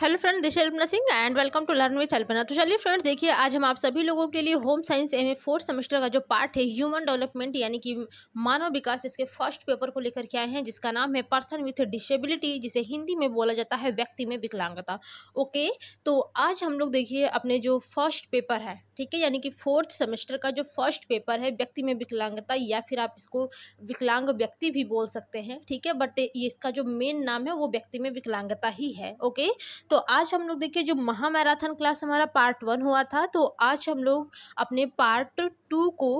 Hello friend this Alpana Singh and welcome to learn with Alpana तो चलिए friends देखिए आज हम आप सभी लोगों के लिए home science M A fourth semester का जो पार्ट है ह्यूमन डेवलपमेंट यानी कि मानव विकास इसके फर्स्ट पेपर को लेकर के आए हैं जिसका नाम है पर्सन विथ डिसेबिलिटी जिसे हिंदी में बोला जाता है व्यक्ति में विकलांगता ओके तो आज हम लोग देखिए अपने जो फर्स्ट पेपर है ठीक है यानी कि फोर्थ सेमेस्टर का जो फर्स्ट पेपर है व्यक्ति में विकलांगता या फिर आप इसको विकलांग व्यक्ति भी बोल सकते हैं ठीक है बट इसका जो मेन नाम है वो व्यक्ति में विकलांगता ही है ओके तो आज हम लोग देखिए जो महामैराथन क्लास हमारा पार्ट वन हुआ था तो आज हम लोग अपने पार्ट टू को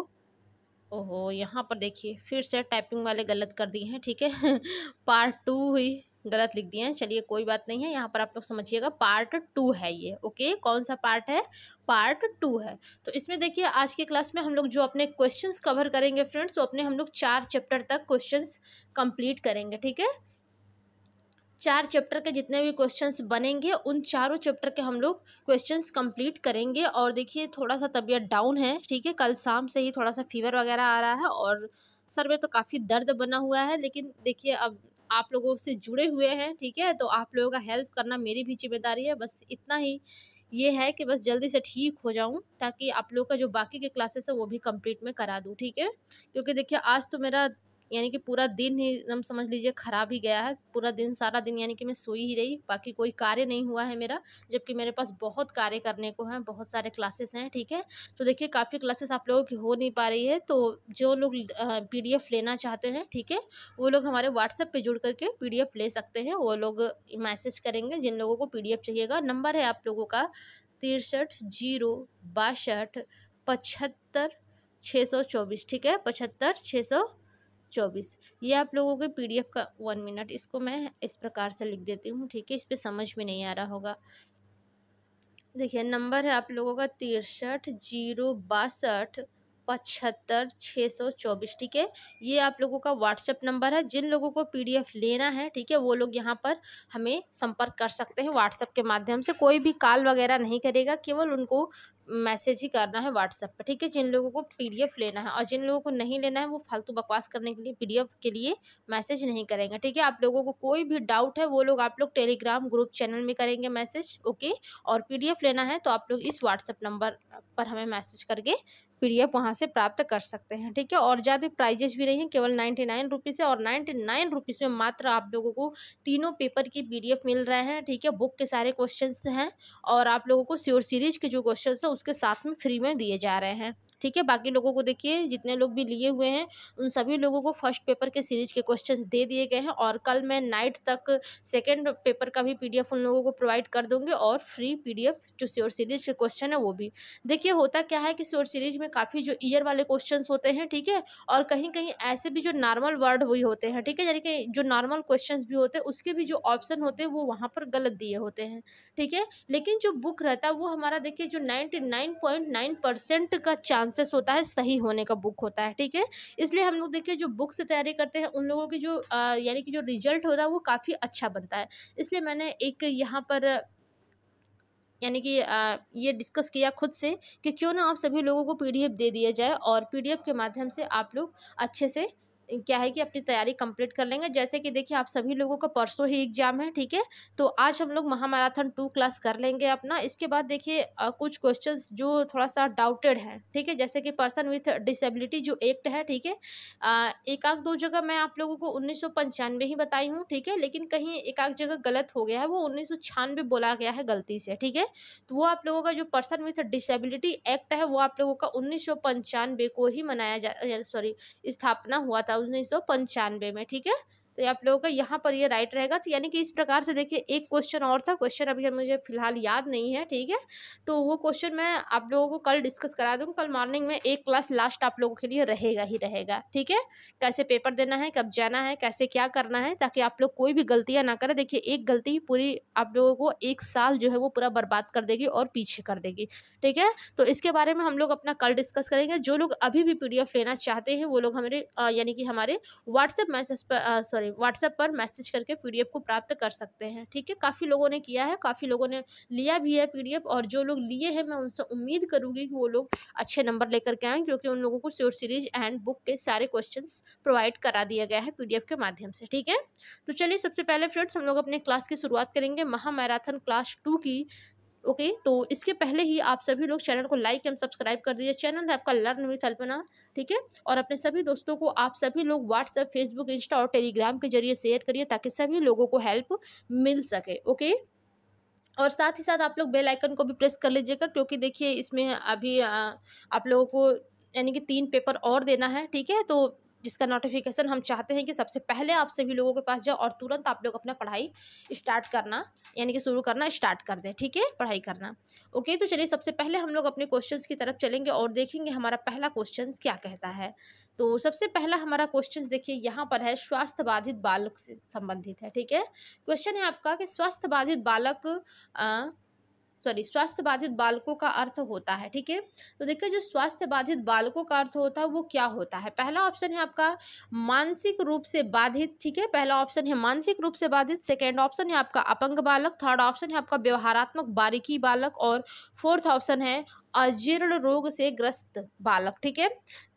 ओहो यहाँ पर देखिए फिर से टाइपिंग वाले गलत कर दिए हैं ठीक है पार्ट टू हुई गलत लिख दिए हैं चलिए कोई बात नहीं है यहाँ पर आप लोग समझिएगा पार्ट टू है ये ओके कौन सा पार्ट है पार्ट टू है तो इसमें देखिए आज के क्लास में हम लोग जो अपने क्वेश्चंस कवर करेंगे फ्रेंड्स वो अपने हम लोग चार चैप्टर तक क्वेश्चंस कंप्लीट करेंगे ठीक है चार चैप्टर के जितने भी क्वेश्चंस बनेंगे उन चारों चैप्टर के हम लोग क्वेश्चंस कंप्लीट करेंगे और देखिए थोड़ा सा तबीयत डाउन है ठीक है कल शाम से ही थोड़ा सा फीवर वगैरह आ रहा है और सर में तो काफ़ी दर्द बना हुआ है लेकिन देखिए अब आप लोगों से जुड़े हुए हैं ठीक है तो आप लोगों का हेल्प करना मेरी भी जिम्मेदारी है बस इतना ही ये है कि बस जल्दी से ठीक हो जाऊं ताकि आप लोग का जो बाकी के क्लासेस है वो भी कंप्लीट में करा दूं ठीक है क्योंकि देखिए आज तो मेरा यानी कि पूरा दिन ही एकदम समझ लीजिए ख़राब ही गया है पूरा दिन सारा दिन यानी कि मैं सोई ही रही बाकी कोई कार्य नहीं हुआ है मेरा जबकि मेरे पास बहुत कार्य करने को हैं बहुत सारे क्लासेस हैं ठीक है तो देखिए काफ़ी क्लासेस आप लोगों की हो नहीं पा रही है तो जो लोग पी लेना चाहते हैं ठीक है वो लोग हमारे व्हाट्सएप पर जुड़ करके पी ले सकते हैं वो लोग मैसेज करेंगे जिन लोगों को पी चाहिएगा नंबर है आप लोगों का तिरसठ जीरो बासठ पचहत्तर छः सौ चौबीस ठीक है पचहत्तर छः सौ चौबीस ये आप लोगों के पीडीएफ का वन मिनट इसको मैं इस प्रकार से लिख देती हूँ ठीक है इस पर समझ में नहीं आ रहा होगा देखिए नंबर है आप लोगों का तिरसठ जीरो बासठ पचहत्तर छः सौ चौबीस ठीक है ये आप लोगों का व्हाट्सएप नंबर है जिन लोगों को पीडीएफ लेना है ठीक है वो लोग यहाँ पर हमें संपर्क कर सकते हैं व्हाट्सएप के माध्यम से कोई भी कॉल वगैरह नहीं करेगा केवल उनको मैसेज ही करना है व्हाट्सएप पर ठीक है जिन लोगों को पीडीएफ लेना है और जिन लोगों को नहीं लेना है वो फालतू बकवास करने के लिए पीडीएफ के लिए मैसेज नहीं करेंगे ठीक है आप लोगों को कोई भी डाउट है वो लोग आप लोग टेलीग्राम ग्रुप चैनल में करेंगे मैसेज ओके और पीडीएफ लेना है तो आप लोग इस व्हाट्सएप नंबर पर हमें मैसेज करके पीडीएफ वहाँ से प्राप्त कर सकते हैं ठीक है और ज़्यादा प्राइजेस भी रही हैं केवल नाइन्टी नाइन रुपीज़ है और नाइन्टी नाइन रुपीज़ में मात्र आप लोगों को तीनों पेपर की पीडीएफ मिल रहे हैं ठीक है बुक के सारे क्वेश्चन हैं और आप लोगों को स्योर सीरीज के जो क्वेश्चन हैं उसके साथ में फ्री में दिए जा रहे हैं ठीक है बाकी लोगों को देखिए जितने लोग भी लिए हुए हैं उन सभी लोगों को फर्स्ट पेपर के सीरीज के क्वेश्चन दे दिए गए हैं और कल मैं नाइट तक सेकेंड पेपर का भी पी उन लोगों को प्रोवाइड कर दूँगी और फ्री पी जो श्योर सीरीज के क्वेश्चन है वो भी देखिए होता क्या है कि श्योर सीरीज में काफ़ी जो ईयर वाले क्वेश्चन होते हैं ठीक है और कहीं कहीं ऐसे भी जो नॉर्मल वर्ड हुई होते हैं ठीक है यानी कि जो नॉर्मल क्वेश्चन भी होते हैं उसके भी जो ऑप्शन होते हैं वो वहाँ पर गलत दिए होते हैं ठीक है लेकिन जो बुक रहता है वो हमारा देखिए जो ninety nine point nine percent का चांस चांसेस होता है सही होने का बुक होता है ठीक है इसलिए हम लोग देखिए जो बुक से तैयारी करते हैं उन लोगों की जो यानी कि जो रिजल्ट होता है वो काफ़ी अच्छा बनता है इसलिए मैंने एक यहाँ पर यानी कि ये डिस्कस किया खुद से कि क्यों ना आप सभी लोगों को पीडीएफ दे दिया जाए और पीडीएफ के माध्यम से आप लोग अच्छे से क्या है कि अपनी तैयारी कंप्लीट कर लेंगे जैसे कि देखिए आप सभी लोगों का परसों ही एग्जाम है ठीक है तो आज हम लोग महामाराथन टू क्लास कर लेंगे अपना इसके बाद देखिए कुछ क्वेश्चंस जो थोड़ा सा डाउटेड हैं ठीक है जैसे कि पर्सन विथ डिसेबिलिटी जो एक्ट है ठीक है एक आध दो जगह मैं आप लोगों को उन्नीस ही बताई हूँ ठीक है लेकिन कहीं एक आध जगह गलत हो गया है वो उन्नीस बोला गया है गलती से ठीक है तो वो आप लोगों का जो पर्सन विथ डिसेबिलिटी एक्ट है वो आप लोगों का उन्नीस को ही मनाया जा सॉरी स्थापना हुआ था उन्नीस में ठीक है तो आप लोगों का यहाँ पर ये राइट रहेगा तो यानी कि इस प्रकार से देखिए एक क्वेश्चन और था क्वेश्चन अभी मुझे फिलहाल याद नहीं है ठीक है तो वो क्वेश्चन मैं आप लोगों को कल डिस्कस करा दूँगा कल मॉर्निंग में एक क्लास लास्ट आप लोगों के लिए रहेगा ही रहेगा ठीक है कैसे पेपर देना है कब जाना है कैसे क्या करना है ताकि आप लोग कोई भी गलतियाँ ना करें देखिए एक गलती ही पूरी आप लोगों को एक साल जो है वो पूरा बर्बाद कर देगी और पीछे कर देगी ठीक है तो इसके बारे में हम लोग अपना कल डिस्कस करेंगे जो लोग अभी भी पी लेना चाहते हैं वो लोग हमारे यानी कि हमारे व्हाट्सएप मैसेज पर सॉरी सॉरी व्हाट्सएप पर मैसेज करके पी को प्राप्त कर सकते हैं ठीक है काफ़ी लोगों ने किया है काफ़ी लोगों ने लिया भी है पी और जो लोग लिए हैं मैं उनसे उम्मीद करूँगी कि वो लोग अच्छे नंबर लेकर के आएँ क्योंकि उन लोगों को श्योर सीरीज एंड बुक के सारे क्वेश्चन प्रोवाइड करा दिया गया है पी के माध्यम से ठीक है तो चलिए सबसे पहले फ्रेंड्स हम लोग अपने क्लास की शुरुआत करेंगे महामैराथन क्लास टू की ओके तो इसके पहले ही आप सभी लोग चैनल को लाइक एंड सब्सक्राइब कर दीजिए चैनल है आपका लर्न विथ अल्पना ठीक है और अपने सभी दोस्तों को आप सभी लोग व्हाट्सएप फेसबुक इंस्टा और टेलीग्राम के जरिए शेयर करिए ताकि सभी लोगों को हेल्प मिल सके ओके और साथ ही साथ आप लोग बेल आइकन को भी प्रेस कर लीजिएगा क्योंकि देखिए इसमें अभी आ, आप लोगों को यानी कि तीन पेपर और देना है ठीक है तो जिसका नोटिफिकेशन हम चाहते हैं कि सबसे पहले आप सभी लोगों के पास जाओ और तुरंत आप लोग अपना पढ़ाई स्टार्ट करना यानी कि शुरू करना स्टार्ट कर दें ठीक है पढ़ाई करना ओके तो चलिए सबसे पहले हम लोग अपने क्वेश्चन की तरफ चलेंगे और देखेंगे हमारा पहला क्वेश्चन क्या कहता है तो सबसे पहला हमारा क्वेश्चन देखिए यहाँ पर है स्वास्थ्य बाधित बालक से संबंधित है ठीक है क्वेश्चन है आपका कि स्वास्थ्य बाधित बालक आ, सॉरी स्वास्थ्य बाधित बालकों का अर्थ होता है ठीक है तो देखिए जो स्वास्थ्य बाधित बालकों का अर्थ होता है वो क्या होता है पहला ऑप्शन है आपका मानसिक रूप से बाधित ठीक है पहला ऑप्शन है मानसिक रूप से बाधित सेकेंड ऑप्शन है आपका अपंग बालक थर्ड ऑप्शन है आपका व्यवहारात्मक बारीकी बालक और फोर्थ ऑप्शन है अजीर्ण रोग से ग्रस्त बालक ठीक है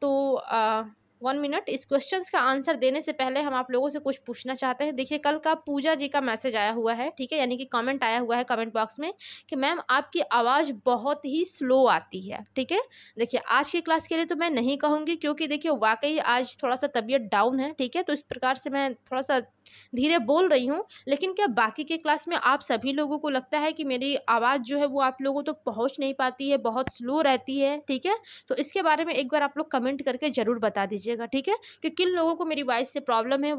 तो आ, वन मिनट इस क्वेश्चन का आंसर देने से पहले हम आप लोगों से कुछ पूछना चाहते हैं देखिए कल का पूजा जी का मैसेज आया हुआ है ठीक है यानी कि कमेंट आया हुआ है कमेंट बॉक्स में कि मैम आपकी आवाज़ बहुत ही स्लो आती है ठीक है देखिए आज की क्लास के लिए तो मैं नहीं कहूँगी क्योंकि देखिए वाकई आज थोड़ा सा तबीयत डाउन है ठीक है तो इस प्रकार से मैं थोड़ा सा धीरे बोल रही हूँ लेकिन क्या बाकी के क्लास में आप सभी लोगों को लगता है कि मेरी आवाज़ जो है वो आप लोगों तक पहुँच नहीं पाती है बहुत स्लो रहती है ठीक है तो इसके बारे में एक बार आप लोग कमेंट करके ज़रूर बता दीजिए दीजिएगा ठीक है कि किन लोगों को मेरी वॉइस से प्रॉब्लम है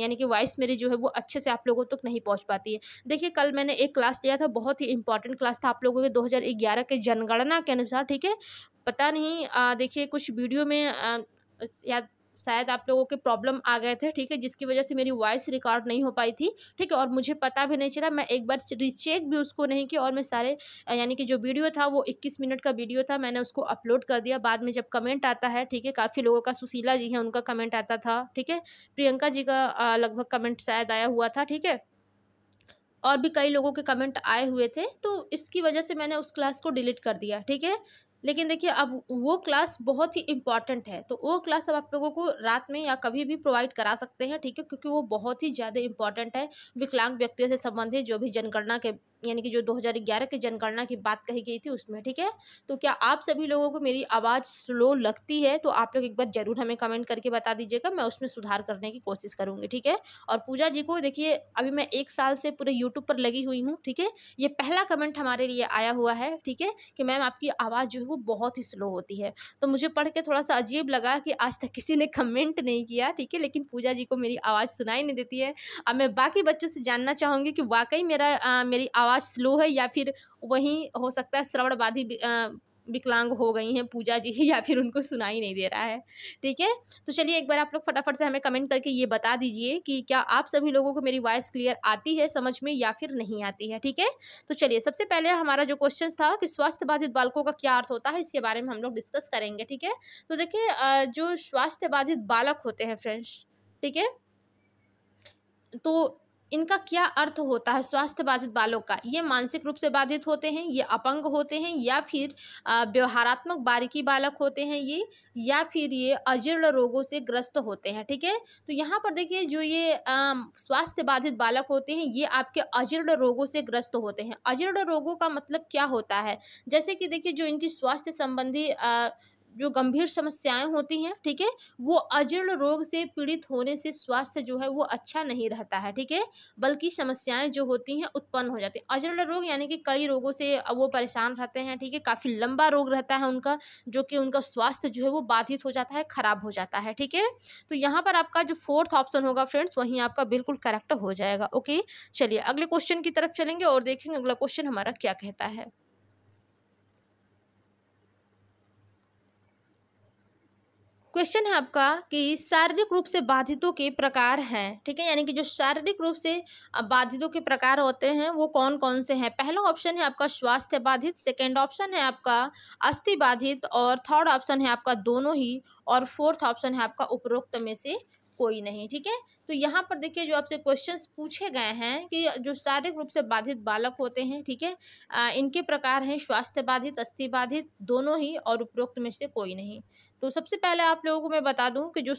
यानी कि वॉइस मेरी जो है वो अच्छे से आप लोगों तक तो नहीं पहुँच पाती है देखिए कल मैंने एक क्लास लिया था बहुत ही इंपॉर्टेंट क्लास था आप लोगों के 2011 के जनगणना के अनुसार ठीक है पता नहीं देखिए कुछ वीडियो में याद शायद आप लोगों के प्रॉब्लम आ गए थे ठीक है जिसकी वजह से मेरी वॉइस रिकॉर्ड नहीं हो पाई थी ठीक है और मुझे पता भी नहीं चला मैं एक बार रिचेक भी उसको नहीं किया और मैं सारे यानी कि जो वीडियो था वो इक्कीस मिनट का वीडियो था मैंने उसको अपलोड कर दिया बाद में जब कमेंट आता है ठीक है काफ़ी लोगों का सुशीला जी हैं उनका कमेंट आता था ठीक है प्रियंका जी का लगभग कमेंट शायद आया हुआ था ठीक है और भी कई लोगों के कमेंट आए हुए थे तो इसकी वजह से मैंने उस क्लास को डिलीट कर दिया ठीक है लेकिन देखिए अब वो क्लास बहुत ही इंपॉर्टेंट है तो वो क्लास अब आप लोगों को रात में या कभी भी प्रोवाइड करा सकते हैं ठीक है क्योंकि वो बहुत ही ज़्यादा इंपॉर्टेंट है विकलांग व्यक्तियों से संबंधित जो भी जनगणना के यानी कि जो 2011 की जनगणना की बात कही गई थी उसमें ठीक है तो क्या आप सभी लोगों को मेरी आवाज़ स्लो लगती है तो आप लोग एक बार ज़रूर हमें कमेंट करके बता दीजिएगा मैं उसमें सुधार करने की कोशिश करूँगी ठीक है और पूजा जी को देखिए अभी मैं एक साल से पूरे यूट्यूब पर लगी हुई हूँ ठीक है ये पहला कमेंट हमारे लिए आया हुआ है ठीक है कि मैम आपकी आवाज़ जो है वो बहुत ही स्लो होती है तो मुझे पढ़ के थोड़ा सा अजीब लगा कि आज तक किसी ने कमेंट नहीं किया ठीक है लेकिन पूजा जी को मेरी आवाज़ सुनाई नहीं देती है अब मैं बाकी बच्चों से जानना चाहूँगी कि वाकई मेरा मेरी आवाज़ स्लो है या फिर वहीं हो सकता है श्रवण बाधी विकलांग हो गई हैं पूजा जी या फिर उनको सुनाई नहीं दे रहा है ठीक है तो चलिए एक बार आप लोग फटाफट से हमें कमेंट करके ये बता दीजिए कि क्या आप सभी लोगों को मेरी वॉइस क्लियर आती है समझ में या फिर नहीं आती है ठीक है तो चलिए सबसे पहले हमारा जो क्वेश्चन था कि स्वास्थ्य बाधित बालकों का क्या अर्थ होता है इसके बारे में हम लोग डिस्कस करेंगे ठीक है तो देखिए जो स्वास्थ्य बाधित बालक होते हैं फ्रेंड्स ठीक है तो इनका क्या अर्थ होता है स्वास्थ्य बाधित बालों का ये मानसिक रूप से बाधित होते हैं ये अपंग होते हैं या फिर व्यवहारात्मक बारीकी बालक होते हैं ये या फिर ये अजीर्ण रोगों से ग्रस्त होते हैं ठीक है तो यहाँ पर देखिए जो ये स्वास्थ्य बाधित बालक होते हैं ये आपके अजीर्ण रोगों से ग्रस्त होते हैं अजीर्ण रोगों का मतलब क्या होता है जैसे कि देखिए जो इनकी स्वास्थ्य संबंधी जो गंभीर समस्याएं होती हैं ठीक है वो अजीर्ण रोग से पीड़ित होने से स्वास्थ्य जो है वो अच्छा नहीं रहता है ठीक है बल्कि समस्याएं जो होती हैं उत्पन्न हो जाती हैं अजीर्ण रोग यानी कि कई रोगों से वो परेशान रहते हैं ठीक है काफ़ी लंबा रोग रहता है उनका जो कि उनका स्वास्थ्य जो है वो बाधित हो जाता है खराब हो जाता है ठीक है तो यहाँ पर आपका जो फोर्थ ऑप्शन होगा फ्रेंड्स वहीं आपका बिल्कुल करेक्ट हो जाएगा ओके चलिए अगले क्वेश्चन की तरफ चलेंगे और देखेंगे अगला क्वेश्चन हमारा क्या कहता है क्वेश्चन है आपका कि शारीरिक रूप से बाधितों के प्रकार हैं ठीक है यानी कि जो शारीरिक रूप से बाधितों के प्रकार होते हैं वो कौन कौन से हैं पहला ऑप्शन है आपका स्वास्थ्य बाधित सेकेंड ऑप्शन है आपका अस्थि बाधित और थर्ड ऑप्शन है आपका दोनों ही और फोर्थ ऑप्शन है आपका उपरोक्त में से कोई नहीं ठीक है तो यहाँ पर देखिए जो आपसे क्वेश्चंस पूछे गए हैं कि जो शारीरिक रूप से बाधित बालक होते हैं ठीक है इनके प्रकार हैं स्वास्थ्य बाधित अस्थि बाधित दोनों ही और उपरोक्त में से कोई नहीं तो सबसे पहले आप लोगों को मैं बता दूं कि जो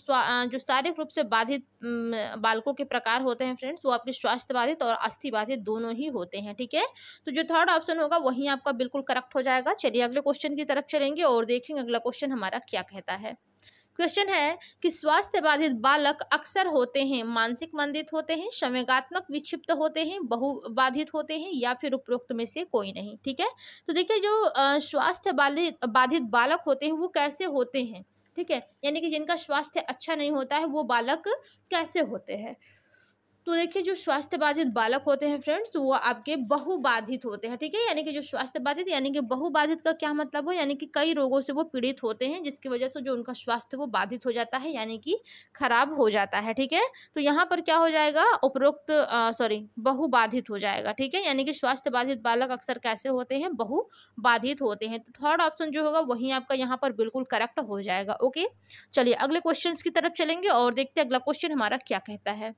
जो शारीरिक रूप से बाधित बालकों के प्रकार होते हैं फ्रेंड्स वो आपके स्वास्थ्य बाधित और अस्थि बाधित दोनों ही होते हैं ठीक है तो जो थर्ड ऑप्शन होगा वही आपका बिल्कुल करेक्ट हो जाएगा चलिए अगले क्वेश्चन की तरफ चलेंगे और देखेंगे अगला क्वेश्चन हमारा क्या कहता है क्वेश्चन है कि स्वास्थ्य बाधित बालक अक्सर होते हैं मानसिक मंदित होते हैं संवेगात्मक विक्षिप्त होते हैं बहु बाधित होते हैं या फिर उपरोक्त में से कोई नहीं ठीक है तो देखिए जो स्वास्थ्य बाधित बाधित बालक होते हैं वो कैसे होते हैं ठीक है यानी कि जिनका स्वास्थ्य अच्छा नहीं होता है वो बालक कैसे होते हैं तो देखिए जो स्वास्थ्य बाधित बालक होते हैं फ्रेंड्स वो आपके बहुबाधित होते हैं ठीक है यानी कि जो स्वास्थ्य बाधित यानी कि बहुबाधित का क्या मतलब हो यानी कि कई रोगों से वो पीड़ित होते हैं जिसकी वजह से जो उनका स्वास्थ्य वो बाधित हो जाता है यानी कि खराब हो जाता है ठीक है तो यहाँ पर क्या हो जाएगा उपरोक्त सॉरी बहुबाधित हो जाएगा ठीक है यानी कि स्वास्थ्य बाधित बालक अक्सर कैसे होते हैं बहुबाधित होते हैं तो थर्ड ऑप्शन जो होगा वही आपका यहाँ पर बिल्कुल करेक्ट हो जाएगा ओके चलिए अगले क्वेश्चन की तरफ चलेंगे और देखते हैं अगला क्वेश्चन हमारा क्या कहता है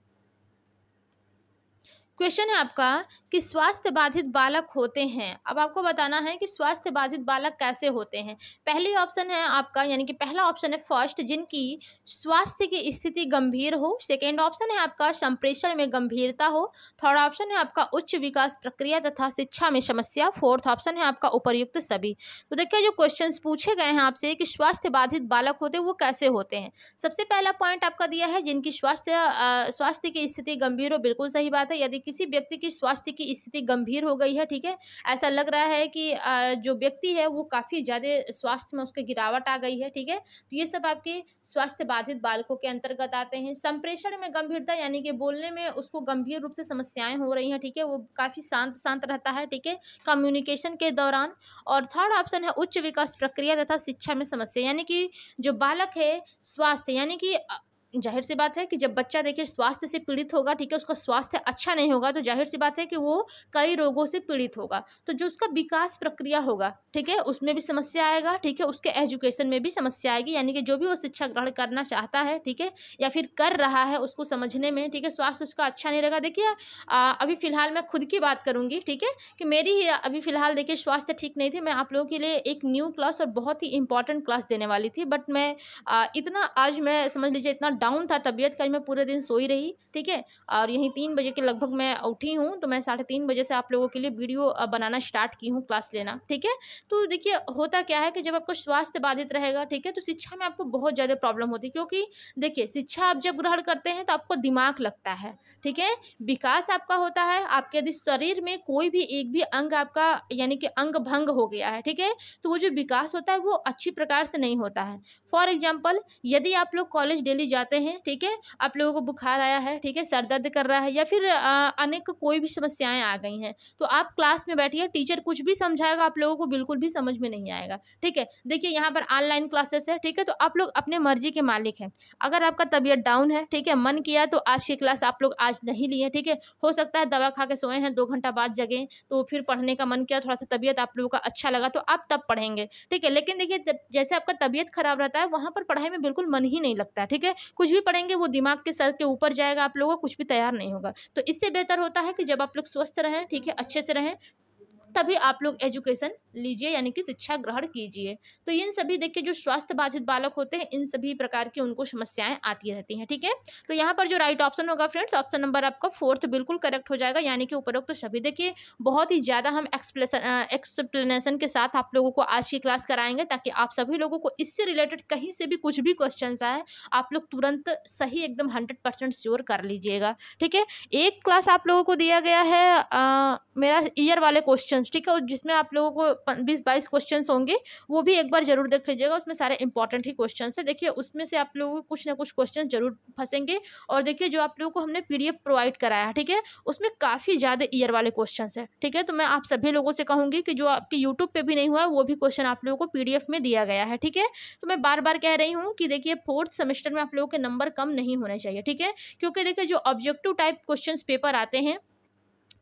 क्वेश्चन है आपका कि स्वास्थ्य बाधित बालक होते हैं अब आपको बताना है कि स्वास्थ्य बाधित बालक कैसे होते हैं पहली ऑप्शन है आपका यानी कि पहला ऑप्शन है फर्स्ट जिनकी स्वास्थ्य की स्थिति गंभीर हो सेकेंड ऑप्शन है आपका संप्रेषण में गंभीरता हो थर्ड ऑप्शन है आपका उच्च विकास प्रक्रिया तथा शिक्षा में समस्या फोर्थ ऑप्शन है आपका उपरयुक्त सभी तो देखिए जो क्वेश्चन पूछे गए हैं आपसे कि स्वास्थ्य बाधित बालक होते वो कैसे होते हैं सबसे पहला पॉइंट आपका दिया है जिनकी स्वास्थ्य स्वास्थ्य की स्थिति गंभीर हो बिल्कुल सही बात है यदि किसी व्यक्ति की स्वास्थ्य की स्थिति गंभीर हो गई है ठीक है ऐसा लग रहा है कि जो व्यक्ति है वो काफ़ी ज़्यादा स्वास्थ्य में उसके गिरावट आ गई है ठीक है तो ये सब आपके स्वास्थ्य बाधित बालकों के अंतर्गत आते हैं संप्रेषण में गंभीरता यानी कि बोलने में उसको गंभीर रूप से समस्याएं हो रही हैं ठीक है वो काफ़ी शांत शांत रहता है ठीक है कम्युनिकेशन के दौरान और थर्ड ऑप्शन है उच्च विकास प्रक्रिया तथा शिक्षा में समस्या यानी कि जो बालक है स्वास्थ्य यानी कि जाहिर सी बात है कि जब बच्चा देखिए स्वास्थ्य से पीड़ित होगा ठीक है उसका स्वास्थ्य अच्छा नहीं होगा तो जाहिर सी बात है कि वो कई रोगों से पीड़ित होगा तो जो उसका विकास प्रक्रिया होगा ठीक है उसमें भी समस्या आएगा ठीक है उसके एजुकेशन में भी समस्या आएगी यानी कि जो भी वो शिक्षा ग्रहण करना चाहता है ठीक है या फिर कर रहा है उसको समझने में ठीक है स्वास्थ्य उसका अच्छा नहीं रहेगा देखिए अभी फ़िलहाल मैं खुद की बात करूँगी ठीक है कि मेरी अभी फ़िलहाल देखिए स्वास्थ्य ठीक नहीं थी मैं आप लोगों के लिए एक न्यू क्लास और बहुत ही इंपॉर्टेंट क्लास देने वाली थी बट मैं इतना आज मैं समझ लीजिए इतना डाउन था तबीयत का मैं पूरे दिन सोई रही ठीक है और यहीं तीन बजे के लगभग मैं उठी हूँ तो मैं साढ़े तीन बजे से आप लोगों के लिए वीडियो बनाना स्टार्ट की हूँ क्लास लेना ठीक है तो देखिए होता क्या है कि जब आपका स्वास्थ्य बाधित रहेगा ठीक है तो शिक्षा में आपको बहुत ज़्यादा प्रॉब्लम होती है क्योंकि देखिए शिक्षा आप जब ग्रहण करते हैं तो आपको दिमाग लगता है ठीक है विकास आपका होता है आपके यदि शरीर में कोई भी एक भी अंग आपका यानी कि अंग भंग हो गया है ठीक है तो वो जो विकास होता है वो अच्छी प्रकार से नहीं होता है फॉर एग्जाम्पल यदि आप लोग कॉलेज डेली जाते हैं ठीक है आप लोगों को बुखार आया है ठीक है सर दर्द कर रहा है या फिर अनेक कोई भी समस्याएं आ गई हैं तो आप क्लास में बैठिए टीचर कुछ भी समझाएगा आप लोगों को बिल्कुल भी समझ में नहीं आएगा ठीक है देखिए यहाँ पर ऑनलाइन क्लासेस है ठीक है तो आप लोग अपने मर्जी के मालिक हैं अगर आपका तबीयत डाउन है ठीक है मन किया तो आज की क्लास आप लोग आज आज नहीं लिए ठीक है हो सकता है दवा खा के सोए हैं दो घंटा बाद जगे तो फिर पढ़ने का मन किया थोड़ा सा तबियत आप लोगों का अच्छा लगा तो आप तब पढ़ेंगे ठीक है लेकिन देखिए जैसे आपका तबियत खराब रहता है वहाँ पर पढ़ाई में बिल्कुल मन ही नहीं लगता ठीक है कुछ भी पढ़ेंगे वो दिमाग के सर के ऊपर जाएगा आप लोगों का कुछ भी तैयार नहीं होगा तो इससे बेहतर होता है कि जब आप लोग स्वस्थ रहें ठीक है अच्छे से रहें तभी आप लोग एजुकेशन लीजिए यानी कि शिक्षा ग्रहण कीजिए तो इन सभी देखिए जो स्वास्थ्य बाधित बालक होते हैं इन सभी प्रकार की उनको समस्याएं आती रहती हैं ठीक है थीके? तो यहाँ पर जो राइट ऑप्शन होगा फ्रेंड्स ऑप्शन नंबर आपका फोर्थ बिल्कुल करेक्ट हो जाएगा यानी कि उपरोक्त तो सभी देखिए बहुत ही ज़्यादा हम एक्सप्लेसन एक्सप्लेनेशन के साथ आप लोगों को आज की क्लास कराएंगे ताकि आप सभी लोगों को इससे रिलेटेड कहीं से भी कुछ भी क्वेश्चन आए आप लोग तुरंत सही एकदम हंड्रेड श्योर कर लीजिएगा ठीक है एक क्लास आप लोगों को दिया गया है मेरा ईयर वाले क्वेश्चन क्वेश्चंस ठीक है और जिसमें आप लोगों को बीस बाईस क्वेश्चंस होंगे वो भी एक बार जरूर देख लीजिएगा उसमें सारे इंपॉर्टेंट ही क्वेश्चंस है देखिए उसमें से आप लोगों को कुछ ना कुछ क्वेश्चन जरूर फंसेंगे और देखिए जो आप लोगों को हमने पी प्रोवाइड कराया है ठीक है उसमें काफ़ी ज़्यादा ईयर वाले क्वेश्चन है ठीक है तो मैं आप सभी लोगों से कहूँगी कि जो आपके यूट्यूब पर भी नहीं हुआ वो भी क्वेश्चन आप लोगों को पी में दिया गया है ठीक है तो मैं बार बार कह रही हूँ कि देखिए फोर्थ सेमेस्टर में आप लोगों के नंबर कम नहीं होने चाहिए ठीक है क्योंकि देखिए जो ऑब्जेक्टिव टाइप क्वेश्चन पेपर आते हैं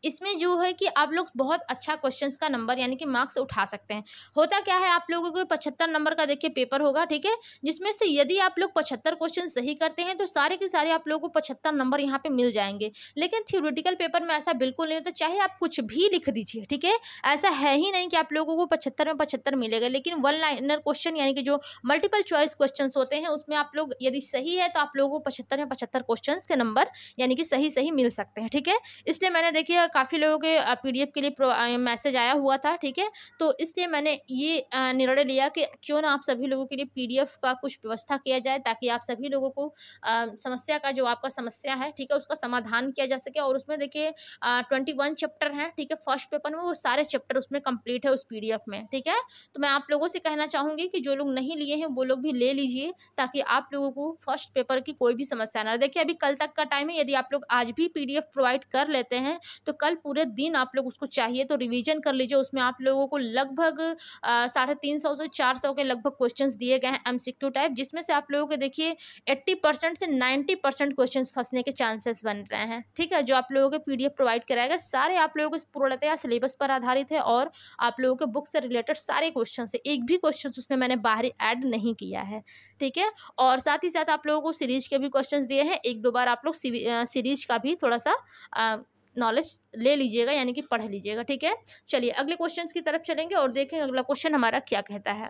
इसमें जो है कि आप लोग बहुत अच्छा क्वेश्चन का नंबर यानी कि मार्क्स उठा सकते हैं होता क्या है आप लोगों को पचहत्तर नंबर का देखिए पेपर होगा ठीक है जिसमें से यदि आप लोग पचहत्तर क्वेश्चन सही करते हैं तो सारे के सारे आप लोगों को पचहत्तर नंबर यहाँ पे मिल जाएंगे लेकिन थियोरिटिकल पेपर में ऐसा बिल्कुल नहीं होता चाहे आप कुछ भी लिख दीजिए ठीक है ऐसा है ही नहीं कि आप लोगों को पचहत्तर में पचहत्तर मिलेगा लेकिन वन लाइनर क्वेश्चन यानी कि जो मल्टीपल चॉइस क्वेश्चन होते हैं उसमें आप लोग यदि सही है तो आप लोगों को पचहत्तर में पचहत्तर क्वेश्चन के नंबर यानी कि सही सही मिल सकते हैं ठीक है इसलिए मैंने देखिए का काफ़ी लोगों के पीडीएफ के लिए मैसेज आया हुआ था ठीक है तो इसलिए मैंने ये निर्णय लिया कि क्यों ना आप सभी लोगों के लिए पीडीएफ का कुछ व्यवस्था किया जाए ताकि आप सभी लोगों को समस्या का जो आपका समस्या है ठीक है उसका समाधान किया जा सके और उसमें देखिए ट्वेंटी वन चैप्टर हैं ठीक है फर्स्ट पेपर में वो सारे चैप्टर उसमें कम्प्लीट है उस पीडीएफ में ठीक है तो मैं आप लोगों से कहना चाहूँगी कि जो लोग नहीं लिए हैं वो लोग भी ले लीजिए ताकि आप लोगों को फर्स्ट पेपर की कोई भी समस्या ना देखिए अभी कल तक का टाइम है यदि आप लोग आज भी पीडीएफ प्रोवाइड कर लेते हैं तो कल पूरे दिन आप लोग उसको चाहिए तो रिवीजन कर लीजिए उसमें आप लोगों को लगभग साढ़े तीन सौ से चार सौ के लगभग क्वेश्चंस दिए गए हैं एमसीक्यू टाइप जिसमें से आप लोगों के देखिए एट्टी परसेंट से नाइन्टी परसेंट क्वेश्चन फंसने के चांसेस बन रहे हैं ठीक है जो आप लोगों के पी प्रोवाइड कराएगा सारे आप लोगों के पूर्णतया सिलेबस पर आधारित है और आप लोगों के बुक से रिलेटेड सारे क्वेश्चन है एक भी क्वेश्चन उसमें मैंने बाहरी ऐड नहीं किया है ठीक है और साथ ही साथ आप लोगों को सीरीज के भी क्वेश्चन दिए हैं एक दो बार आप लोग सीरीज का भी थोड़ा सा नॉलेज ले लीजिएगा यानी कि पढ़ लीजिएगा ठीक है चलिए अगले क्वेश्चन की तरफ चलेंगे और देखेंगे अगला क्वेश्चन हमारा क्या कहता है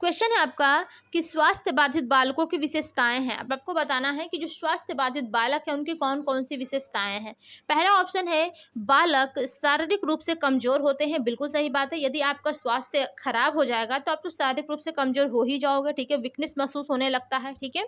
क्वेश्चन है आपका कि स्वास्थ्य बाधित बालकों की विशेषताएं हैं अब आपको बताना है कि जो स्वास्थ्य बाधित बालक हैं उनकी कौन कौन सी विशेषताएं हैं पहला ऑप्शन है बालक शारीरिक रूप से कमजोर होते हैं बिल्कुल सही बात है यदि आपका स्वास्थ्य खराब हो जाएगा तो आप तो शारीरिक रूप से कमजोर हो ही जाओगे ठीक है वीकनेस महसूस होने लगता है ठीक है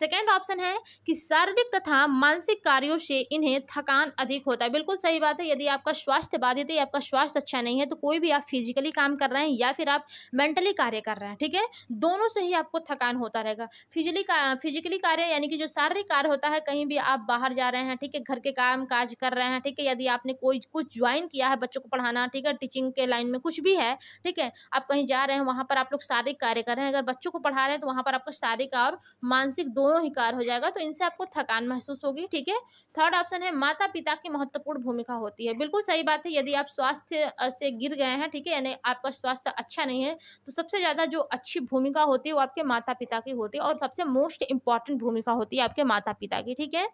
सेकेंड ऑप्शन है कि शारीरिक तथा मानसिक कार्यों से इन्हें थकान अधिक होता है बिल्कुल सही बात है यदि आपका स्वास्थ्य बाधित है आपका स्वास्थ्य अच्छा नहीं है तो कोई भी आप फिजिकली काम कर रहे हैं या फिर आप मेंटली कार्य कर रहे हैं ठीक ठीक है दोनों से ही आपको थकान होता रहेगा फिजिकली का, फिजिकली कार्य यानी कि जो शारीरिक कार्य होता है कहीं भी आप बाहर जा रहे हैं ठीक है घर के काम काज कर रहे हैं ठीक है यदि आपने कोई कुछ ज्वाइन किया है बच्चों को पढ़ाना ठीक है टीचिंग के लाइन में कुछ भी है ठीक है आप कहीं जा रहे हैं वहां पर आप लोग शारीरिक कार्य कर रहे हैं अगर बच्चों को पढ़ा रहे हैं तो वहां पर आपको शारीरिक और मानसिक दोनों ही कार्य हो जाएगा तो इनसे आपको थकान महसूस होगी ठीक है थर्ड ऑप्शन है माता पिता की महत्वपूर्ण भूमिका होती है बिल्कुल सही बात है यदि आप स्वास्थ्य से गिर गए हैं ठीक है यानी आपका स्वास्थ्य अच्छा नहीं है तो सबसे ज़्यादा जो अच्छी भूमिका होती है वो आपके माता पिता की होती है और सबसे मोस्ट इम्पॉर्टेंट भूमिका होती है आपके माता पिता की ठीक है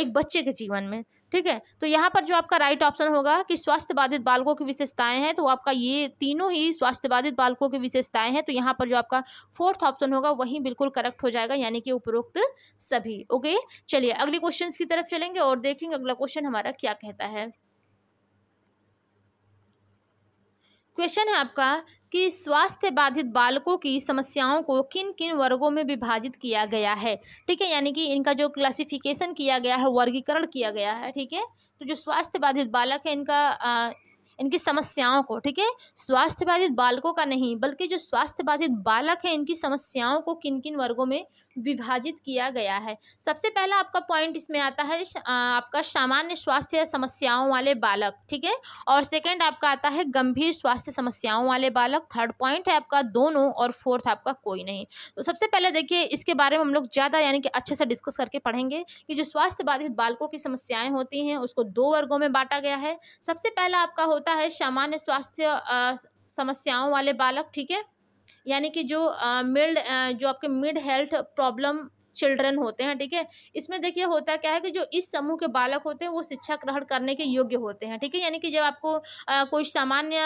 एक बच्चे के जीवन में ठीक है तो यहाँ पर जो आपका राइट ऑप्शन होगा कि स्वास्थ्य बाधित बालकों की विशेषताएं हैं तो आपका ये तीनों ही स्वास्थ्य बाधित बालकों की विशेषताएं हैं तो यहाँ पर जो आपका फोर्थ ऑप्शन होगा वही बिल्कुल करेक्ट हो जाएगा यानी कि उपरोक्त सभी ओके चलिए अगले क्वेश्चन की तरफ चलेंगे और देखेंगे अगला क्वेश्चन हमारा क्या कहता है क्वेश्चन है आपका कि स्वास्थ्य बाधित बालकों की समस्याओं को किन किन वर्गों में विभाजित किया गया है ठीक है यानी कि इनका जो क्लासिफिकेशन किया गया है वर्गीकरण किया गया है ठीक है तो जो स्वास्थ्य बाधित बालक है इनका आ, इनकी समस्याओं को ठीक है स्वास्थ्य बाधित बालकों का नहीं बल्कि जो स्वास्थ्य बाधित बालक है इनकी समस्याओं को किन किन वर्गों में विभाजित किया गया है सबसे पहला आपका पॉइंट इसमें आता है आपका सामान्य स्वास्थ्य समस्याओं वाले बालक ठीक है और सेकंड आपका आता है गंभीर स्वास्थ्य समस्याओं वाले बालक थर्ड पॉइंट है आपका दोनों और फोर्थ आपका कोई नहीं तो सबसे पहले देखिए इसके बारे में हम लोग ज़्यादा यानी कि अच्छे से डिस्कस करके पढ़ेंगे कि जो स्वास्थ्य बाधित बालकों की समस्याएँ होती हैं उसको दो वर्गों में बांटा गया है सबसे पहला आपका होता है सामान्य स्वास्थ्य समस्याओं वाले बालक ठीक है यानी कि जो मिड जो आपके मिड हेल्थ प्रॉब्लम चिल्ड्रन होते हैं ठीक है इसमें देखिए होता क्या है कि जो इस समूह के बालक होते हैं वो शिक्षा ग्रहण करने के योग्य होते हैं ठीक है यानी कि जब आपको आ, कोई सामान्य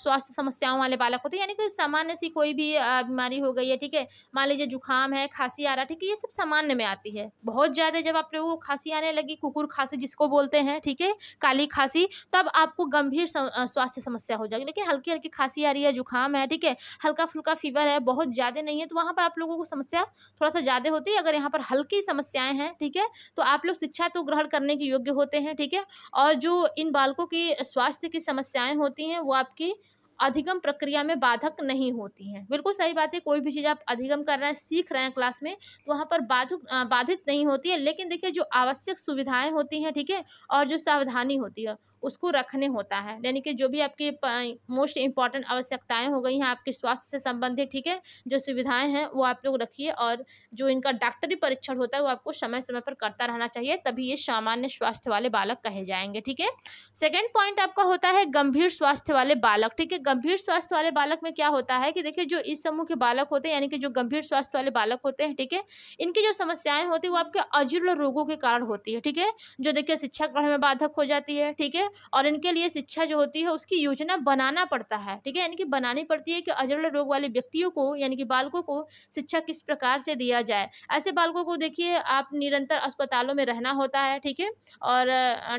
स्वास्थ्य समस्याओं वाले बालक होते हैं यानी कि सामान्य सी कोई भी बीमारी हो गई है ठीक है मान लीजिए जुकाम है खांसी आ रहा है ठीक है ये सब सामान्य में आती है बहुत ज़्यादा जब आप लोगों को खांसी आने लगी कुकुर खांसी जिसको बोलते हैं ठीक है काली खांसी तब आपको गंभीर स्वास्थ्य समस्या हो जाएगी लेकिन हल्की हल्की खांसी आ रही है जुकाम है ठीक है हल्का फुल्का फीवर है बहुत ज़्यादा नहीं है तो वहाँ पर आप लोगों को समस्या थोड़ा सा ज़्यादा होती है अगर अगर यहाँ पर हल्की समस्याएं हैं ठीक है तो आप लोग शिक्षा तो ग्रहण करने के योग्य होते हैं ठीक है और जो इन बालकों की स्वास्थ्य की समस्याएं होती हैं वो आपकी अधिगम प्रक्रिया में बाधक नहीं होती हैं बिल्कुल सही बात है कोई भी चीज़ आप अधिगम कर रहे हैं सीख रहे हैं क्लास में तो वहाँ पर बाधक बाधित नहीं होती है लेकिन देखिए जो आवश्यक सुविधाएं होती हैं ठीक है ठीके? और जो सावधानी होती है उसको रखने होता है यानी कि जो भी आपकी मोस्ट इंपॉर्टेंट आवश्यकताएं हो गई हैं आपके स्वास्थ्य से संबंधित ठीक है जो सुविधाएं हैं वो आप लोग रखिए और जो इनका डॉक्टरी परीक्षण होता है वो आपको समय समय पर करता रहना चाहिए तभी ये सामान्य स्वास्थ्य वाले बालक कहे जाएंगे ठीक है सेकेंड पॉइंट आपका होता है गंभीर स्वास्थ्य वाले बालक ठीक है गंभीर स्वास्थ्य वाले बालक में क्या होता है कि देखिए जो इस समूह के बालक होते हैं यानी कि जो गंभीर स्वास्थ्य वाले बालक होते हैं ठीक है इनकी जो समस्याएं होती है वो आपके अजीर्ण रोगों के कारण होती है ठीक है जो देखिए शिक्षा ग्रहण में बाधक हो जाती है ठीक है और इनके लिए शिक्षा जो होती है उसकी योजना बनाना पड़ता है ठीक है यानी कि बनानी पड़ती है कि अजड़ रोग वाले व्यक्तियों को यानी कि बालकों को शिक्षा किस प्रकार से दिया जाए ऐसे बालकों को देखिए आप निरंतर अस्पतालों में रहना होता है ठीक है और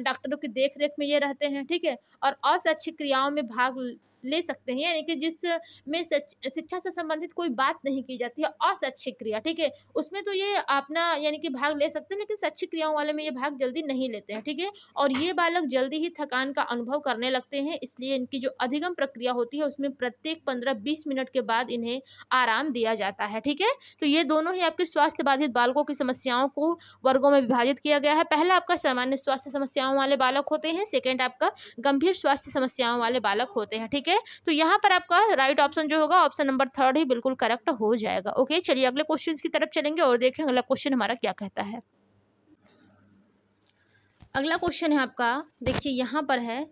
डॉक्टरों की देख में ये रहते हैं ठीक है और अशैक्षिक क्रियाओं में भाग ले सकते हैं यानी कि जिस में शिक्षा से संबंधित कोई बात नहीं की जाती है अशैक्षिक क्रिया ठीक है उसमें तो ये अपना यानी कि भाग ले सकते हैं लेकिन शैक्षिक क्रियाओं वाले में ये भाग जल्दी नहीं लेते हैं ठीक है और ये बालक जल्दी ही थकान का अनुभव करने लगते हैं इसलिए इनकी जो अधिगम प्रक्रिया होती है उसमें प्रत्येक पंद्रह बीस मिनट के बाद इन्हें आराम दिया जाता है ठीक है तो ये दोनों ही आपके स्वास्थ्य बाधित बालकों की समस्याओं को वर्गों में विभाजित किया गया है पहला आपका सामान्य स्वास्थ्य समस्याओं वाले बालक होते हैं सेकेंड आपका गंभीर स्वास्थ्य समस्याओं वाले बालक होते हैं ठीक है है तो यहाँ पर आपका राइट ऑप्शन जो होगा ऑप्शन नंबर थर्ड ही बिल्कुल करेक्ट हो जाएगा ओके चलिए अगले क्वेश्चन की तरफ चलेंगे और देखें अगला क्वेश्चन हमारा क्या कहता है अगला क्वेश्चन है आपका देखिए यहाँ पर है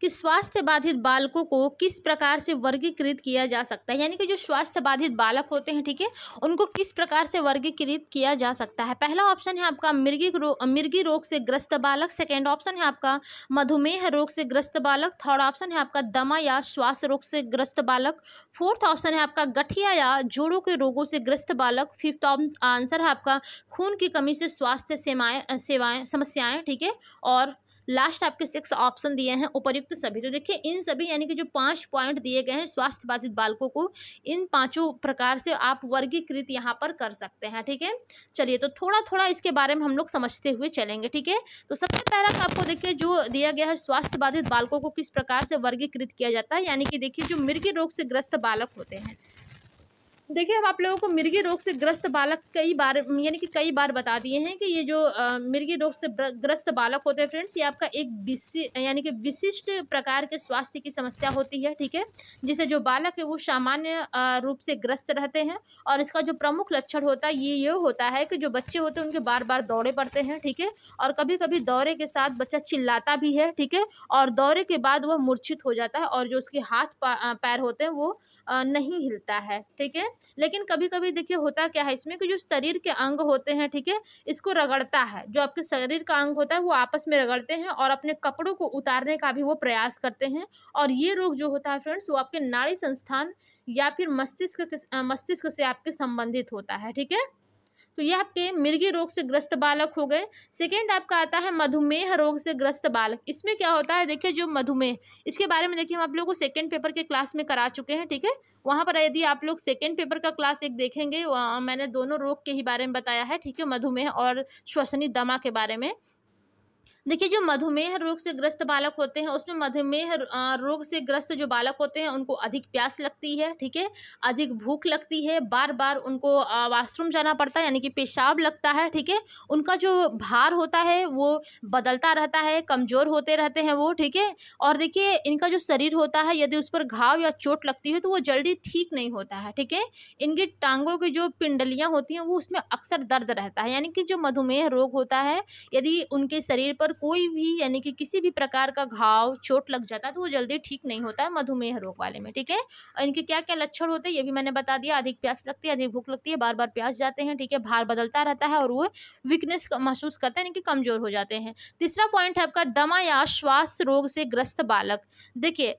कि स्वास्थ्य बाधित बालकों को किस प्रकार से वर्गीकृत किया जा सकता है यानी कि जो स्वास्थ्य बाधित बालक होते हैं ठीक है उनको किस प्रकार से वर्गीकृत किया जा सकता है पहला ऑप्शन है आपका मिर्गी रोग मिर्गी रोग से ग्रस्त बालक सेकेंड ऑप्शन है आपका मधुमेह रोग से ग्रस्त बालक थर्ड ऑप्शन है आपका दमा या श्वास रोग से ग्रस्त बालक फोर्थ ऑप्शन है आपका गठिया या जोड़ों के रोगों से ग्रस्त बालक फिफ्थ आंसर है आपका खून की कमी से स्वास्थ्य सेवाएं सेवाएं समस्याएं ठीक है और लास्ट आपके सिक्स ऑप्शन दिए हैं उपयुक्त सभी तो देखिए इन सभी यानी कि जो पांच पॉइंट दिए गए हैं स्वास्थ्य बाधित बालकों को इन पांचों प्रकार से आप वर्गीकृत यहाँ पर कर सकते हैं ठीक है चलिए तो थोड़ा थोड़ा इसके बारे में हम लोग समझते हुए चलेंगे ठीक है तो सबसे पहला तो आपको देखिए जो दिया गया है स्वास्थ्य बाधित बालकों को किस प्रकार से वर्गीकृत किया जाता है यानी कि देखिए जो मृगी रोग से ग्रस्त बालक होते हैं देखिए हम आप लोगों को मिर्गी रोग से ग्रस्त बालक कई बार यानी कि कई बार बता दिए हैं कि ये जो मिर्गी रोग से ग्रस्त बालक होते हैं फ्रेंड्स ये आपका एक यानी कि विशिष्ट प्रकार के स्वास्थ्य की समस्या होती है ठीक है जिसे जो बालक है वो सामान्य रूप से ग्रस्त रहते हैं और इसका जो प्रमुख लक्षण होता है ये ये होता है कि जो बच्चे होते हैं उनके बार बार दौड़े पड़ते हैं ठीक है और कभी कभी दौरे के साथ बच्चा चिल्लाता भी है ठीक है और दौरे के बाद वह मूर्छित हो जाता है और जो उसके हाथ पैर होते हैं वो नहीं हिलता है ठीक है लेकिन कभी कभी देखिए होता क्या है इसमें कि जो शरीर के अंग होते हैं ठीक है इसको रगड़ता है जो आपके शरीर का अंग होता है वो आपस में रगड़ते हैं और अपने कपड़ों को उतारने का भी वो प्रयास करते हैं और ये रोग जो होता है फ्रेंड्स वो आपके नाड़ी संस्थान या फिर मस्तिष्क मस्तिष्क से आपके संबंधित होता है ठीक है तो ये आपके मिर्गी रोग से ग्रस्त बालक हो गए सेकेंड आपका आता है मधुमेह रोग से ग्रस्त बालक इसमें क्या होता है देखिए जो मधुमेह इसके बारे में देखिए हम आप लोग को सेकेंड पेपर के क्लास में करा चुके हैं ठीक है वहाँ पर यदि आप लोग सेकेंड पेपर का क्लास एक देखेंगे मैंने दोनों रोग के ही बारे में बताया है ठीक है मधुमेह और श्वसनी दमा के बारे में देखिए जो मधुमेह रोग से ग्रस्त बालक होते हैं उसमें मधुमेह रोग से ग्रस्त जो बालक होते हैं उनको अधिक प्यास लगती है ठीक है अधिक भूख लगती है बार बार उनको वाशरूम जाना पड़ता है यानी कि पेशाब लगता है ठीक है उनका जो भार होता है वो बदलता रहता है कमज़ोर होते रहते हैं वो ठीक है और देखिए इनका जो शरीर होता है यदि उस पर घाव या चोट लगती है तो वो जल्दी ठीक नहीं होता है ठीक है इनकी टांगों की जो पिंडलियाँ होती हैं वो उसमें अक्सर दर्द रहता है यानी कि जो मधुमेह रोग होता है यदि उनके शरीर पर कोई भी यानी कि किसी भी प्रकार का घाव चोट लग जाता है तो वो जल्दी ठीक नहीं होता है मधुमेह रोग वाले में ठीक है और इनके क्या क्या लक्षण होते हैं ये भी मैंने बता दिया अधिक प्यास लगती है अधिक भूख लगती है बार बार प्यास जाते हैं ठीक है भार बदलता रहता है और वो वीकनेस महसूस करते हैं यानी कि कमजोर हो जाते हैं तीसरा पॉइंट है आपका दमा या श्वास रोग से ग्रस्त बालक देखिए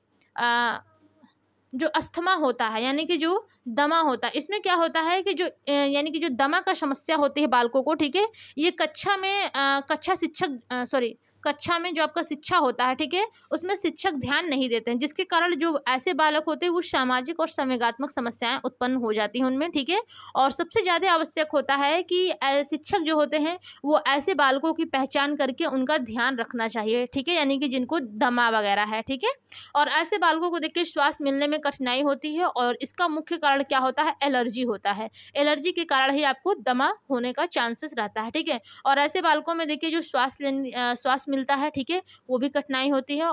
जो अस्थमा होता है यानी कि जो दमा होता है इसमें क्या होता है कि जो यानी कि जो दमा का समस्या होती है बालकों को ठीक है ये कक्षा में कक्षा शिक्षक सॉरी कक्षा में जो आपका शिक्षा होता है ठीक है उसमें शिक्षक ध्यान नहीं देते हैं जिसके कारण जो ऐसे बालक होते हैं वो सामाजिक और संवेगात्मक समस्याएं उत्पन्न हो जाती हैं उनमें ठीक है और सबसे ज़्यादा आवश्यक होता है कि शिक्षक जो होते हैं वो ऐसे बालकों की पहचान करके उनका ध्यान रखना चाहिए ठीक है यानी कि जिनको दमा वगैरह है ठीक है और ऐसे बालकों को देख के श्वास मिलने में कठिनाई होती है और इसका मुख्य कारण क्या होता है एलर्जी होता है एलर्जी के कारण ही आपको दमा होने का चांसेस रहता है ठीक है और ऐसे बालकों में देखिए जो श्वास लेने श्वास मिलता है ठीक है वो भी कठिनाई होती है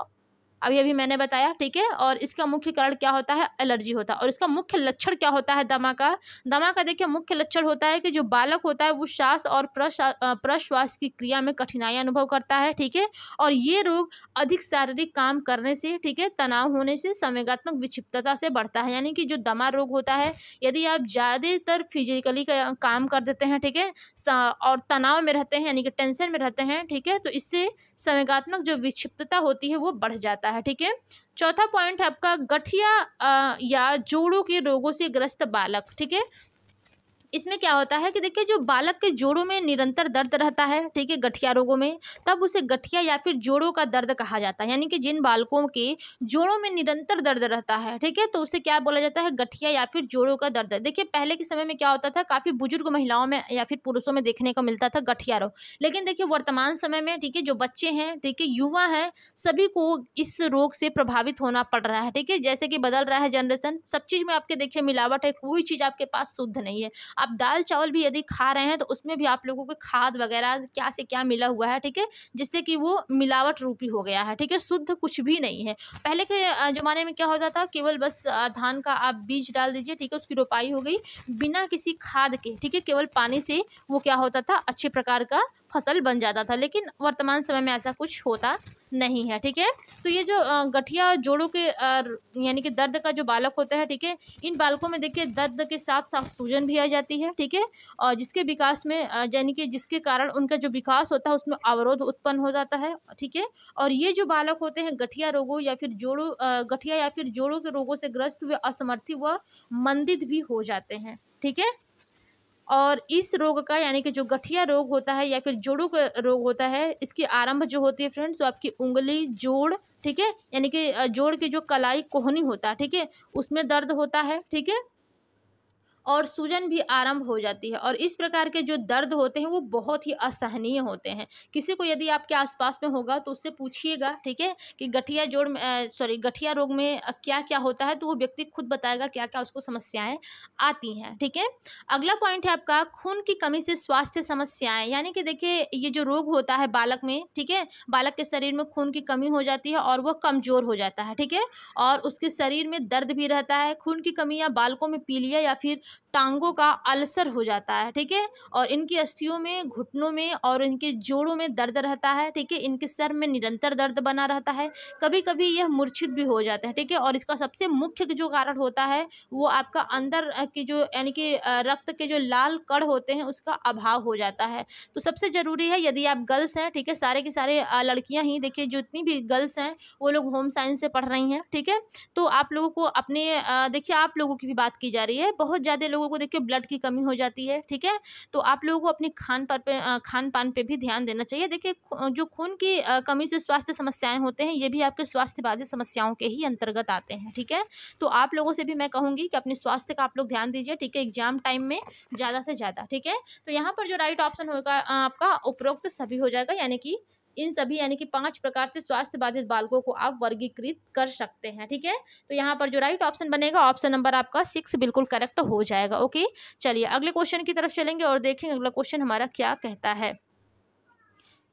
अभी अभी मैंने बताया ठीक है और इसका मुख्य कारण क्या होता है एलर्जी होता है और इसका मुख्य लक्षण क्या होता है दमा का दमा का देखिए मुख्य लक्षण होता है कि जो बालक होता है वो श्वास और प्रश्वास की क्रिया में कठिनाई अनुभव करता है ठीक है और ये रोग अधिक शारीरिक काम करने से ठीक है तनाव होने से संवेगात्मक विक्षिप्तता से बढ़ता है यानी कि जो दमा रोग होता है यदि आप ज़्यादातर फिजिकली काम कर देते हैं ठीक है और तनाव में रहते हैं यानी कि टेंशन में रहते हैं ठीक है तो इससे संवेगात्मक जो विक्षिप्तता होती है वो बढ़ जाता है है ठीक है चौथा पॉइंट है आपका गठिया या जोड़ों के रोगों से ग्रस्त बालक ठीक है इसमें क्या होता है कि देखिए जो बालक के जोड़ों में निरंतर दर्द रहता है ठीक है गठिया रोगों में तब उसे गठिया या फिर जोड़ों का दर्द कहा जाता है यानी कि जिन बालकों के जोड़ों में निरंतर दर्द रहता है ठीक है तो उसे क्या बोला जाता है गठिया या फिर जोड़ों का दर्द देखिए पहले के समय में क्या होता था काफ़ी बुजुर्ग महिलाओं में या फिर पुरुषों में देखने को मिलता था गठिया रोग लेकिन देखिये वर्तमान समय में ठीक है जो बच्चे हैं ठीक है युवा हैं सभी को इस रोग से प्रभावित होना पड़ रहा है ठीक है जैसे कि बदल रहा है जनरेशन सब चीज़ में आपके देखिए मिलावट है कोई चीज़ आपके पास शुद्ध नहीं है आप दाल चावल भी यदि खा रहे हैं तो उसमें भी आप लोगों को खाद वगैरह क्या से क्या मिला हुआ है ठीक है जिससे कि वो मिलावट रूपी हो गया है ठीक है शुद्ध कुछ भी नहीं है पहले के ज़माने में क्या होता था केवल बस धान का आप बीज डाल दीजिए ठीक है उसकी रोपाई हो गई बिना किसी खाद के ठीक है केवल पानी से वो क्या होता था अच्छे प्रकार का फसल बन जाता था लेकिन वर्तमान समय में ऐसा कुछ होता नहीं है ठीक है तो ये जो गठिया और जोड़ों के यानी कि दर्द का जो बालक होता है ठीक है इन बालकों में देखिए दर्द के साथ साथ सूजन भी आ जाती है ठीक है और जिसके विकास में यानी कि जिसके कारण उनका जो विकास होता है उसमें अवरोध उत्पन्न हो जाता है ठीक है और ये जो बालक होते हैं गठिया रोगों या फिर जोड़ों गठिया या फिर जोड़ों के रोगों से ग्रस्त हुए असमर्थी व मंदित भी हो जाते हैं ठीक है और इस रोग का यानी कि जो गठिया रोग होता है या फिर जोड़ों का रोग होता है इसकी आरंभ जो होती है फ्रेंड्स वो आपकी उंगली जोड़ ठीक है यानी कि जोड़ की जो कलाई कोहनी होता है ठीक है उसमें दर्द होता है ठीक है और सूजन भी आरंभ हो जाती है और इस प्रकार के जो दर्द होते हैं वो बहुत ही असहनीय होते हैं किसी को यदि आपके आसपास में होगा तो उससे पूछिएगा ठीक है कि गठिया जोड़ सॉरी गठिया रोग में क्या क्या होता है तो वो व्यक्ति खुद बताएगा क्या क्या उसको समस्याएं आती हैं ठीक है अगला पॉइंट है आपका खून की कमी से स्वास्थ्य समस्याएं यानी कि देखिए ये जो रोग होता है बालक में ठीक है बालक के शरीर में खून की कमी हो जाती है और वह कमज़ोर हो जाता है ठीक है और उसके शरीर में दर्द भी रहता है खून की कमी या बालकों में पीलिया या फिर टांगों का अल्सर हो जाता है ठीक है और इनकी अस्थियों में घुटनों में और इनके जोड़ों में दर्द रहता है ठीक है इनके सर में निरंतर दर्द बना रहता है कभी कभी यह मूर्छित भी हो जाता है ठीक है और इसका सबसे मुख्य जो कारण होता है वो आपका अंदर के जो यानी कि रक्त के जो लाल कड़ होते हैं उसका अभाव हो जाता है तो सबसे ज़रूरी है यदि आप गर्ल्स हैं ठीक है सारे के सारे लड़कियां ही देखिए जितनी भी गर्ल्स हैं वो लोग होम साइंस से पढ़ रही हैं ठीक है तो आप लोगों को अपने देखिए आप लोगों की भी बात की जा रही है बहुत ज़्यादा आधे लोगों को देखिए ब्लड की कमी हो जाती है ठीक है तो आप लोगों को अपने खान पर पे खान पान पे भी ध्यान देना चाहिए देखिए जो खून की कमी से स्वास्थ्य समस्याएं होते हैं ये भी आपके स्वास्थ्य बाधित समस्याओं के ही अंतर्गत आते हैं ठीक है तो आप लोगों से भी मैं कहूँगी कि अपने स्वास्थ्य का आप लोग ध्यान दीजिए ठीक है एग्जाम टाइम में ज़्यादा से ज़्यादा ठीक है तो यहाँ पर जो राइट ऑप्शन होगा आपका उपरोक्त सभी हो जाएगा यानी कि इन सभी यानी कि पांच प्रकार से स्वास्थ्य बाधित बालकों को आप वर्गीकृत कर सकते हैं ठीक है तो यहाँ पर जो राइट ऑप्शन बनेगा ऑप्शन नंबर आपका सिक्स बिल्कुल करेक्ट हो जाएगा ओके चलिए अगले क्वेश्चन की तरफ चलेंगे और देखेंगे अगला क्वेश्चन हमारा क्या कहता है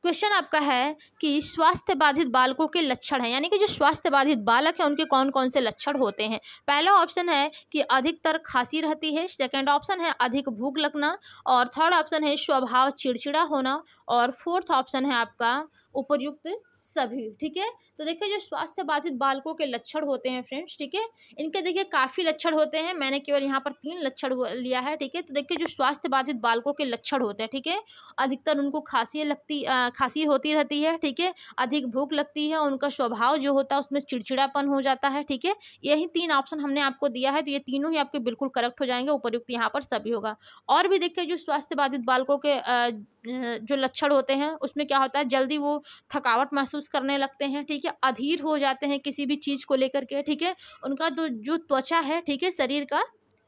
क्वेश्चन आपका है कि स्वास्थ्य बाधित बालकों के लक्षण हैं यानी कि जो स्वास्थ्य बाधित बालक हैं उनके कौन कौन से लक्षण होते हैं पहला ऑप्शन है कि अधिकतर खांसी रहती है सेकंड ऑप्शन है अधिक भूख लगना और थर्ड ऑप्शन है स्वभाव चिड़चिड़ा होना और फोर्थ ऑप्शन है आपका उपयुक्त सभी ठीक है तो देखिए जो स्वास्थ्य बाधित बालकों के लक्षण होते हैं फ्रेंड्स ठीक है इनके देखिए काफ़ी लक्षण होते हैं मैंने केवल यहाँ पर तीन लक्षण लिया है ठीक है तो देखिए जो स्वास्थ्य बाधित बालकों के लक्षण होते हैं ठीक है अधिकतर उनको खांसी लगती खांसी होती रहती है ठीक है अधिक भूख लगती है उनका स्वभाव जो होता है उसमें चिड़चिड़ापन हो जाता है ठीक है यही तीन ऑप्शन हमने आपको दिया है तो ये तीनों ही आपके बिल्कुल करेक्ट हो जाएंगे उपयुक्त यहाँ पर सभी होगा और भी देखिए जो स्वास्थ्य बाधित बालकों के जो लक्षण होते हैं उसमें क्या होता है जल्दी वो थकावट महसूस महसूस करने लगते हैं ठीक है अधीर हो जाते हैं किसी भी चीज़ को लेकर के ठीक है उनका जो जो त्वचा है ठीक है शरीर का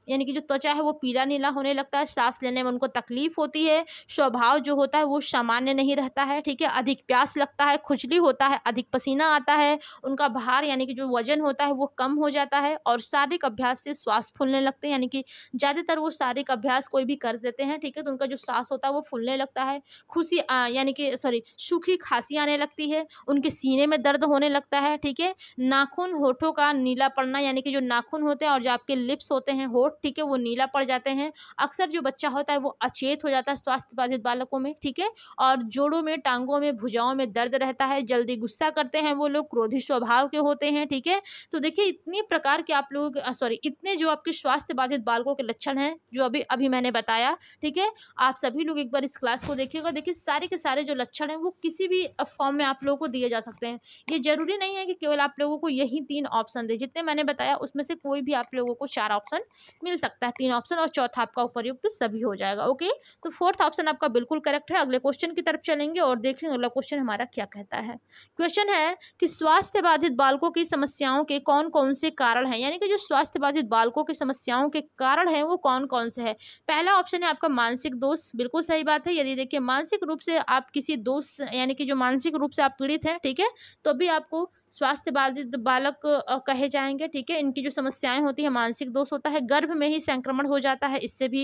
यानी कि जो त्वचा है वो पीला नीला होने लगता है सांस लेने में उनको तकलीफ होती है स्वभाव जो होता है वो सामान्य नहीं रहता है ठीक है अधिक प्यास लगता है खुजली होता है अधिक पसीना आता है उनका भार यानी कि जो वजन होता है वो कम हो जाता है और शारीरिक अभ्यास से श्वास फूलने लगते हैं यानी कि ज़्यादातर वो शारीरिक अभ्यास कोई भी कर देते हैं ठीक है तो उनका जो सांस होता है वो फूलने लगता है खुशी यानी कि सॉरी सूखी खांसी आने लगती है उनके सीने में दर्द होने लगता है ठीक है नाखून होठों का नीला पड़ना यानी कि जो नाखून होते हैं और जो आपके लिप्स होते हैं होठ ठीक है वो नीला पड़ जाते हैं अक्सर जो बच्चा होता है वो अचेत हो जाता है स्वास्थ्य बाधित बालकों में ठीक है और जोड़ों में टांगों में भुजाओं में दर्द रहता है जल्दी गुस्सा करते हैं वो लोग क्रोधी स्वभाव के होते हैं ठीक है तो देखिए इतने प्रकार के आप लोग सॉरी इतने जो आपके स्वास्थ्य बाधित बालकों के लक्षण हैं जो अभी अभी मैंने बताया ठीक है आप सभी लोग एक बार इस क्लास को देखिएगा देखिए सारे के सारे जो लक्षण हैं वो किसी भी फॉर्म में आप लोगों को दिए जा सकते हैं ये जरूरी नहीं है कि केवल आप लोगों को यही तीन ऑप्शन दे जितने मैंने बताया उसमें से कोई भी आप लोगों को चार ऑप्शन मिल सकता है तीन ऑप्शन और चौथा आपका उपरयुक्त सभी हो जाएगा ओके तो फोर्थ ऑप्शन आपका बिल्कुल करेक्ट है अगले क्वेश्चन की तरफ चलेंगे और देखेंगे अगला क्वेश्चन हमारा क्या कहता है क्वेश्चन है कि स्वास्थ्य बाधित बालकों की समस्याओं के कौन कौन से कारण हैं यानी कि जो स्वास्थ्य बाधित बालकों की समस्याओं के कारण हैं वो कौन कौन से है पहला ऑप्शन है आपका मानसिक दोष बिल्कुल सही बात है यदि देखिए मानसिक रूप से आप किसी दोष यानी कि जो मानसिक रूप से आप पीड़ित हैं ठीक है तो भी आपको स्वास्थ्य बाधित बालक कहे जाएंगे ठीक है इनकी जो समस्याएं होती है मानसिक दोष होता है गर्भ में ही संक्रमण हो जाता है इससे भी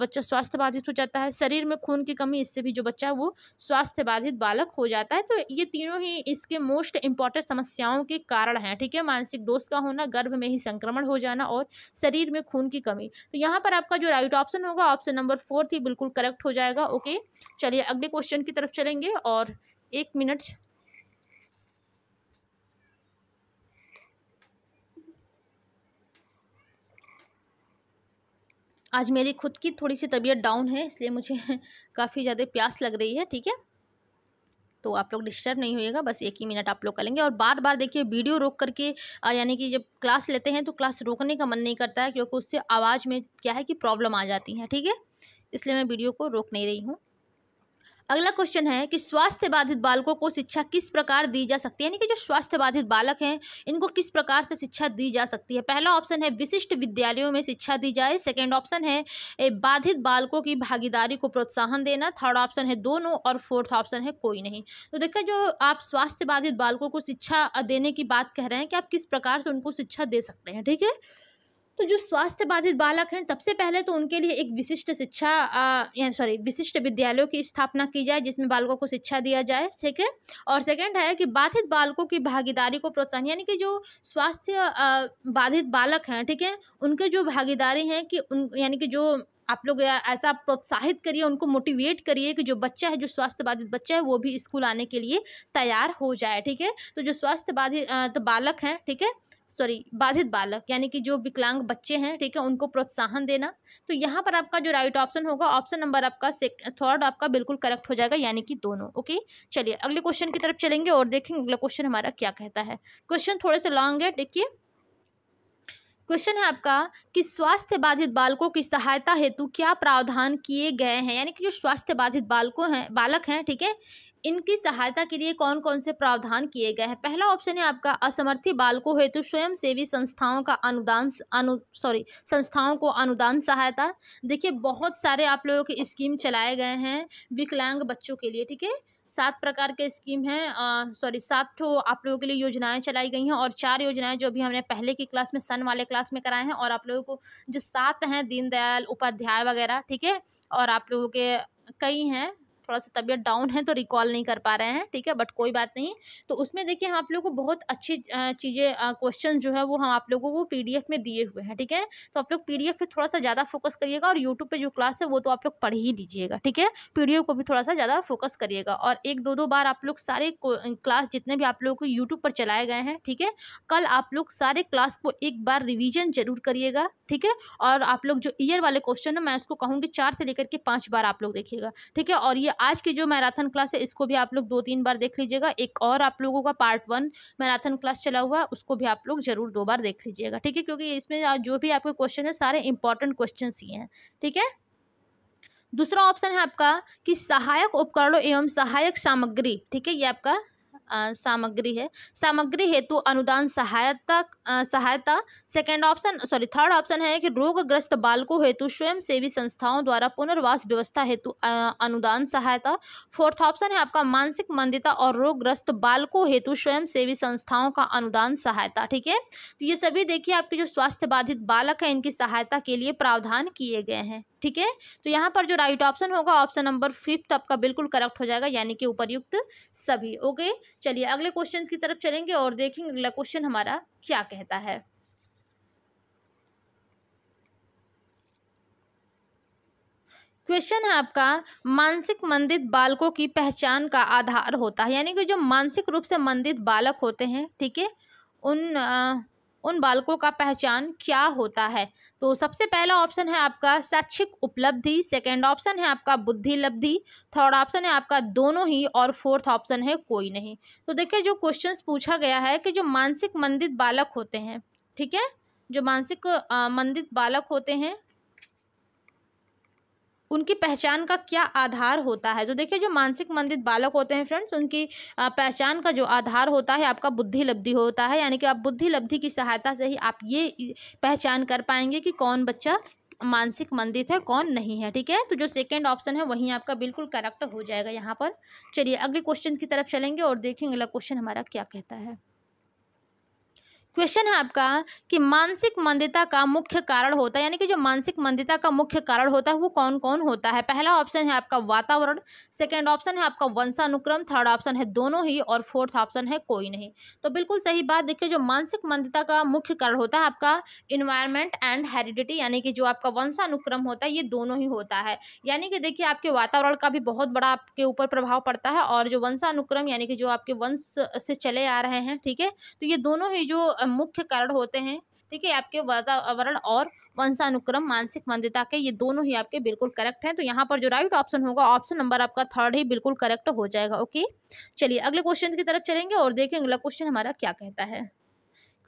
बच्चा स्वास्थ्य बाधित हो जाता है शरीर में खून की कमी इससे भी जो बच्चा है वो स्वास्थ्य बाधित बालक हो जाता है तो ये तीनों ही इसके मोस्ट इंपॉर्टेंट समस्याओं के कारण हैं ठीक है मानसिक दोष का होना गर्भ में ही संक्रमण हो जाना और शरीर में खून की कमी तो यहाँ पर आपका जो राइट ऑप्शन होगा ऑप्शन नंबर फोर्थ ही बिल्कुल करेक्ट हो जाएगा ओके चलिए अगले क्वेश्चन की तरफ चलेंगे और एक मिनट आज मेरी खुद की थोड़ी सी तबीयत डाउन है इसलिए मुझे काफ़ी ज़्यादा प्यास लग रही है ठीक है तो आप लोग डिस्टर्ब नहीं होएगा बस एक ही मिनट आप लोग करेंगे और बार बार देखिए वीडियो रोक करके यानी कि जब क्लास लेते हैं तो क्लास रोकने का मन नहीं करता है क्योंकि उससे आवाज़ में क्या है कि प्रॉब्लम आ जाती है ठीक है इसलिए मैं वीडियो को रोक नहीं रही हूँ अगला क्वेश्चन है कि स्वास्थ्य बाधित बालकों को शिक्षा किस प्रकार दी जा सकती है यानी कि जो स्वास्थ्य बाधित बालक हैं इनको किस प्रकार से शिक्षा दी जा सकती है पहला ऑप्शन है विशिष्ट विद्यालयों में शिक्षा दी जाए सेकेंड ऑप्शन है बाधित बालकों की भागीदारी को प्रोत्साहन देना थर्ड ऑप्शन है दोनों और फोर्थ ऑप्शन है कोई नहीं तो देखिए जो आप स्वास्थ्य बाधित बालकों को शिक्षा देने की बात कह रहे हैं कि आप किस प्रकार से उनको शिक्षा दे सकते हैं ठीक है तो जो स्वास्थ्य बाधित बालक हैं सबसे पहले तो उनके लिए एक विशिष्ट शिक्षा सॉरी विशिष्ट विद्यालयों की स्थापना की जाए जिसमें बालकों को शिक्षा दिया जाए ठीक है और सेकेंड है कि बाधित बालकों की भागीदारी को प्रोत्साहन यानी कि जो स्वास्थ्य बाधित बालक हैं ठीक है उनके जो भागीदारी हैं कि उन यानी कि जो आप लोग ऐसा प्रोत्साहित करिए उनको मोटिवेट करिए कि जो बच्चा है जो स्वास्थ्य बाधित बच्चा है वो भी स्कूल आने के लिए तैयार हो जाए ठीक है तो जो स्वास्थ्य बाधित तो बालक हैं ठीक है सॉरी बाधित बालक यानी कि जो विकलांग बच्चे हैं ठीक है उनको प्रोत्साहन देना तो यहाँ पर आपका जो राइट ऑप्शन होगा ऑप्शन नंबर आपका थर्ड आपका बिल्कुल करेक्ट हो जाएगा यानी कि दोनों ओके चलिए अगले क्वेश्चन की तरफ चलेंगे और देखेंगे अगला क्वेश्चन हमारा क्या कहता है क्वेश्चन थोड़े से लॉन्ग है देखिए क्वेश्चन है आपका कि स्वास्थ्य बाधित बालकों की सहायता हेतु क्या प्रावधान किए गए हैं यानी कि जो स्वास्थ्य बाधित बालकों हैं बालक हैं ठीक है इनकी सहायता के लिए कौन कौन से प्रावधान किए गए हैं पहला ऑप्शन है आपका असमर्थी बालकों हेतु स्वयंसेवी संस्थाओं का अनुदान अनु सॉरी संस्थाओं को अनुदान सहायता देखिए बहुत सारे आप लोगों के स्कीम चलाए गए हैं विकलांग बच्चों के लिए ठीक है सात प्रकार के स्कीम हैं सॉरी सात ठो आप लोगों के लिए योजनाएं चलाई गई हैं और चार योजनाएं जो भी हमने पहले की क्लास में सन वाले क्लास में कराए हैं और आप लोगों को जो सात हैं दीनदयाल उपाध्याय वगैरह ठीक है और आप लोगों के कई हैं थोड़ा सा तबीयत डाउन है तो रिकॉल नहीं कर पा रहे हैं ठीक है बट कोई बात नहीं तो उसमें देखिए हम आप लोग को बहुत अच्छी चीज़ें क्वेश्चन जो है वो हम आप लोगों को पी में दिए हुए हैं ठीक है तो आप लोग पी पे थोड़ा सा ज़्यादा फोकस करिएगा और यूट्यूब पर जो क्लास है वो तो आप लोग पढ़ ही दीजिएगा ठीक है पी को भी थोड़ा सा ज़्यादा फोकस करिएगा और एक दो दो बार आप लोग सारे क्लास जितने भी आप लोगों को यूट्यूब पर चलाए गए हैं ठीक है कल आप लोग सारे क्लास को एक बार रिवीजन जरूर करिएगा ठीक है और आप लोग जो ईयर वाले क्वेश्चन है मैं उसको कहूँगी चार से लेकर के पांच बार आप लोग देखिएगा ठीक है और ये आज की जो मैराथन क्लास है इसको भी आप लोग दो तीन बार देख लीजिएगा एक और आप लोगों का पार्ट वन मैराथन क्लास चला हुआ उसको भी आप लोग जरूर दो बार देख लीजिएगा ठीक है क्योंकि इसमें जो भी आपके क्वेश्चन है सारे इंपॉर्टेंट क्वेश्चन ही हैं ठीक है दूसरा ऑप्शन है आपका कि सहायक उपकरणों एवं सहायक सामग्री ठीक है ये आपका सामग्री है सामग्री हेतु अनुदान सहायता सहायता second option sorry third option है कि रोगग्रस्त बालकों हेतु स्वयं सेवी संस्थाओं द्वारा पुनर्वास व्यवस्था हेतु अनुदान सहायता फोर्थ ऑप्शन है आपका मानसिक मंदिता और रोगग्रस्त बालकों हेतु स्वयं सेवी संस्थाओं का अनुदान सहायता ठीक है तो ये सभी देखिए आपके जो स्वास्थ्य बाधित बालक है इनकी सहायता के लिए प्रावधान किए गए हैं ठीक है तो यहाँ पर जो राइट ऑप्शन होगा ऑप्शन नंबर फिफ्थ आपका बिल्कुल करेक्ट हो जाएगा यानी कि उपरयुक्त सभी ओके चलिए अगले क्वेश्चन की तरफ चलेंगे और देखेंगे अगला क्वेश्चन हमारा क्या कहता है क्वेश्चन है आपका मानसिक मंदित बालकों की पहचान का आधार होता है यानी कि जो मानसिक रूप से मंदित बालक होते हैं ठीक है उन आ, उन बालकों का पहचान क्या होता है तो सबसे पहला ऑप्शन है आपका शैक्षिक उपलब्धि सेकेंड ऑप्शन है आपका बुद्धि लब्धि थर्ड ऑप्शन है आपका दोनों ही और फोर्थ ऑप्शन है कोई नहीं तो देखिए जो क्वेश्चन पूछा गया है कि जो मानसिक मंदित बालक होते हैं ठीक है जो मानसिक मंदित बालक होते हैं उनकी पहचान का क्या आधार होता है तो देखिए जो मानसिक मंदित बालक होते हैं फ्रेंड्स उनकी पहचान का जो आधार होता है आपका बुद्धि लब्धि होता है यानी कि आप बुद्धि लब्धि की सहायता से ही आप ये पहचान कर पाएंगे कि कौन बच्चा मानसिक मंदित है कौन नहीं है ठीक है तो जो सेकेंड ऑप्शन है वही आपका बिल्कुल करेक्ट हो जाएगा यहाँ पर चलिए अगले क्वेश्चन की तरफ चलेंगे और देखेंगे अगला क्वेश्चन हमारा क्या कहता है क्वेश्चन है आपका कि मानसिक मंदिता का मुख्य कारण होता है यानी कि जो मानसिक मंदिता का मुख्य कारण होता है वो कौन कौन होता है पहला ऑप्शन है आपका वातावरण सेकंड ऑप्शन है आपका वंशानुक्रम थर्ड ऑप्शन है दोनों ही और फोर्थ ऑप्शन है कोई नहीं तो बिल्कुल सही बात देखिए जो मानसिक मंदिता का मुख्य कारण होता है आपका इन्वायरमेंट एंड हेरिडिटी यानी कि जो आपका वंशानुक्रम होता है ये दोनों ही होता है यानी कि देखिए आपके वातावरण का भी बहुत बड़ा आपके ऊपर प्रभाव पड़ता है और जो वंशानुक्रम यानी कि जो आपके वंश से चले आ रहे हैं ठीक है तो ये दोनों ही जो मुख्य कारण होते हैं ठीक है आपके वातावरण और वंशानुक्रम मानसिक मंदता के ये दोनों ही आपके बिल्कुल करेक्ट हैं तो यहाँ पर जो राइट ऑप्शन होगा ऑप्शन नंबर आपका थर्ड ही बिल्कुल करेक्ट हो जाएगा ओके चलिए अगले क्वेश्चन की तरफ चलेंगे और देखें अगला क्वेश्चन हमारा क्या कहता है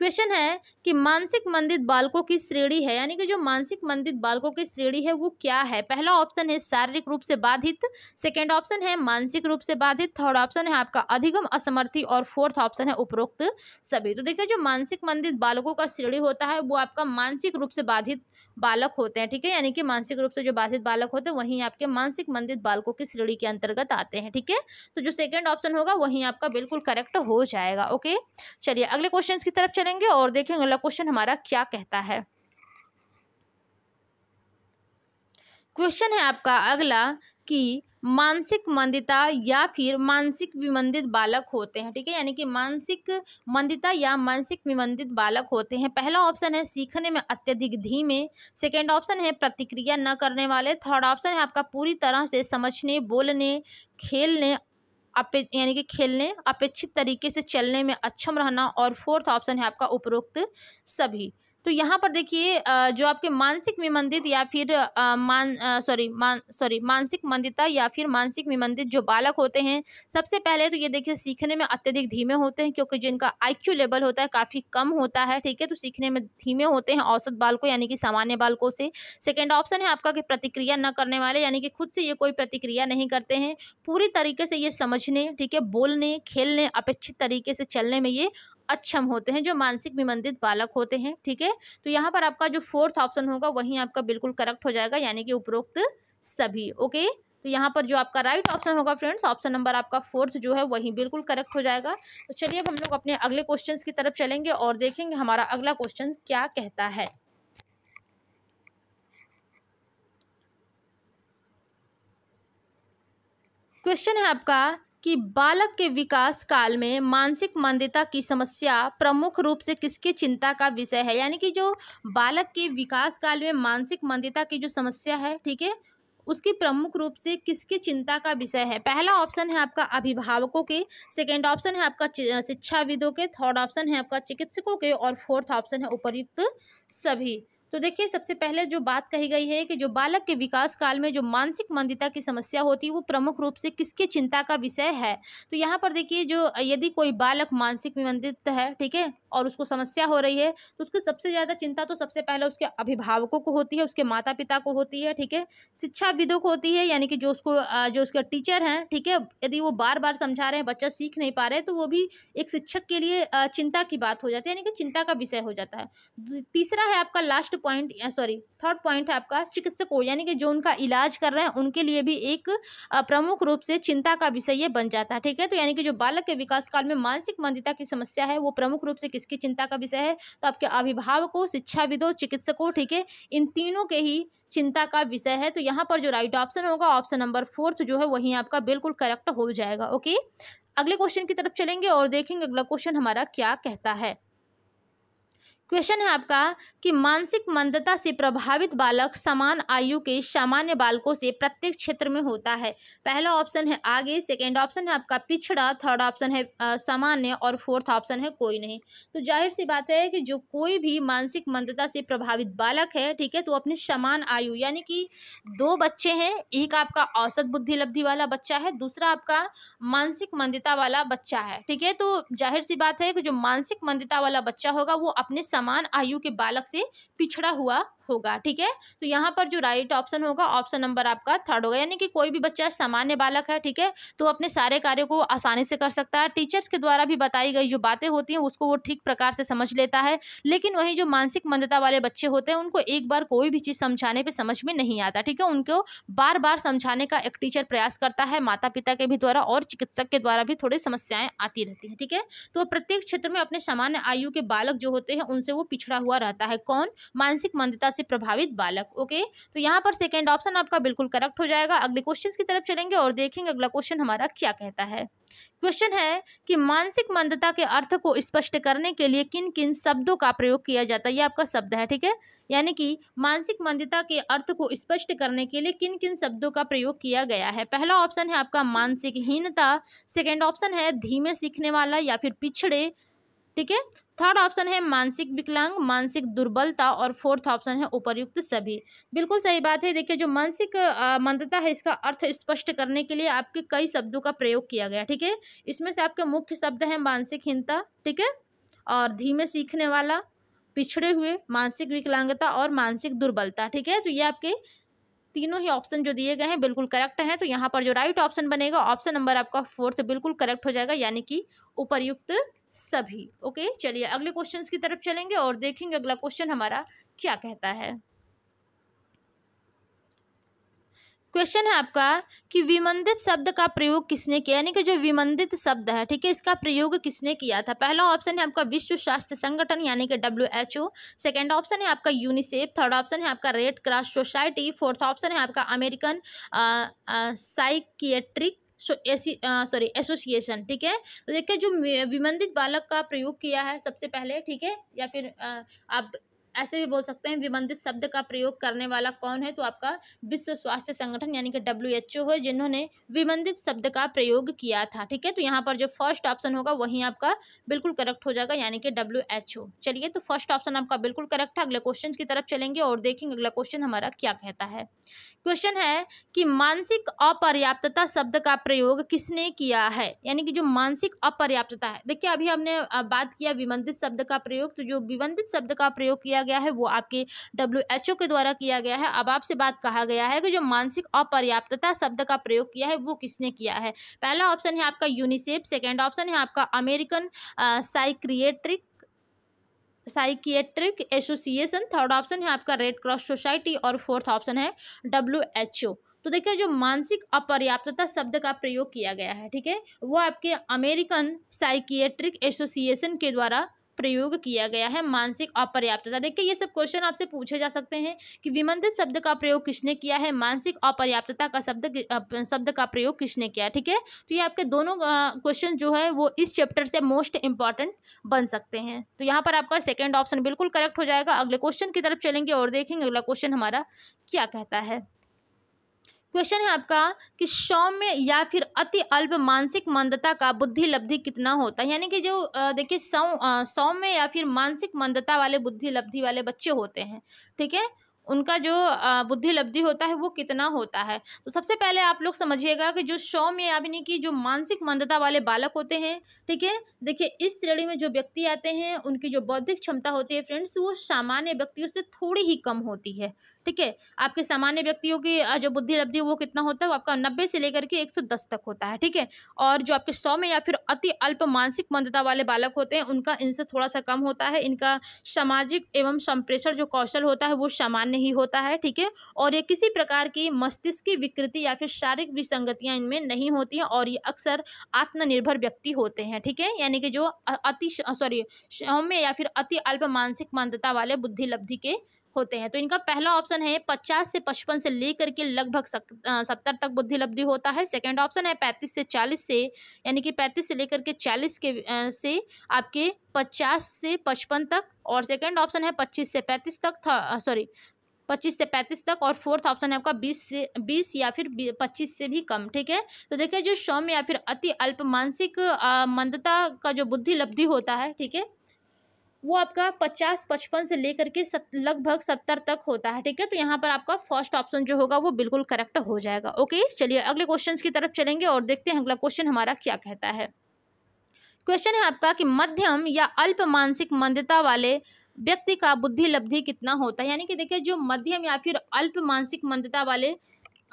क्वेश्चन है कि मानसिक मंदित बालकों की श्रेणी है यानी कि जो मानसिक मंदित बालकों की श्रेणी है वो क्या है पहला ऑप्शन है शारीरिक रूप से बाधित सेकेंड ऑप्शन है मानसिक रूप से बाधित थर्ड ऑप्शन है आपका अधिगम असमर्थी और फोर्थ ऑप्शन है उपरोक्त सभी तो देखिए जो मानसिक मंदित बालकों का श्रेणी होता है वो आपका मानसिक रूप से बाधित बालक होते हैं ठीक है यानी कि मानसिक रूप से जो बाधित बालक होते हैं वहीं आपके मानसिक मंदित बालकों की श्रेणी के अंतर्गत आते हैं ठीक है तो जो सेकेंड ऑप्शन होगा वहीं आपका बिल्कुल करेक्ट हो जाएगा ओके चलिए अगले क्वेश्चन की तरफ चलेंगे और देखेंगे अगला क्वेश्चन हमारा क्या कहता है क्वेश्चन है आपका अगला कि मानसिक मंदिता या फिर मानसिक विमंदित बालक होते हैं ठीक है यानी कि मानसिक मंदिता या मानसिक विमंदित बालक होते हैं पहला ऑप्शन है सीखने में अत्यधिक धीमे सेकेंड ऑप्शन है प्रतिक्रिया न करने वाले थर्ड ऑप्शन है आपका पूरी तरह से समझने बोलने खेलने अपे यानी कि खेलने अपेक्षित तरीके से चलने में अक्षम रहना और फोर्थ ऑप्शन है आपका उपरोक्त सभी तो यहाँ पर देखिए जो आपके मानसिक विमंदित या फिर मान सॉरी मान सॉरी मानसिक मंदिता या फिर मानसिक विमंदित जो बालक होते हैं सबसे पहले तो ये देखिए सीखने में अत्यधिक धीमे होते हैं क्योंकि जिनका आईक्यू लेवल होता है काफ़ी कम होता है ठीक है तो सीखने में धीमे होते हैं औसत बालकों यानी कि सामान्य बालकों से सेकेंड ऑप्शन है आपका कि प्रतिक्रिया न करने वाले यानी कि खुद से ये कोई प्रतिक्रिया नहीं करते हैं पूरी तरीके से ये समझने ठीक है बोलने खेलने अपेक्षित तरीके से चलने में ये अक्षम होते हैं जो मानसिक विमंदित बालक होते हैं ठीक है तो यहाँ पर आपका जो फोर्थ ऑप्शन होगा वही आपका बिल्कुल करेक्ट हो जाएगा यानी कि उपरोक्त सभी ओके तो यहाँ पर जो आपका राइट ऑप्शन होगा फ्रेंड्स ऑप्शन नंबर आपका फोर्थ जो है वही बिल्कुल करेक्ट हो जाएगा तो चलिए अब हम लोग अपने अगले क्वेश्चन की तरफ चलेंगे और देखेंगे हमारा अगला क्वेश्चन क्या कहता है क्वेश्चन है आपका कि बालक के विकास काल में मानसिक मंदता की समस्या प्रमुख रूप से किसके चिंता का विषय है यानी कि जो बालक के विकास काल में मानसिक मंदता की जो समस्या है ठीक है उसकी प्रमुख रूप से किसकी चिंता का विषय है पहला ऑप्शन है आपका अभिभावकों के सेकंड ऑप्शन है आपका शिक्षाविदों के थर्ड ऑप्शन है आपका चिकित्सकों के और फोर्थ ऑप्शन है उपयुक्त सभी तो देखिए सबसे पहले जो बात कही गई है कि जो बालक के विकास काल में जो मानसिक मंदिता की समस्या होती है वो प्रमुख रूप से किसकी चिंता का विषय है तो यहाँ पर देखिए जो यदि कोई बालक मानसिक मंदित है ठीक है और उसको समस्या हो रही है तो उसकी सबसे ज़्यादा चिंता तो सबसे पहले उसके अभिभावकों को होती है उसके माता पिता को होती है ठीक है शिक्षाविदों को होती है यानी कि जो उसको जो उसके टीचर हैं ठीक है यदि वो बार बार समझा रहे हैं बच्चा सीख नहीं पा रहे तो वो भी एक शिक्षक के लिए चिंता की बात हो जाती है यानी कि चिंता का विषय हो जाता है तीसरा है आपका last point sorry third point है आपका चिकित्सकों यानी कि जो उनका इलाज कर रहे हैं उनके लिए भी एक प्रमुख रूप से चिंता का विषय ये बन जाता है ठीक है तो यानी कि जो बालक के विकास काल में मानसिक मंदिता की समस्या है वो प्रमुख रूप से किसकी चिंता का विषय है तो आपके अभिभावकों शिक्षाविदों चिकित्सकों ठीक है इन तीनों के ही चिंता का विषय है तो यहाँ पर जो राइट ऑप्शन होगा ऑप्शन नंबर फोर्थ जो है वही आपका बिल्कुल करेक्ट हो जाएगा ओके अगले क्वेश्चन की तरफ चलेंगे और देखेंगे अगला क्वेश्चन हमारा क्या कहता है क्वेश्चन है आपका कि मानसिक मंदता से प्रभावित बालक समान आयु के सामान्य बालकों से प्रत्येक क्षेत्र में होता है पहला ऑप्शन है आगे सेकेंड ऑप्शन है आपका पिछड़ा थर्ड ऑप्शन है सामान्य और फोर्थ ऑप्शन है कोई नहीं तो जाहिर सी बात है कि जो कोई भी मानसिक मंदता से प्रभावित बालक है ठीक है तो अपने समान आयु यानी कि दो बच्चे हैं एक आपका औसत बुद्धि लब्धि वाला बच्चा है दूसरा आपका मानसिक मंदता वाला बच्चा है ठीक है तो जाहिर सी बात है कि जो मानसिक मंदता वाला बच्चा होगा वो अपने समान आयु के बालक से पिछड़ा हुआ होगा ठीक है तो यहाँ पर जो राइट ऑप्शन होगा ऑप्शन नंबर आपका थर्ड होगा यानी कि कोई भी बच्चा सामान्य बालक है ठीक है तो अपने सारे कार्यों को आसानी से कर सकता है टीचर्स के द्वारा भी बताई गई जो बातें होती हैं उसको वो ठीक प्रकार से समझ लेता है लेकिन वही जो मानसिक मंदता वाले बच्चे होते हैं उनको एक बार कोई भी चीज़ समझाने पर समझ में नहीं आता ठीक है उनको बार बार समझाने का एक टीचर प्रयास करता है माता पिता के भी द्वारा और चिकित्सक के द्वारा भी थोड़ी समस्याएं आती रहती हैं ठीक है तो प्रत्येक क्षेत्र में अपने सामान्य आयु के बालक जो होते हैं उनसे से वो पिछड़ा हुआ रहता है कौन मानसिक मंदता से प्रभावित बालक ओके तो यहाँ पर सेकेंड ऑप्शन आपका बिल्कुल करेक्ट हो जाएगा अगले क्वेश्चन की तरफ चलेंगे और देखेंगे अगला क्वेश्चन हमारा क्या कहता है क्वेश्चन है कि मानसिक मंदता के अर्थ को स्पष्ट करने के लिए किन किन शब्दों का प्रयोग किया जाता है ये आपका शब्द है ठीक है यानी कि मानसिक मंदता के अर्थ को स्पष्ट करने के लिए किन किन शब्दों का प्रयोग किया गया है पहला ऑप्शन है आपका मानसिक हीनता सेकेंड ऑप्शन है धीमे सीखने वाला या फिर पिछड़े ठीक है थर्ड ऑप्शन है मानसिक विकलांग मानसिक दुर्बलता और फोर्थ ऑप्शन है उपरयुक्त सभी बिल्कुल सही बात है देखिए जो मानसिक मंदता है इसका अर्थ स्पष्ट करने के लिए आपके कई शब्दों का प्रयोग किया गया ठीक है इसमें से आपके मुख्य शब्द हैं मानसिकहीनता ठीक है और धीमे सीखने वाला पिछड़े हुए मानसिक विकलांगता और मानसिक दुर्बलता ठीक है तो ये आपके तीनों ही ऑप्शन जो दिए गए हैं बिल्कुल करेक्ट हैं तो यहाँ पर जो राइट ऑप्शन बनेगा ऑप्शन नंबर आपका फोर्थ बिल्कुल करेक्ट हो जाएगा यानी कि उपरयुक्त सभी ओके चलिए अगले क्वेश्चंस की तरफ चलेंगे और देखेंगे अगला क्वेश्चन हमारा क्या कहता है क्वेश्चन है आपका कि विमंदित शब्द का प्रयोग किसने किया यानी कि जो विमंदित शब्द है ठीक है इसका प्रयोग किसने किया था पहला ऑप्शन है आपका विश्व स्वास्थ्य संगठन यानी कि W H O second option है आपका यूनिसेफ थर्ड ऑप्शन है आपका red cross society fourth option है आपका अमेरिकन साइकियट्रिक सॉरी एसोसिएशन ठीक है तो देखिए जो विमंदित बालक का प्रयोग किया है सबसे पहले ठीक है या फिर आ, आप ऐसे भी बोल सकते हैं विबंधित शब्द का प्रयोग करने वाला कौन है तो आपका विश्व स्वास्थ्य संगठन यानी कि डब्ल्यू एच ओ है जिन्होंने विबंधित शब्द का प्रयोग किया था ठीक है तो यहाँ पर जो फर्स्ट ऑप्शन होगा वही आपका बिल्कुल करेक्ट हो जाएगा यानी कि डब्ल्यू एच ओ चलिए तो फर्स्ट ऑप्शन आपका बिल्कुल करेक्ट है अगले क्वेश्चन की तरफ चलेंगे और देखेंगे अगला क्वेश्चन हमारा क्या कहता है क्वेश्चन है कि मानसिक अपर्याप्तता शब्द का प्रयोग किसने किया है यानी कि जो मानसिक अपर्याप्तता है देखिए अभी हमने बात किया विबंधित शब्द का प्रयोग तो जो विबंधित शब्द का प्रयोग किया किया गया है वो आपके डब्ल्यू के द्वारा किया गया है अब आपसे बात कहा गया है कि जो मानसिक अपर्याप्तता शब्द का प्रयोग किया है वो किसने किया है पहला ऑप्शन है आपका यूनिसेफ सेकेंड ऑप्शन है आपका American psychiatric psychiatric association third option है आपका रेड क्रॉस सोसाइटी और फोर्थ ऑप्शन है डब्ल्यू एच ओ तो देखिए जो मानसिक अपर्याप्तता शब्द का प्रयोग किया गया है ठीक है वो आपके अमेरिकन साइकियट्रिक एसोसिएशन के द्वारा प्रयोग किया गया है मानसिक अपर्याप्तता देखिए ये सब क्वेश्चन आपसे पूछे जा सकते हैं कि विमंदित शब्द का प्रयोग किसने किया है मानसिक अपर्याप्तता का शब्द शब्द का प्रयोग किसने किया ठीक है तो ये आपके दोनों क्वेश्चन जो है वो इस चैप्टर से मोस्ट इंपॉर्टेंट बन सकते हैं तो यहाँ पर आपका सेकेंड ऑप्शन बिल्कुल करेक्ट हो जाएगा अगले क्वेश्चन की तरफ चलेंगे और देखेंगे अगला क्वेश्चन हमारा क्या कहता है क्वेश्चन है आपका कि सौम्य या फिर अति अल्प मानसिक मंदता का बुद्धि लब्धि कितना होता है यानी कि जो देखिए सौ सौम्य या फिर मानसिक मंदता वाले बुद्धि लब्धि वाले बच्चे होते हैं ठीक है उनका जो बुद्धि लब्धि होता है वो कितना होता है तो सबसे पहले आप लोग समझिएगा कि जो सौम्य यानी कि जो मानसिक मंदता वाले बालक होते हैं ठीक है देखिए इस श्रेणी में जो व्यक्ति आते हैं उनकी जो बौद्धिक क्षमता होती है फ्रेंड्स वो सामान्य व्यक्तियों से थोड़ी ही कम होती है ठीक है आपके सामान्य व्यक्तियों की जो बुद्धि लब्धि वो कितना होता है वो आपका नब्बे से लेकर के एक सौ दस तक होता है ठीक है और जो आपके सौ में या फिर अति अल्प मानसिक मंदता वाले बालक होते हैं उनका इनसे थोड़ा सा कम होता है इनका सामाजिक एवं संप्रेषण जो कौशल होता है वो सामान्य ही होता है ठीक है और ये किसी प्रकार की मस्तिष्क की विकृति या फिर शारीरिक विसंगतियाँ इनमें नहीं होती हैं और ये अक्सर आत्मनिर्भर व्यक्ति होते हैं ठीक है यानी कि जो अति सॉरी सौम्य या फिर अति अल्प मानसिक मंदता वाले बुद्धि लब्धि के होते हैं तो इनका पहला ऑप्शन है पचास से पचपन से लेकर के लगभग सत्तर तक बुद्धि लब्धि होता है सेकंड ऑप्शन है पैंतीस से चालीस से यानी कि पैंतीस से लेकर के चालीस के से आपके पचास से पचपन तक और सेकंड ऑप्शन है पच्चीस से पैंतीस तक सॉरी पच्चीस से पैंतीस तक और फोर्थ ऑप्शन है आपका बीस से बीस या फिर पच्चीस से भी कम ठीक है तो देखिए जो सौम्य या फिर अति अल्प मानसिक मंदता का जो बुद्धि लब्धि होता है ठीक है वो आपका पचास पचपन से लेकर के सत, लगभग सत्तर तक होता है ठीक है तो यहाँ पर आपका फर्स्ट ऑप्शन जो होगा वो बिल्कुल करेक्ट हो जाएगा ओके चलिए अगले क्वेश्चन की तरफ चलेंगे और देखते हैं अगला क्वेश्चन हमारा क्या कहता है क्वेश्चन है आपका कि मध्यम या अल्प मानसिक मंदता वाले व्यक्ति का बुद्धि लब्धि कितना होता है यानी कि देखिए जो मध्यम या फिर अल्प मानसिक मंदता वाले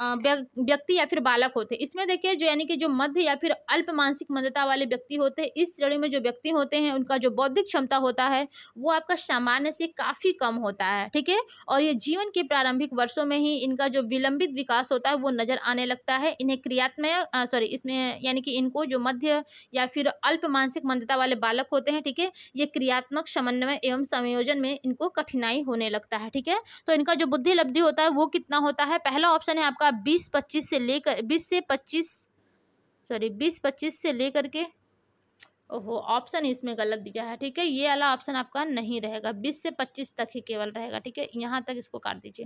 व्यक्ति या फिर बालक होते हैं इसमें देखिए जो यानी कि जो मध्य या फिर अल्प मानसिक मंदता वाले व्यक्ति होते हैं इस श्रेणी में जो व्यक्ति होते हैं उनका जो बौद्धिक क्षमता होता है वो आपका सामान्य से काफ़ी कम होता है ठीक है और ये जीवन के प्रारंभिक वर्षों में ही इनका जो विलंबित विकास होता है वो नज़र आने लगता है इन्हें क्रियात्मय सॉरी इसमें यानी कि इनको जो मध्य या फिर अल्प मानसिक मंदता वाले बालक होते हैं ठीक है ये क्रियात्मक समन्वय एवं संयोजन में इनको कठिनाई होने लगता है ठीक है तो इनका जो बुद्धि लब्धि होता है वो कितना होता है पहला ऑप्शन है आपका आप बीस पच्चीस से लेकर बीस से पच्चीस सॉरी बीस पच्चीस से लेकर के ओहो ऑप्शन इसमें गलत दिया है ठीक है ये वाला ऑप्शन आपका नहीं रहेगा बीस से पच्चीस तक ही केवल रहेगा ठीक है यहाँ तक इसको काट दीजिए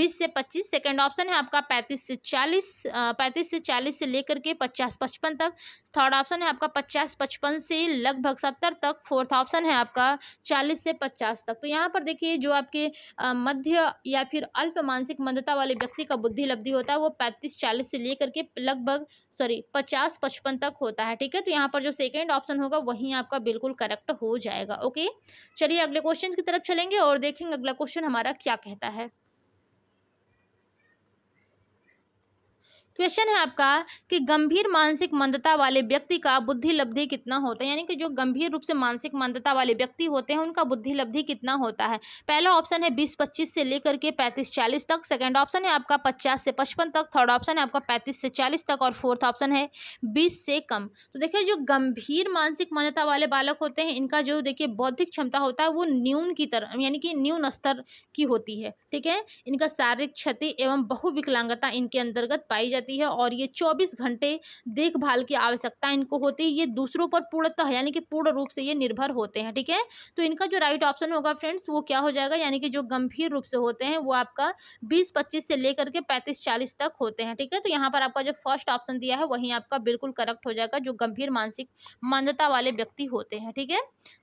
बीस से पच्चीस सेकेंड ऑप्शन है आपका पैंतीस से चालीस पैंतीस से चालीस से लेकर के पचास पचपन तक थर्ड ऑप्शन है आपका पचास पचपन से लगभग सत्तर तक फोर्थ ऑप्शन है आपका चालीस से पचास तक तो यहाँ पर देखिए जो आपके मध्य या फिर अल्प मानसिक मंदता वाले व्यक्ति का बुद्धि लब्धि होता है वो पैंतीस चालीस से लेकर के लगभग सॉरी पचास पचपन तक होता है ठीक है तो यहाँ पर जो सेकेंड ऑप्शन ऑप्शन होगा वहीं आपका बिल्कुल करेक्ट हो जाएगा ओके चलिए अगले क्वेश्चन की तरफ चलेंगे और देखेंगे अगला क्वेश्चन हमारा क्या कहता है क्वेश्चन है आपका कि गंभीर मानसिक मंदता वाले व्यक्ति का बुद्धि लब्धि कितना होता है यानी कि जो गंभीर रूप से मानसिक मंदता वाले व्यक्ति होते हैं उनका बुद्धि लब्धि कितना होता है पहला ऑप्शन है बीस पच्चीस से लेकर के पैंतीस चालीस तक सेकेंड ऑप्शन है आपका पचास से पचपन तक थर्ड ऑप्शन है आपका पैंतीस से चालीस तक और फोर्थ ऑप्शन है बीस से कम तो देखिए जो गंभीर मानसिक मान्यता वाले बालक होते हैं इनका जो देखिए बौद्धिक क्षमता होता है वो न्यून की तरह यानी कि न्यून स्तर की होती है ठीक है इनका शारीरिक क्षति एवं बहुविकलांगता इनके अंतर्गत पाई जाती रहती है और ये चौबीस घंटे देखभाल की आवश्यकता इनको होती है ये दूसरों पर पूर्णतः यानी कि पूर्ण रूप से ये निर्भर होते हैं ठीक है तो इनका जो राइट ऑप्शन होगा फ्रेंड्स वो क्या हो जाएगा यानी कि जो गंभीर रूप से होते हैं वो आपका बीस पच्चीस से लेकर के पैंतीस चालीस तक होते हैं ठीक है तो यहाँ पर आपका जो फर्स्ट ऑप्शन दिया है वही आपका बिल्कुल करेक्ट हो जाएगा जो गंभीर मानसिक मान्यता वाले व्यक्ति होते हैं ठीक है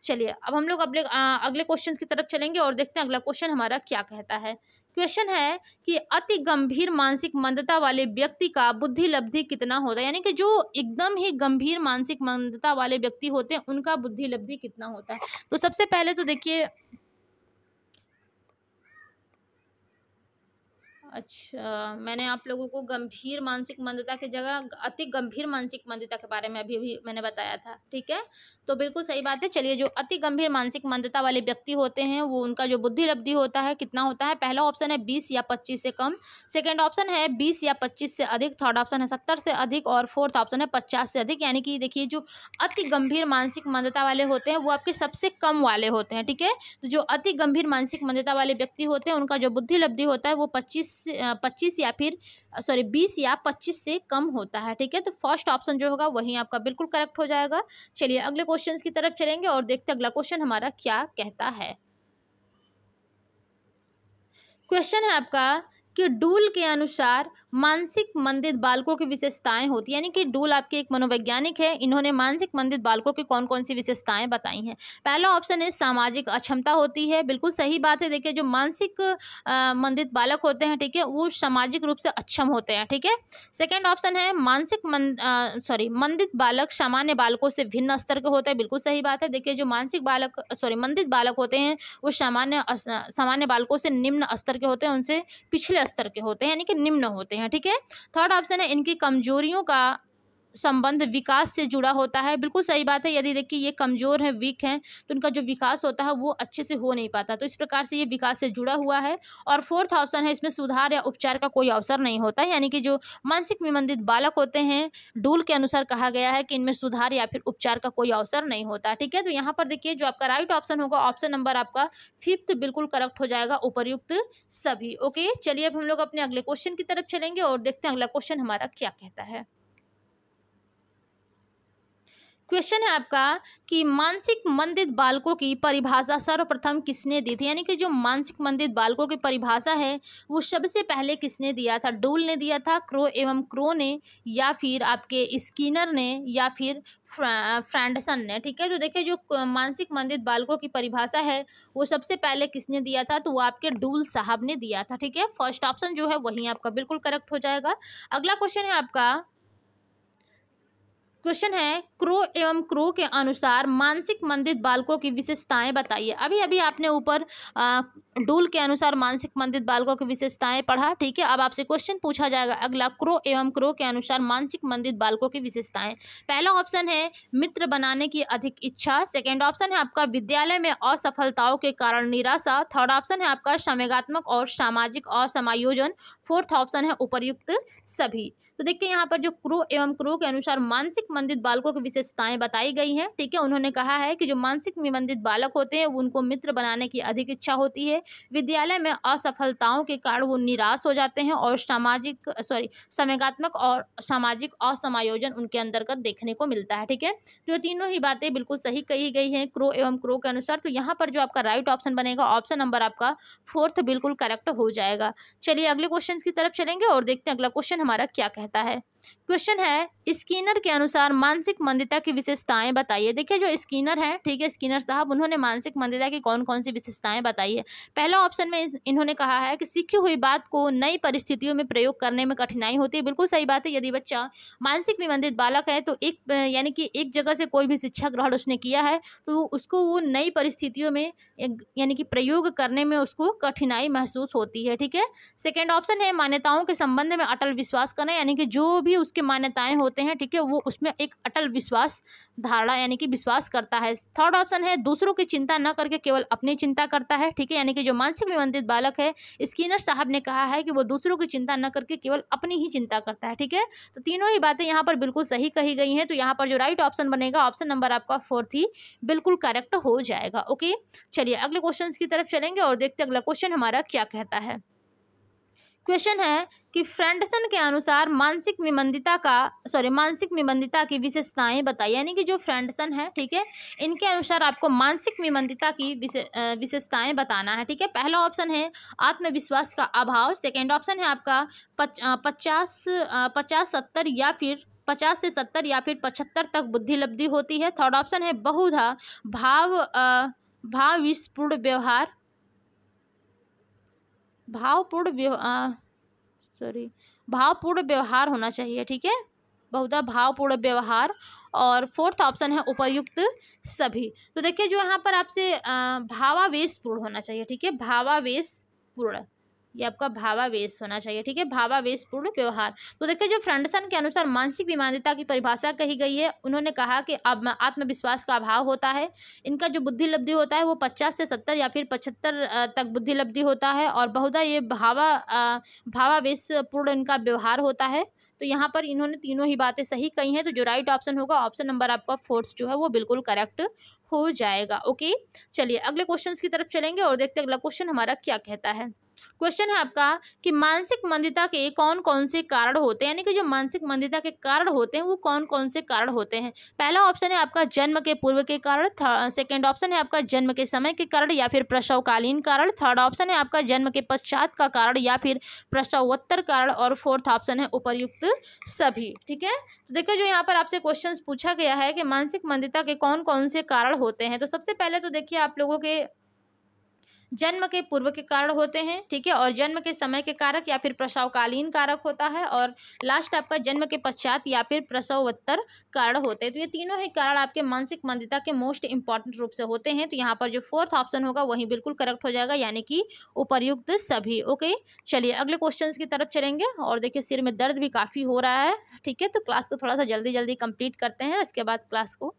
चलिए अब हम लोग अगले अगले क्वेश्चन की तरफ चलेंगे और देखते हैं अगला क्वेश्चन हमारा क्या कहता है क्वेश्चन है कि अति गंभीर मानसिक मंदता वाले व्यक्ति का बुद्धि लब्धि कितना होता है यानी कि जो एकदम ही गंभीर मानसिक मंदता वाले व्यक्ति होते हैं उनका बुद्धि लब्धि कितना होता है तो सबसे पहले तो देखिए अच्छा मैंने आप लोगों को गंभीर मानसिक मंदता की जगह अति गंभीर मानसिक मंदता के बारे में अभी भी मैंने बताया था ठीक है तो बिल्कुल सही बात है चलिए जो अति गंभीर मानसिक मंदता वाले व्यक्ति होते हैं वो उनका जो बुद्धि लब्धि होता है कितना होता है पहला ऑप्शन है बीस या पच्चीस से कम सेकेंड ऑप्शन है बीस या पच्चीस से अधिक थर्ड ऑप्शन है सत्तर से अधिक और फोर्थ ऑप्शन है पचास से अधिक यानी कि देखिए जो अति गंभीर मानसिक मंदता वाले होते हैं वो आपके सबसे कम वाले होते हैं ठीक है तो जो अति गंभीर मानसिक मंदता वाले व्यक्ति होते हैं उनका जो बुद्धि लब्धि होता है वो पच्चीस पच्चीस या फिर सॉरी बीस या पच्चीस से कम होता है ठीक है तो फर्स्ट ऑप्शन जो होगा वही आपका बिल्कुल करेक्ट हो जाएगा चलिए अगले क्वेश्चन की तरफ चलेंगे और देखते अगला क्वेश्चन हमारा क्या कहता है क्वेश्चन है आपका कि डूल के अनुसार मानसिक मंदित बालकों की विशेषताएं होती है यानी कि डूल आपके एक मनोवैज्ञानिक है इन्होंने मानसिक मंदित बालकों की कौन कौन सी विशेषताएं बताई हैं पहला ऑप्शन है सामाजिक अक्षमता होती है बिल्कुल सही बात है देखिए जो मानसिक मंदित बालक होते हैं ठीक है वो सामाजिक रूप से अक्षम होते हैं ठीक है सेकेंड ऑप्शन है मानसिक सॉरी मंदित बालक सामान्य बालकों से भिन्न स्तर के होते हैं बिल्कुल सही बात है देखिए जो मानसिक बालक सॉरी मंदित बालक होते हैं वो सामान्य सामान्य बालकों से निम्न स्तर के होते हैं उनसे पिछले स्तर के होते हैं यानी कि निम्न होते हैं ठीक है थर्ड ऑप्शन है इनकी कमजोरियों का संबंध विकास से जुड़ा होता है बिल्कुल सही बात है यदि देखिए ये कमज़ोर है वीक हैं तो उनका जो विकास होता है वो अच्छे से हो नहीं पाता तो इस प्रकार से ये विकास से जुड़ा हुआ है और फोर्थ ऑप्शन है इसमें सुधार या उपचार का कोई अवसर नहीं होता यानी कि जो मानसिक निबंधित बालक होते हैं डूल के अनुसार कहा गया है कि इनमें सुधार या फिर उपचार का कोई अवसर नहीं होता ठीक है तो यहाँ पर देखिए जो आपका राइट ऑप्शन होगा ऑप्शन नंबर आपका फिफ्थ बिल्कुल करेक्ट हो जाएगा उपरयुक्त सभी ओके चलिए अब हम लोग अपने अगले क्वेश्चन की तरफ चलेंगे और देखते हैं अगला क्वेश्चन हमारा क्या कहता है क्वेश्चन है आपका कि मानसिक मंदित बालकों की परिभाषा सर्वप्रथम किसने दी थी यानी कि जो मानसिक मंदित बालकों की परिभाषा है वो सबसे पहले किसने दिया था डूल ने दिया था क्रो एवं क्रो ने या फिर आपके स्कीनर ने या फिर फ्रेंडसन ने ठीक है जो तो देखिए जो मानसिक मंदित बालकों की परिभाषा है वो सबसे पहले किसने दिया था तो वो आपके डूल साहब ने दिया था ठीक है फर्स्ट ऑप्शन जो है वही आपका बिल्कुल करेक्ट हो जाएगा अगला क्वेश्चन है आपका क्वेश्चन है क्रो एवं क्रो के अनुसार मानसिक मंदित बालकों की विशेषताएं बताइए अभी अभी आपने ऊपर डूल के अनुसार मानसिक मंदित बालकों की विशेषताएं पढ़ा ठीक है अब आपसे क्वेश्चन पूछा जाएगा अगला क्रो एवं क्रो के अनुसार मानसिक मंदित बालकों की विशेषताएं पहला ऑप्शन है मित्र बनाने की अधिक इच्छा सेकेंड ऑप्शन है आपका विद्यालय में असफलताओं के कारण निराशा थर्ड ऑप्शन है आपका संवेगात्मक और सामाजिक असमायोजन फोर्थ ऑप्शन है उपरयुक्त सभी तो देखिए यहाँ पर जो क्रो एवं क्रो के अनुसार मानसिक मंदित बालकों की विशेषताएं बताई गई हैं ठीक है उन्होंने कहा है कि जो मानसिक निबंधित बालक होते हैं उनको मित्र बनाने की अधिक इच्छा होती है विद्यालय में असफलताओं के कारण वो निराश हो जाते हैं और सामाजिक सॉरी समयगात्मक और सामाजिक असमायोजन उनके अंतर्गत देखने को मिलता है ठीक है जो तीनों ही बातें बिल्कुल सही कही गई है क्रो एवं क्रो के अनुसार तो यहाँ पर जो आपका राइट ऑप्शन बनेगा ऑप्शन नंबर आपका फोर्थ बिल्कुल करेक्ट हो जाएगा चलिए अगले क्वेश्चन की तरफ चलेंगे और देखते हैं अगला क्वेश्चन हमारा क्या कह रहता है क्वेश्चन है स्कीनर के अनुसार मानसिक मंदिता की विशेषताएं बताइए देखिए जो स्कीनर है ठीक है स्कीनर साहब उन्होंने मानसिक मंदिता की कौन कौन सी विशेषताएं बताई है पहला ऑप्शन में इन्होंने कहा है कि सीखी हुई बात को नई परिस्थितियों में प्रयोग करने में कठिनाई होती है बिल्कुल सही बात है यदि बच्चा मानसिक विमंदित बालक है तो एक यानी कि एक जगह से कोई भी शिक्षा ग्रहण उसने किया है तो उसको वो नई परिस्थितियों में यानी कि प्रयोग करने में उसको कठिनाई महसूस होती है ठीक है सेकेंड ऑप्शन है मान्यताओं के संबंध में अटल विश्वास करना यानी कि जो भी भी उसके मान्यताएं होते हैं ठीक है वो उसमें एक अटल विश्वास धारणा यानी कि विश्वास करता है थर्ड ऑप्शन है दूसरों की चिंता न करके केवल अपनी चिंता करता है ठीक है यानी कि जो मानसिक विबंधित बालक है स्किनर साहब ने कहा है कि वो दूसरों की चिंता न करके केवल अपनी ही चिंता करता है ठीक है तो तीनों ही बातें यहाँ पर बिल्कुल सही कही गई हैं तो यहाँ पर जो राइट ऑप्शन बनेगा ऑप्शन नंबर आपका फोर्थ ही बिल्कुल करेक्ट हो जाएगा ओके चलिए अगले क्वेश्चन की तरफ चलेंगे और देखते अगला क्वेश्चन हमारा क्या कहता है क्वेश्चन है कि फ्रेंडसन के अनुसार मानसिक निबंधिता का सॉरी मानसिक निबंधिता की विशेषताएं बताई यानी कि जो फ्रेंडसन है ठीक है इनके अनुसार आपको मानसिक निबंधिता की विशेषताएं बताना है ठीक है पहला ऑप्शन है आत्मविश्वास का अभाव सेकेंड ऑप्शन है आपका पच, पचास पचास सत्तर या फिर पचास से सत्तर या फिर पचहत्तर तक बुद्धि लब्धि होती है थर्ड ऑप्शन है बहुधा भाव आ, भाव विस्फुट व्यवहार भावपूर्ण सॉरी भावपूर्ण व्यवहार होना चाहिए ठीक है बहुत भावपूर्ण व्यवहार और फोर्थ ऑप्शन है उपयुक्त सभी तो देखिए जो यहाँ पर आपसे भावावेश पूर्ण होना चाहिए ठीक है भावावेश पूर्ण ये आपका भावावेश होना चाहिए ठीक है भावावेश पूर्ण व्यवहार तो देखिए जो फ्रंडसन के अनुसार मानसिक विमानता की परिभाषा कही गई है उन्होंने कहा कि आत्मविश्वास का अभाव होता है इनका जो बुद्धि लब्धि होता है वो पचास से सत्तर या फिर पचहत्तर तक बुद्धि लब्धि होता है और बहुधा ये भावा भावावेश पूर्ण इनका व्यवहार होता है तो यहाँ पर इन्होंने तीनों ही बातें सही कही हैं तो जो राइट ऑप्शन होगा ऑप्शन नंबर आपका फोर्थ जो है वो बिल्कुल करेक्ट हो जाएगा ओके चलिए अगले क्वेश्चंस की तरफ चलेंगे और देखते हैं अगला क्वेश्चन हमारा क्या कहता है क्वेश्चन है आपका कि मानसिक मंदिता के कौन कौन से कारण होते हैं यानी कि जो मानसिक मंदिता के कारण होते हैं वो कौन कौन से कारण होते हैं पहला ऑप्शन है आपका जन्म के पूर्व के कारण सेकेंड ऑप्शन है आपका जन्म के समय के कारण या फिर प्रसवकालीन कारण थर्ड ऑप्शन है आपका जन्म के पश्चात का कारण या फिर प्रसवोत्तर कारण और फोर्थ ऑप्शन है उपरयुक्त सभी ठीक है तो देखो जो यहाँ पर आपसे क्वेश्चन पूछा गया है कि मानसिक मंदिता के कौन कौन से कारण होते हैं तो सबसे पहले तो देखिए आप लोगों के जन्म के पूर्व के कारण होते हैं ठीक है और जन्म के समय के कारक या फिर प्रसवकालीन कारक होता है और लास्ट आपका जन्म के पश्चात या फिर प्रसवोत्तर कारण होते हैं तो ये तीनों ही कारण आपके मानसिक मंदिता के मोस्ट इंपॉर्टेंट रूप से होते हैं तो यहाँ पर जो फोर्थ ऑप्शन होगा वही बिल्कुल करेक्ट हो जाएगा यानी कि उपरयुक्त सभी ओके चलिए अगले क्वेश्चन की तरफ चलेंगे और देखिए सिर में दर्द भी काफ़ी हो रहा है ठीक है तो क्लास को थोड़ा सा जल्दी जल्दी कंप्लीट करते हैं उसके बाद क्लास को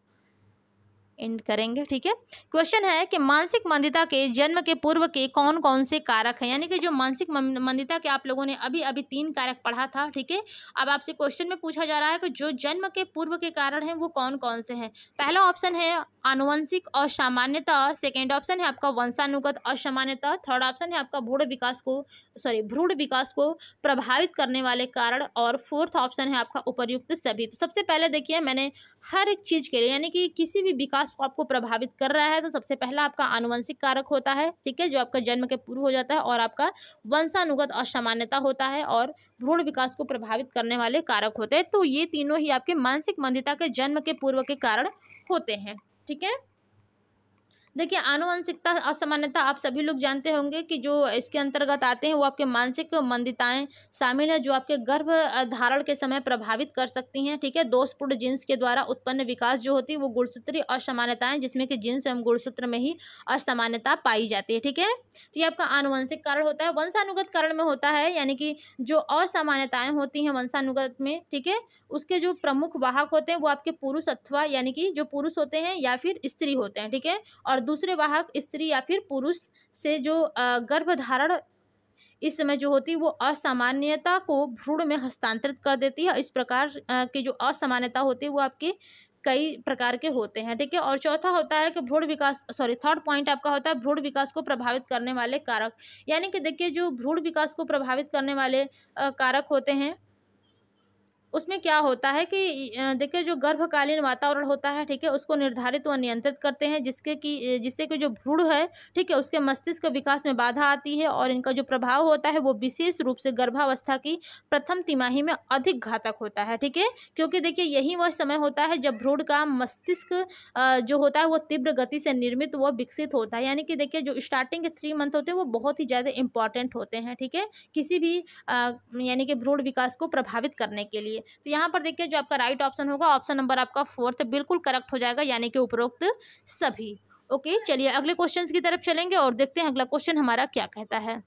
एंड करेंगे ठीक है क्वेश्चन है कि मानसिक मंदिता के जन्म के पूर्व के कौन कौन से कारक हैं यानी कि जो मानसिक मंदिता के आप लोगों ने अभी अभी तीन कारक पढ़ा था ठीक है अब आपसे क्वेश्चन में पूछा जा रहा है कि जो जन्म के पूर्व के कारण हैं वो कौन कौन से हैं पहला ऑप्शन है आनुवंशिक और सामान्यता सेकेंड ऑप्शन है आपका वंशानुगत और सामान्यता थर्ड ऑप्शन है आपका भूढ़ विकास को सॉरी भ्रूण विकास को प्रभावित करने वाले कारण और फोर्थ ऑप्शन है आपका उपयुक्त सभी तो सबसे पहले देखिए मैंने हर एक चीज़ के लिए यानी कि किसी भी विकास को आपको प्रभावित कर रहा है तो सबसे पहला आपका आनुवंशिक कारक होता है ठीक है जो आपका जन्म के पूर्व हो जाता है और आपका वंशानुगत असामान्यता होता है और भ्रूण विकास को प्रभावित करने वाले कारक होते हैं तो ये तीनों ही आपके मानसिक मंदिता के जन्म के पूर्व के कारण होते हैं ठीक है देखिए आनुवंशिकता असमानता आप सभी लोग जानते होंगे कि जो इसके अंतर्गत आते हैं वो आपके मानसिक मंदिताएं शामिल है जो आपके गर्भ धारण के समय प्रभावित कर सकती हैं ठीक है दोषपूर्ण जीन्स के द्वारा उत्पन्न विकास जो होती है वो गुणसूत्री असमानताएं जिसमें कि जीन्स एवं गुणसूत्र में ही असमानता पाई जाती है ठीक है तो ये आपका आनुवंशिक कारण होता है वंशानुगत कारण में होता है यानी कि जो असमानताएं होती हैं वंशानुगत में ठीक है उसके जो प्रमुख वाहक होते हैं वो आपके पुरुष अथवा यानी कि जो पुरुष होते हैं या फिर स्त्री होते हैं ठीक है और दूसरे वाहक स्त्री या फिर पुरुष से जो गर्भधारण इस समय जो होती है वो असामान्यता को भ्रूण में हस्तांतरित कर देती है इस प्रकार की जो असामान्यता होती है वो आपके कई प्रकार के होते हैं ठीक है और चौथा होता है कि भ्रूण विकास सॉरी थर्ड पॉइंट आपका होता है भ्रूण विकास को प्रभावित करने वाले कारक यानी कि देखिए जो भ्रूण विकास को प्रभावित करने वाले कारक होते हैं उसमें क्या होता है कि देखिए जो गर्भकालीन वातावरण होता है ठीक है उसको निर्धारित व नियंत्रित करते हैं जिसके कि जिससे कि जो भ्रूण है ठीक है उसके मस्तिष्क विकास में बाधा आती है और इनका जो प्रभाव होता है वो विशेष रूप से गर्भावस्था की प्रथम तिमाही में अधिक घातक होता है ठीक है क्योंकि देखिए यही वह समय होता है जब भ्रूण का मस्तिष्क जो होता है वो तीव्र गति से निर्मित व विकसित होता है यानी कि देखिए जो स्टार्टिंग के थ्री मंथ होते हैं वो बहुत ही ज़्यादा इंपॉर्टेंट होते हैं ठीक है किसी भी यानी कि भ्रूण विकास को प्रभावित करने के लिए तो यहाँ पर देखिए जो आपका राइट ऑप्शन होगा ऑप्शन नंबर आपका फोर्थ बिल्कुल करेक्ट हो जाएगा यानी कि उपरोक्त सभी ओके चलिए अगले क्वेश्चन की तरफ चलेंगे और देखते हैं अगला क्वेश्चन हमारा क्या कहता है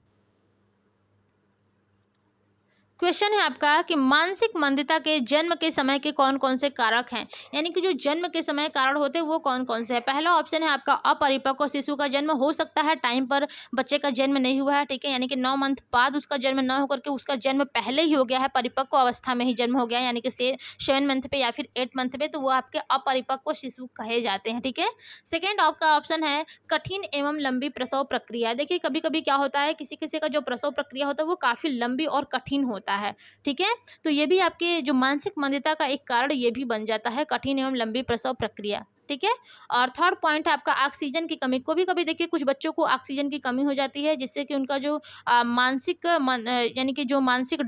क्वेश्चन है आपका कि मानसिक मंदता के जन्म के समय के कौन कौन से कारक हैं यानी कि जो जन्म के समय कारण होते हैं वो कौन कौन से हैं पहला ऑप्शन है आपका अपरिपक्व शिशु का जन्म हो सकता है टाइम पर बच्चे का जन्म नहीं हुआ है ठीक है यानी कि नौ मंथ बाद उसका जन्म न होकर के उसका जन्म पहले ही हो गया है परिपक्व अवस्था में ही जन्म हो गया यानी कि सेवन मंथ पे या फिर एट मंथ पे तो वो आपके अपरिपक्व शिशु कहे जाते हैं ठीक है सेकेंड आपका ऑप्शन है कठिन एवं लंबी प्रसव प्रक्रिया देखिए कभी कभी क्या होता है किसी किसी का जो प्रसव प्रक्रिया होता है वो काफ़ी लंबी और कठिन होता है जाता है ठीक है तो ये भी आपके जो मानसिक मंदता का एक कारण ये भी बन जाता है कठिन एवं लंबी प्रसव प्रक्रिया ठीक है और थर्ड पॉइंट है आपका ऑक्सीजन की कमी को भी कभी देखिए कुछ बच्चों को ऑक्सीजन की कमी हो जाती है जिससे कि उनका जो मानसिक मान, यानी कि जो मानसिक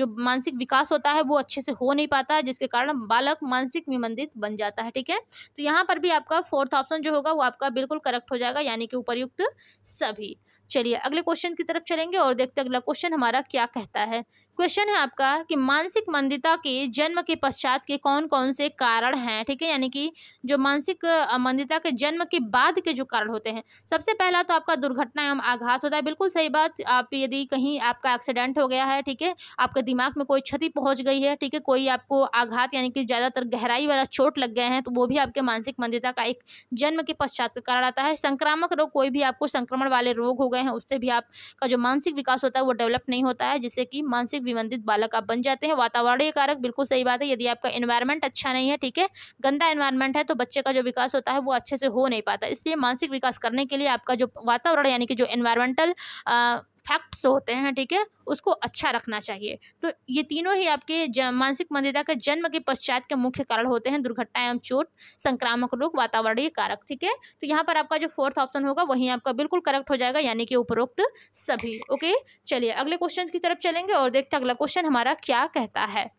जो मानसिक विकास होता है वो अच्छे से हो नहीं पाता है जिसके कारण बालक मानसिक विमंदित बन जाता है ठीक है तो यहाँ पर भी आपका फोर्थ ऑप्शन जो होगा वो आपका बिल्कुल करेक्ट हो जाएगा यानी कि उपरयुक्त सभी चलिए अगले क्वेश्चन की तरफ चलेंगे और देखते हैं अगला क्वेश्चन हमारा क्या कहता है क्वेश्चन है आपका कि मानसिक मंदिता के जन्म के पश्चात के कौन कौन से कारण हैं ठीक है यानी कि जो मानसिक मंदिता के जन्म के बाद के जो कारण होते हैं सबसे पहला तो आपका दुर्घटना एवं आघात होता है बिल्कुल सही बात आप यदि कहीं आपका एक्सीडेंट हो गया है ठीक है आपके दिमाग में कोई क्षति पहुंच गई है ठीक है कोई आपको आघात यानी कि ज़्यादातर गहराई वाला चोट लग गए हैं तो वो भी आपके मानसिक मंदिता का एक जन्म के पश्चात का कारण आता है संक्रामक रोग कोई भी आपको संक्रमण वाले रोग हो गए हैं उससे भी आपका जो मानसिक विकास होता है वो डेवलप नहीं होता है जिससे कि मानसिक विमंदित बालक आप बन जाते हैं वातावरणीय कारक बिल्कुल सही बात है यदि आपका इन्वायरमेंट अच्छा नहीं है ठीक है गंदा इन्वायरमेंट है तो बच्चे का जो विकास होता है वो अच्छे से हो नहीं पाता इसलिए मानसिक विकास करने के लिए आपका जो वातावरण यानी कि जो एनवायरमेंटल फैक्ट्स होते हैं ठीक है उसको अच्छा रखना चाहिए तो ये तीनों ही आपके मानसिक मंदिरता के जन्म के पश्चात के मुख्य कारण होते हैं दुर्घटना एवं चोट संक्रामक रोग वातावरणीय कारक ठीक है तो यहाँ पर आपका जो फोर्थ ऑप्शन होगा वही आपका बिल्कुल करेक्ट हो जाएगा यानी कि उपरोक्त सभी ओके चलिए अगले क्वेश्चन की तरफ चलेंगे और देखते अगला क्वेश्चन हमारा क्या कहता है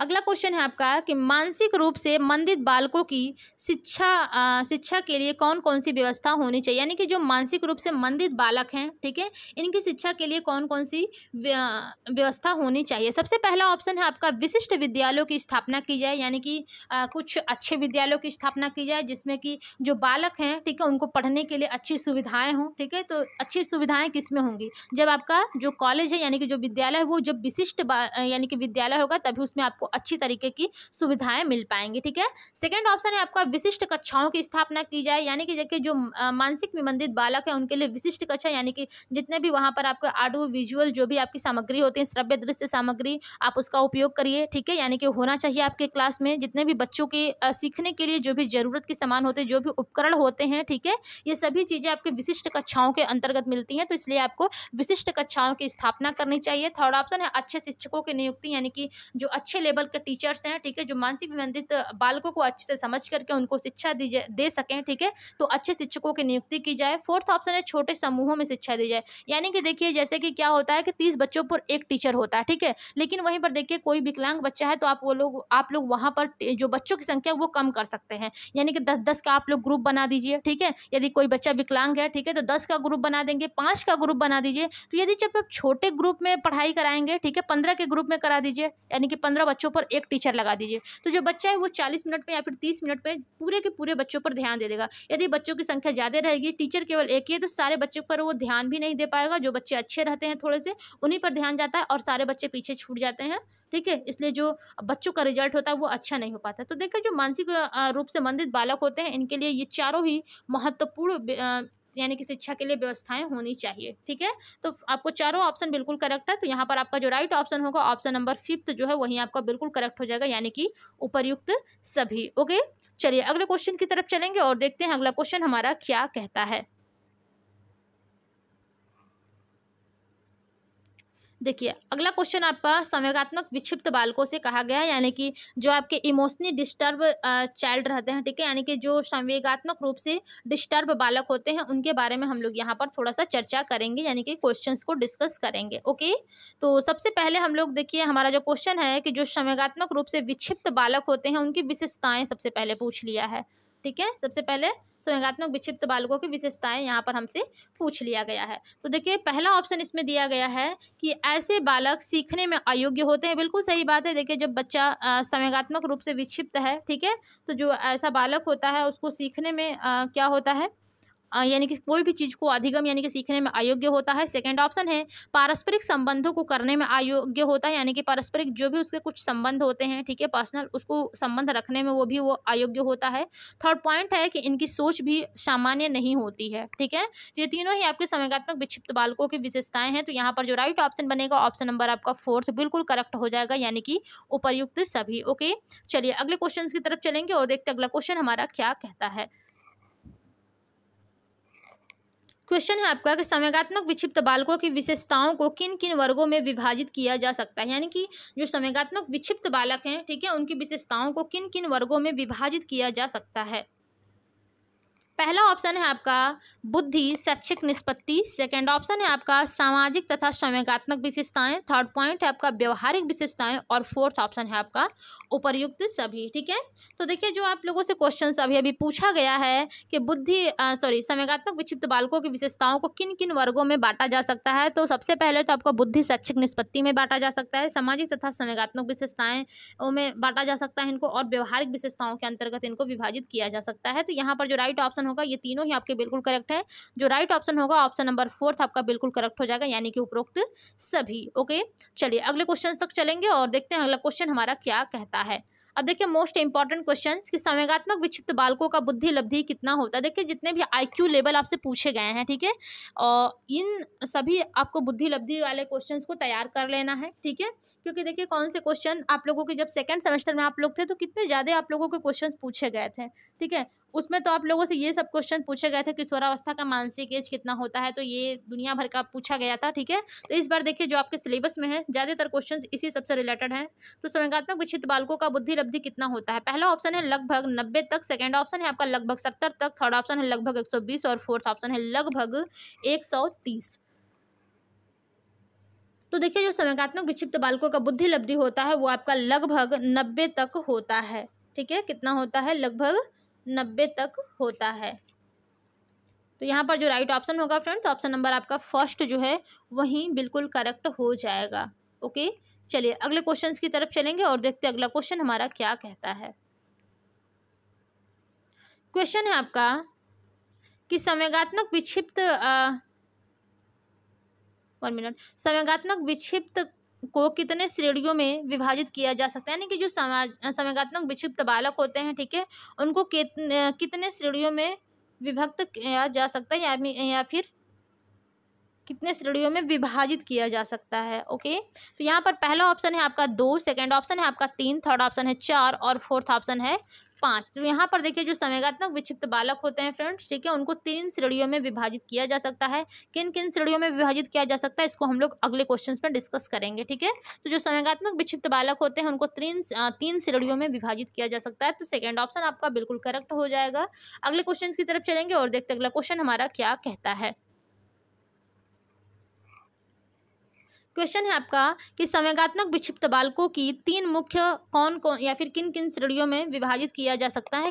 अगला क्वेश्चन है आपका कि मानसिक रूप से मंदित बालकों की शिक्षा शिक्षा के लिए कौन कौन सी व्यवस्था होनी चाहिए यानी कि जो मानसिक रूप से मंदित बालक हैं ठीक है इनकी शिक्षा के लिए कौन कौन सी व्यवस्था होनी चाहिए सबसे पहला ऑप्शन है आपका विशिष्ट विद्यालयों की स्थापना की जाए यानी कि आ, कुछ अच्छे विद्यालयों की स्थापना की जाए जिसमें कि जो बालक हैं ठीक है उनको पढ़ने के लिए अच्छी सुविधाएँ हों ठीक है तो अच्छी सुविधाएँ किस में होंगी जब आपका जो कॉलेज है यानी कि जो विद्यालय है वो जब विशिष्ट यानी कि विद्यालय होगा तभी उसमें आपको अच्छी तरीके की सुविधाएं मिल पाएंगी ठीक है सेकेंड ऑप्शन है आपका विशिष्ट कक्षाओं की स्थापना की जाए यानी कि देखिए जो मानसिक विमंदित बालक है उनके लिए विशिष्ट कक्षा यानी कि जितने भी वहाँ पर आपके आडो विजुअल जो भी आपकी सामग्री होती है श्रव्य दृश्य सामग्री आप उसका उपयोग करिए ठीक है यानी कि होना चाहिए आपके क्लास में जितने भी बच्चों के सीखने के लिए जो भी जरूरत के समान होते हैं जो भी उपकरण होते हैं ठीक है ये सभी चीज़ें आपके विशिष्ट कक्षाओं के अंतर्गत मिलती हैं तो इसलिए आपको विशिष्ट कक्षाओं की स्थापना करनी चाहिए थर्ड ऑप्शन है अच्छे शिक्षकों की नियुक्ति यानी कि जो अच्छे लेवल लेवल के टीचर्स हैं ठीक है जो मानसिक विबंधित बालकों को अच्छे से समझ करके उनको शिक्षा दी जाए दे सकें ठीक है तो अच्छे शिक्षकों की नियुक्ति की जाए फोर्थ ऑप्शन है छोटे समूहों में शिक्षा दी जाए यानी कि देखिए जैसे कि क्या होता है कि तीस बच्चों पर एक टीचर होता है ठीक है लेकिन वहीं पर देखिए कोई विकलांग बच्चा है तो आप वो लोग आप लोग वहाँ पर जो बच्चों की संख्या वो कम कर सकते हैं यानी कि दस दस का आप लोग ग्रुप बना दीजिए ठीक है यदि कोई बच्चा विकलांग है ठीक है तो दस का ग्रुप बना देंगे पाँच का ग्रुप बना दीजिए तो यदि जब आप छोटे ग्रुप में पढ़ाई कराएंगे ठीक है पंद्रह के ग्रुप में करा दीजिए यानी कि पंद्रह बच्चों बच्चों पर एक टीचर लगा दीजिए तो जो बच्चा है वो चालीस मिनट में या फिर तीस मिनट में पूरे के पूरे बच्चों पर ध्यान दे देगा यदि बच्चों की संख्या ज़्यादा रहेगी टीचर केवल एक ही है तो सारे बच्चों पर वो ध्यान भी नहीं दे पाएगा जो बच्चे अच्छे रहते हैं थोड़े से उन्हीं पर ध्यान जाता है और सारे बच्चे पीछे छूट जाते हैं ठीक है इसलिए जो बच्चों का रिजल्ट होता है वो अच्छा नहीं हो पाता तो देखिए जो मानसिक रूप से मंदित बालक होते हैं इनके लिए ये चारों ही महत्वपूर्ण यानी कि शिक्षा के लिए व्यवस्थाएं होनी चाहिए ठीक है तो आपको चारों ऑप्शन बिल्कुल करेक्ट है तो यहाँ पर आपका जो राइट ऑप्शन होगा ऑप्शन नंबर फिफ्थ जो है वही आपका बिल्कुल करेक्ट हो जाएगा यानी कि उपरयुक्त सभी ओके चलिए अगले क्वेश्चन की तरफ चलेंगे और देखते हैं अगला क्वेश्चन हमारा क्या कहता है देखिए अगला क्वेश्चन आपका संवेगात्मक विक्षिप्त बालकों से कहा गया है यानी कि जो आपके इमोशनली डिस्टर्ब चाइल्ड रहते हैं ठीक है यानी कि जो संवेगात्मक रूप से डिस्टर्ब बालक होते हैं उनके बारे में हम लोग यहाँ पर थोड़ा सा चर्चा करेंगे यानी कि क्वेश्चन को डिस्कस करेंगे ओके तो सबसे पहले हम लोग देखिए हमारा जो क्वेश्चन है कि जो संवेगात्मक रूप से विक्षिप्त बालक होते हैं उनकी विशेषताएँ सबसे पहले पूछ लिया है ठीक है सबसे पहले संवेगात्मक विक्षिप्त बालकों की विशेषताएं यहाँ पर हमसे पूछ लिया गया है तो देखिए पहला ऑप्शन इसमें दिया गया है कि ऐसे बालक सीखने में अयोग्य होते हैं बिल्कुल सही बात है देखिए जब बच्चा संवेगात्मक रूप से विक्षिप्त है ठीक है तो जो ऐसा बालक होता है उसको सीखने में आ, क्या होता है यानी कि कोई भी चीज़ को अधिगम यानी कि सीखने में अयोग्य होता है सेकेंड ऑप्शन है पारस्परिक संबंधों को करने में अयोग्य होता है यानी कि पारस्परिक जो भी उसके कुछ संबंध होते हैं ठीक है पर्सनल उसको संबंध रखने में वो भी वो अयोग्य होता है थर्ड पॉइंट है कि इनकी सोच भी सामान्य नहीं होती है ठीक है तो ये तीनों ही आपके समयगात्मक विक्षिप्त बालकों की विशेषताएं हैं तो यहाँ पर जो राइट ऑप्शन बनेगा ऑप्शन नंबर आपका फोर्थ बिल्कुल करेक्ट हो जाएगा यानी कि उपयुक्त सभी ओके चलिए अगले क्वेश्चन की तरफ चलेंगे और देखते अगला क्वेश्चन हमारा क्या कहता है क्वेश्चन है आपका कि संवेगात्मक विक्षिप्त बालकों की विशेषताओं को किन किन वर्गों में विभाजित किया जा सकता है यानी कि जो संवेगात्मक विक्षिप्त बालक हैं ठीक है उनकी विशेषताओं को किन किन वर्गों में विभाजित किया जा सकता है पहला ऑप्शन है आपका बुद्धि शैक्षिक निष्पत्ति सेकंड ऑप्शन है आपका सामाजिक तथा संवेगात्मक विशेषताएं थर्ड पॉइंट है आपका व्यवहारिक विशेषताएं और फोर्थ ऑप्शन है आपका उपर्युक्त सभी ठीक है तो देखिए जो आप लोगों से क्वेश्चन अभी अभी पूछा गया है कि बुद्धि सॉरी संवेगात्मक विक्षिप्त बालकों की विशेषताओं को किन किन वर्गों में बांटा जा सकता है तो सबसे पहले तो आपको बुद्धि शैक्षिक निष्पत्ति में बांटा जा सकता है सामाजिक तथा संवेगात्मक विशेषताएं में बांटा जा सकता है इनको और व्यवहारिक विशेषताओं के अंतर्गत इनको विभाजित किया जा सकता है तो यहाँ पर जो राइट ऑप्शन होगा ये तीनों ही आपके बिल्कुल करेक्ट है जो राइट ऑप्शन होगा ऑप्शन नंबर फोर्थ आपका बिल्कुल करेक्ट हो जाएगा यानी कि उपरोक्त सभी ओके चलिए अगले क्वेश्चन तक चलेंगे और देखते हैं अगला क्वेश्चन हमारा क्या कहता है जाता है अब देखिए मोस्ट इंपॉर्टेंट क्वेश्चन कि संवेगात्मक विक्षिप्त बालकों का बुद्धि लब्धि कितना होता है देखिए जितने भी आईक्यू लेवल आपसे पूछे गए हैं ठीक है और इन सभी आपको बुद्धि लब्धि वाले क्वेश्चंस को तैयार कर लेना है ठीक है क्योंकि देखिए कौन से क्वेश्चन आप लोगों के जब सेकेंड सेमेस्टर में आप लोग थे तो कितने ज़्यादा आप लोगों के क्वेश्चन पूछे गए थे ठीक है उसमें तो आप लोगों से ये सब क्वेश्चन पूछे गए थे कि स्वरावस्था का मानसिक एज कितना होता है तो ये दुनिया भर का पूछा गया था ठीक है तो इस बार देखिए जो आपके सिलेबस में है ज़्यादातर क्वेश्चन इसी सबसे रिलेटेड है तो संज्ञात्मक विक्षित बालकों का बुद्धि लब्धि कितना होता है पहला ऑप्शन है लगभग नब्बे तक सेकेंड ऑप्शन है आपका लगभग सत्तर तक थर्ड ऑप्शन है लगभग एक और फोर्थ ऑप्शन है लगभग एक तो देखिए जो संज्ञात्मक विक्षिप्त बालकों का बुद्धि लब्धि होता है वो आपका लगभग नब्बे तक होता है ठीक है कितना होता है लगभग नब्बे तक होता है तो यहाँ पर जो राइट ऑप्शन होगा फ्रेंड तो ऑप्शन नंबर आपका फर्स्ट जो है वही बिल्कुल करेक्ट हो जाएगा ओके चलिए अगले क्वेश्चन की तरफ चलेंगे और देखते अगला क्वेश्चन हमारा क्या कहता है क्वेश्चन है आपका कि संवेगात्मक विक्षिप्त वन मिनट संवेगात्मक विक्षिप्त को कितने श्रेणियों में विभाजित किया जा सकता है यानी कि जो समाज संवेगात्मक विक्षिप्त बालक होते हैं ठीक है उनको कितने कितने श्रेणियों में विभक्त किया जा सकता है या, या फिर कितने श्रेणियों में विभाजित किया जा सकता है ओके तो यहाँ पर पहला ऑप्शन है आपका दो सेकेंड ऑप्शन है आपका तीन थर्ड ऑप्शन है चार और फोर्थ ऑप्शन है पाँच तो यहाँ पर देखिए जो संवेगात्मक विक्षिप्त बालक होते हैं फ्रेंड्स ठीक है उनको तीन श्रेणियों में विभाजित किया जा सकता है किन किन श्रेणियों में विभाजित किया जा सकता है इसको हम लोग अगले क्वेश्चन में डिस्कस करेंगे ठीक है तो जो संवेगात्मक विक्षिप्त बालक होते हैं उनको तीन तीन श्रेणियों में विभाजित किया जा सकता है तो सेकेंड ऑप्शन आपका बिल्कुल करेक्ट हो जाएगा अगले क्वेश्चन की तरफ चलेंगे और देखते अगला क्वेश्चन हमारा क्या कहता है क्वेश्चन है आपका कि संवेगात्मक विक्षिप्त बालकों की तीन मुख्य कौन कौन या फिर किन किन श्रेणियों में विभाजित किया जा सकता है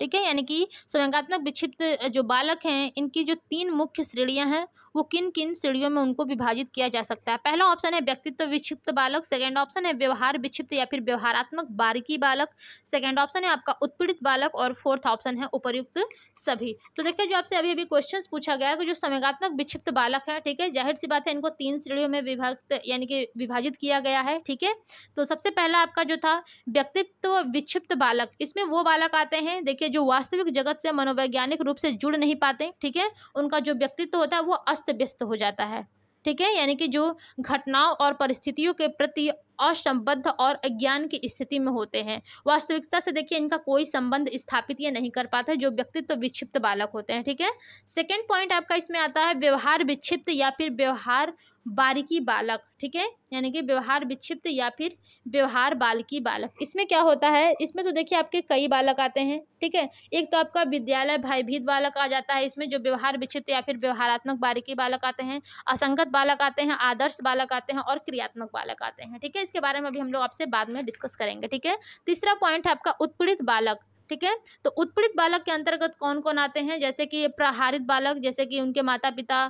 ठीक है यानी कि संवेगात्मक विक्षिप्त जो बालक हैं इनकी जो तीन मुख्य श्रेणियां हैं वो किन किन श्रेणियों में उनको विभाजित किया जा सकता है पहला ऑप्शन है व्यक्तित्व विक्षिप्त बालक सेकेंड ऑप्शन है व्यवहार विक्षिप्त या फिर व्यवहारात्मक बारीकी बालक सेकेंड ऑप्शन है आपका उत्पीड़ित बालक और फोर्थ ऑप्शन है उपयुक्त सभी तो देखिए जो आपसे अभी अभी क्वेश्चन पूछा गया है कि जो संवेगात्मक विक्षिप्त बालक है ठीक है जाहिर सी बात है इनको तीन श्रेणियों में विभाजित यानी कि विभाजित किया गया है ठीक है तो सबसे पहला आपका जो था व्यक्तित्व विक्षिप्त बालक इसमें वो बालक आते हैं देखिए जो वास्तविक जगत से मनोवैज्ञानिक रूप से जुड़ नहीं पाते ठीक है उनका जो व्यक्तित्व होता है वो अस्त व्यस्त हो जाता है ठीक है यानी कि जो घटनाओं और परिस्थितियों के प्रति असंबद्ध और अज्ञान की स्थिति में होते हैं वास्तविकता से देखिए इनका कोई संबंध स्थापित या नहीं कर पाता है जो व्यक्तित्व तो विक्षिप्त बालक होते हैं ठीक है सेकेंड पॉइंट आपका इसमें आता है व्यवहार विक्षिप्त या फिर व्यवहार बारीकी बालक ठीक है यानी कि व्यवहार विक्षिप्त या फिर व्यवहार बालकी बालक इसमें क्या होता है इसमें तो देखिए आपके कई बालक आते हैं ठीक है एक तो आपका विद्यालय भयभीत बालक आ जाता है इसमें जो व्यवहार विक्षिप्त या फिर व्यवहारात्मक बारीकी बालक आते हैं असंगत बालक आते हैं आदर्श बालक आते हैं और क्रियात्मक बालक आते हैं ठीक है इसके बारे में अभी हम लोग आपसे बाद में डिस्कस करेंगे ठीक है तीसरा पॉइंट है आपका उत्पीड़ित बालक ठीक है तो उत्पीड़ित बालक के अंतर्गत कौन कौन आते हैं जैसे कि प्रहारित बालक जैसे कि उनके माता पिता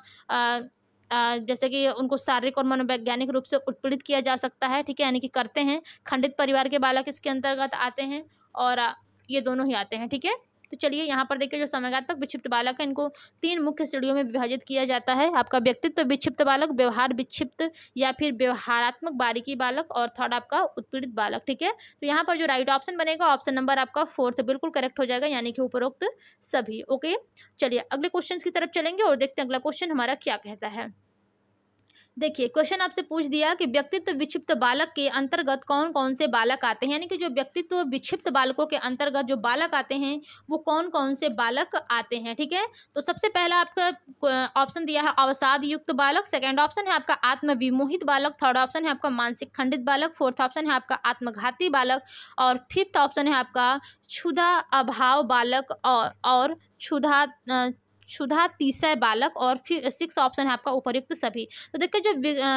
जैसे कि उनको शारीरिक और मनोवैज्ञानिक रूप से उत्पीड़ित किया जा सकता है ठीक है यानी कि करते हैं खंडित परिवार के बालक इसके अंतर्गत आते हैं और ये दोनों ही आते हैं ठीक है तो चलिए यहाँ पर देखिए जो समयगात्मक विक्षिप्त बालक है इनको तीन मुख्य श्रेणियों में विभाजित किया जाता है आपका व्यक्तित्व विक्षिप्त बालक व्यवहार विक्षिप्त या फिर व्यवहारात्मक बारीकी बालक और थर्ड आपका उत्पीड़ित बालक ठीक है तो यहाँ पर जो राइट ऑप्शन बनेगा ऑप्शन नंबर आपका फोर्थ बिल्कुल करेक्ट हो जाएगा यानी कि उपरोक्त सभी ओके चलिए अगले क्वेश्चन की तरफ चलेंगे और देखते हैं अगला क्वेश्चन हमारा क्या कहता है देखिए क्वेश्चन आपसे पूछ दिया कि व्यक्तित्व विक्षिप्त बालक के अंतर्गत कौन कौन से बालक आते हैं यानी कि जो व्यक्तित्व विक्षिप्त बालकों के अंतर्गत जो बालक आते हैं वो कौन कौन से बालक आते हैं ठीक है तो सबसे पहला आपका ऑप्शन दिया है अवसाद युक्त बालक सेकेंड ऑप्शन है आपका आत्मविमोहित बालक थर्ड ऑप्शन है आपका मानसिक खंडित बालक फोर्थ ऑप्शन है आपका आत्मघाती बालक और फिफ्थ ऑप्शन है आपका क्षुधा अभाव बालक और और क्षुधा शुदा तीसरा बालक और फिर सिक्स ऑप्शन है आपका उपयुक्त सभी तो देखिए जो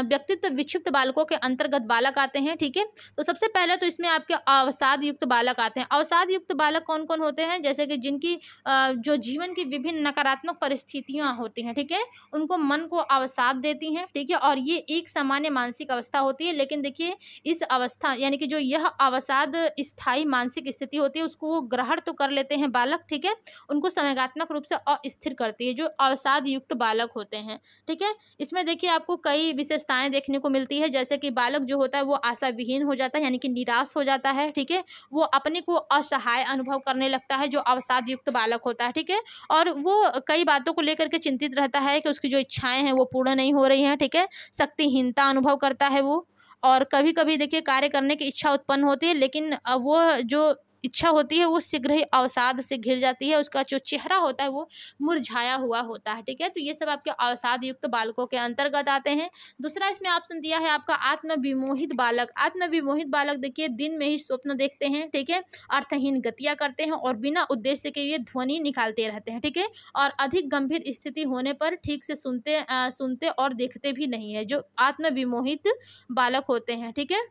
व्यक्तित्व विक्षिप्त बालकों के अंतर्गत बालक आते हैं ठीक है तो सबसे पहले तो इसमें आपके अवसाद युक्त बालक आते हैं अवसाद युक्त बालक कौन कौन होते हैं जैसे कि जिनकी जो जीवन की विभिन्न नकारात्मक परिस्थितियाँ होती हैं ठीक है उनको मन को अवसाद देती हैं ठीक है और ये एक सामान्य मानसिक अवस्था होती है लेकिन देखिए इस अवस्था यानी कि जो यह अवसाद स्थायी मानसिक स्थिति होती है उसको वो ग्रहण तो कर लेते हैं बालक ठीक है उनको संवेगात्मक रूप से अस्थिर करती है जो अवसाद युक्त बालक होते हैं ठीक है इसमें देखिए आपको कई विशेषताएं देखने को मिलती है जैसे कि बालक जो होता है वो आशा विहीन हो जाता है यानी कि निराश हो जाता है ठीक है वो अपने को असहाय अनुभव करने लगता है जो अवसाद युक्त बालक होता है ठीक है और वो कई बातों को लेकर के चिंतित रहता है कि उसकी जो इच्छाएं हैं वो पूर्ण नहीं हो रही हैं ठीक है शक्तिहीनता अनुभव करता है वो और कभी कभी देखिए कार्य करने की इच्छा उत्पन्न होती है लेकिन वो जो इच्छा होती है वो शीघ्र ही अवसाद से घिर जाती है उसका जो चेहरा होता है वो मुरझाया हुआ होता है ठीक है तो ये सब आपके अवसाद युक्त बालकों के अंतर्गत आते हैं दूसरा इसमें ऑप्शन दिया है आपका आत्मविमोहित बालक आत्मविमोहित बालक देखिए दिन में ही स्वप्न देखते हैं ठीक है अर्थहीन गतियाँ करते हैं और बिना उद्देश्य के ये ध्वनि निकालते रहते हैं ठीक है और अधिक गंभीर स्थिति होने पर ठीक से सुनते सुनते और देखते भी नहीं है जो आत्मविमोहित बालक होते हैं ठीक है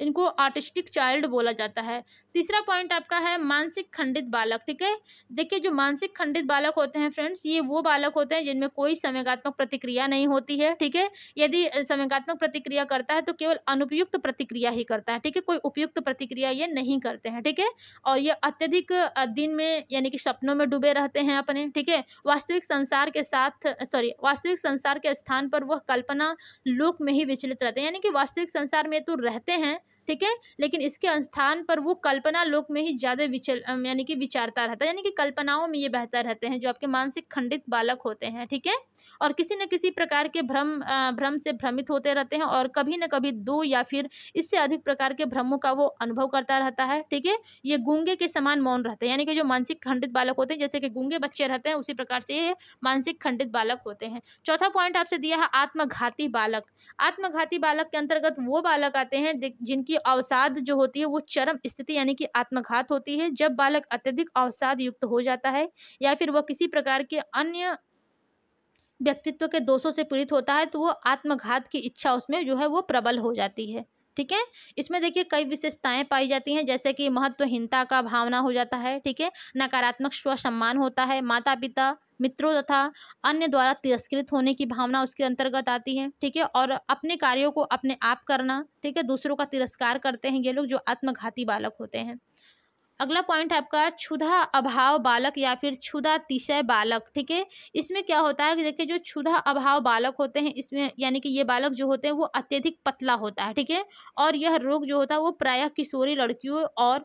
इनको आर्टिस्टिक चाइल्ड बोला जाता है तीसरा पॉइंट आपका है मानसिक खंडित बालक ठीक है देखिए जो मानसिक खंडित बालक होते हैं फ्रेंड्स ये वो बालक होते हैं जिनमें कोई संवेगात्मक प्रतिक्रिया नहीं होती है ठीक है यदि संवेगात्मक प्रतिक्रिया करता है तो केवल अनुपयुक्त प्रतिक्रिया ही करता है ठीक है कोई उपयुक्त प्रतिक्रिया ये नहीं करते हैं ठीक है और ये अत्यधिक दिन में यानी कि सपनों में डूबे रहते हैं अपने ठीक है वास्तविक संसार के साथ सॉरी वास्तविक संसार के स्थान पर वह कल्पना लोक में ही विचलित रहते हैं यानी कि वास्तविक संसार में तो रहते हैं ठीक है लेकिन इसके स्थान पर वो कल्पना लोक में ही ज़्यादा विचल यानी कि विचारता रहता है यानी कि कल्पनाओं में ये बेहतर रहते हैं जो आपके मानसिक खंडित बालक होते हैं ठीक है और किसी न किसी प्रकार के भ्रम भ्रम से भ्रमित होते रहते हैं और कभी न कभी दो या फिर इससे अधिक प्रकार के भ्रमों का वो अनुभव करता रहता है ठीक है ये गूंगे के समान मौन रहते हैं यानी कि जो मानसिक खंडित बालक होते हैं जैसे कि गूंगे बच्चे रहते हैं उसी प्रकार से ये मानसिक खंडित बालक होते हैं चौथा पॉइंट आपसे दिया है आत्मघाती बालक आत्मघाती बालक के अंतर्गत वो बालक आते हैं जिनकी की अवसाद जो होती है वो चरम स्थिति यानी कि आत्मघात होती है जब बालक अत्यधिक अवसाद युक्त हो जाता है या फिर वह किसी प्रकार के अन्य व्यक्तित्व के दोषों से पीड़ित होता है तो वो आत्मघात की इच्छा उसमें जो है वो प्रबल हो जाती है ठीक है इसमें देखिए कई विशेषताएं पाई जाती हैं जैसे कि महत्वहीनता का भावना हो जाता है ठीक है नकारात्मक स्व सम्मान होता है माता पिता मित्रों तथा अन्य द्वारा तिरस्कृत होने की भावना उसके अंतर्गत आती है ठीक है और अपने कार्यों को अपने आप करना ठीक है दूसरों का तिरस्कार करते हैं ये लोग जो आत्मघाती बालक होते हैं अगला पॉइंट है आपका क्षुधा अभाव बालक या फिर क्षुधा तिशय बालक ठीक है इसमें क्या होता है कि देखिए जो क्षुधा अभाव बालक होते हैं इसमें यानी कि ये बालक जो होते हैं वो अत्यधिक पतला होता है ठीक है और यह रोग जो होता है वो प्रायः किशोरी लड़कियों और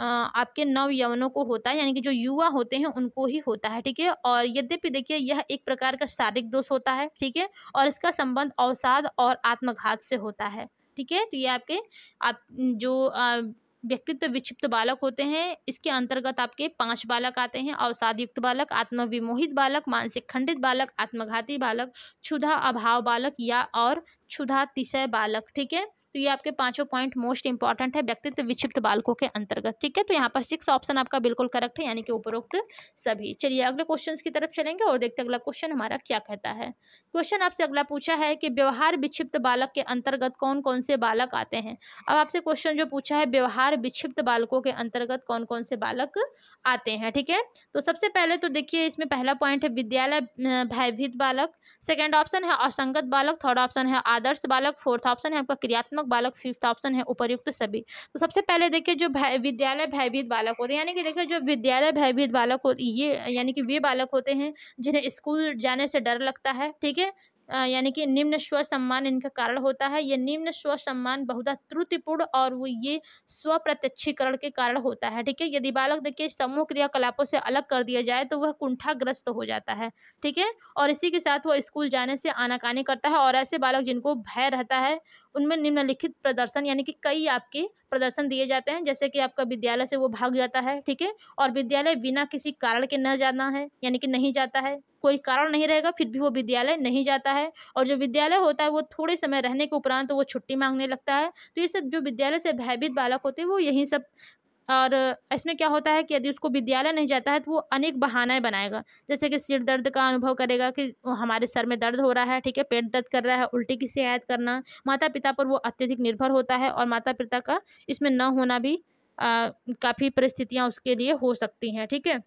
आपके नव यवनों को होता है यानी कि जो युवा होते हैं उनको ही होता है ठीक है और यद्यपि देखिए यह एक प्रकार का शारीरिक दोष होता है ठीक है और इसका संबंध अवसाद और आत्मघात से होता है ठीक है तो ये आपके आप जो व्यक्तित्व विक्षिप्त बालक होते हैं इसके अंतर्गत आपके पांच बालक आते हैं अवसाद युक्त बालक आत्मविमोहित बालक मानसिक खंडित बालक आत्मघाती बालक क्षुधा अभाव बालक या और क्षुधातिशय बालक ठीक है तो ये आपके पांचों पॉइंट मोस्ट इंपॉर्टेंट है व्यक्तित्व विक्षिप्त बालकों के अंतर्गत ठीक है तो यहाँ पर सिक्स ऑप्शन आपका बिल्कुल करेक्ट है यानी कि उपरोक्त सभी चलिए अगले क्वेश्चन की तरफ चलेंगे और देखते अगला क्वेश्चन हमारा क्या कहता है क्वेश्चन आपसे अगला पूछा है कि व्यवहार विक्षिप्त बालक के अंतर्गत कौन कौन से बालक आते हैं अब आपसे क्वेश्चन जो पूछा है व्यवहार विक्षिप्त बालकों के अंतर्गत कौन कौन से बालक आते हैं ठीक है तो सबसे पहले तो देखिए इसमें पहला पॉइंट है विद्यालय भयभीत बालक सेकेंड ऑप्शन है असंगत बालक थर्ड ऑप्शन है आदर्श बालक फोर्थ ऑप्शन है आपका क्रियात्मक बालक फिफ्थ ऑप्शन है उपयुक्त सभी तो सबसे पहले देखिए जो विद्यालय भयभीत बालक होते हैं यानी कि देखिए जो विद्यालय भयभीत बालक होते ये यानी कि वे बालक होते हैं जिन्हें स्कूल जाने से डर लगता है ठीक है यानी कि निम्न स्व सम्मान इनका कारण होता है यह निम्न स्व सम्मान बहुत त्रुटिपूर्ण और वो ये स्व प्रत्यक्षीकरण के कारण होता है ठीक है यदि बालक देखिए समूह क्रियाकलापों से अलग कर दिया जाए तो वह कुंठाग्रस्त हो जाता है ठीक है और इसी के साथ वह स्कूल जाने से आनाकानी करता है और ऐसे बालक जिनको भय रहता है उनमें निम्नलिखित प्रदर्शन यानी कि कई आपके प्रदर्शन दिए जाते हैं जैसे कि आपका विद्यालय से वो भाग जाता है ठीक है और विद्यालय बिना किसी कारण के न जाना है यानी कि नहीं जाता है कोई कारण नहीं रहेगा फिर भी वो विद्यालय नहीं जाता है और जो विद्यालय होता है वो थोड़े समय रहने के उपरांत तो वो छुट्टी मांगने लगता है तो ये सब जो विद्यालय से भयभीत बालक होते हैं वो यही सब और इसमें क्या होता है कि यदि उसको विद्यालय नहीं जाता है तो वो अनेक बहानाएं बनाएगा जैसे कि सिर दर्द का अनुभव करेगा कि हमारे सर में दर्द हो रहा है ठीक है पेट दर्द कर रहा है उल्टी की शिकायत करना माता पिता पर वो अत्यधिक निर्भर होता है और माता पिता का इसमें न होना भी काफ़ी परिस्थितियाँ उसके लिए हो सकती हैं ठीक है थीके?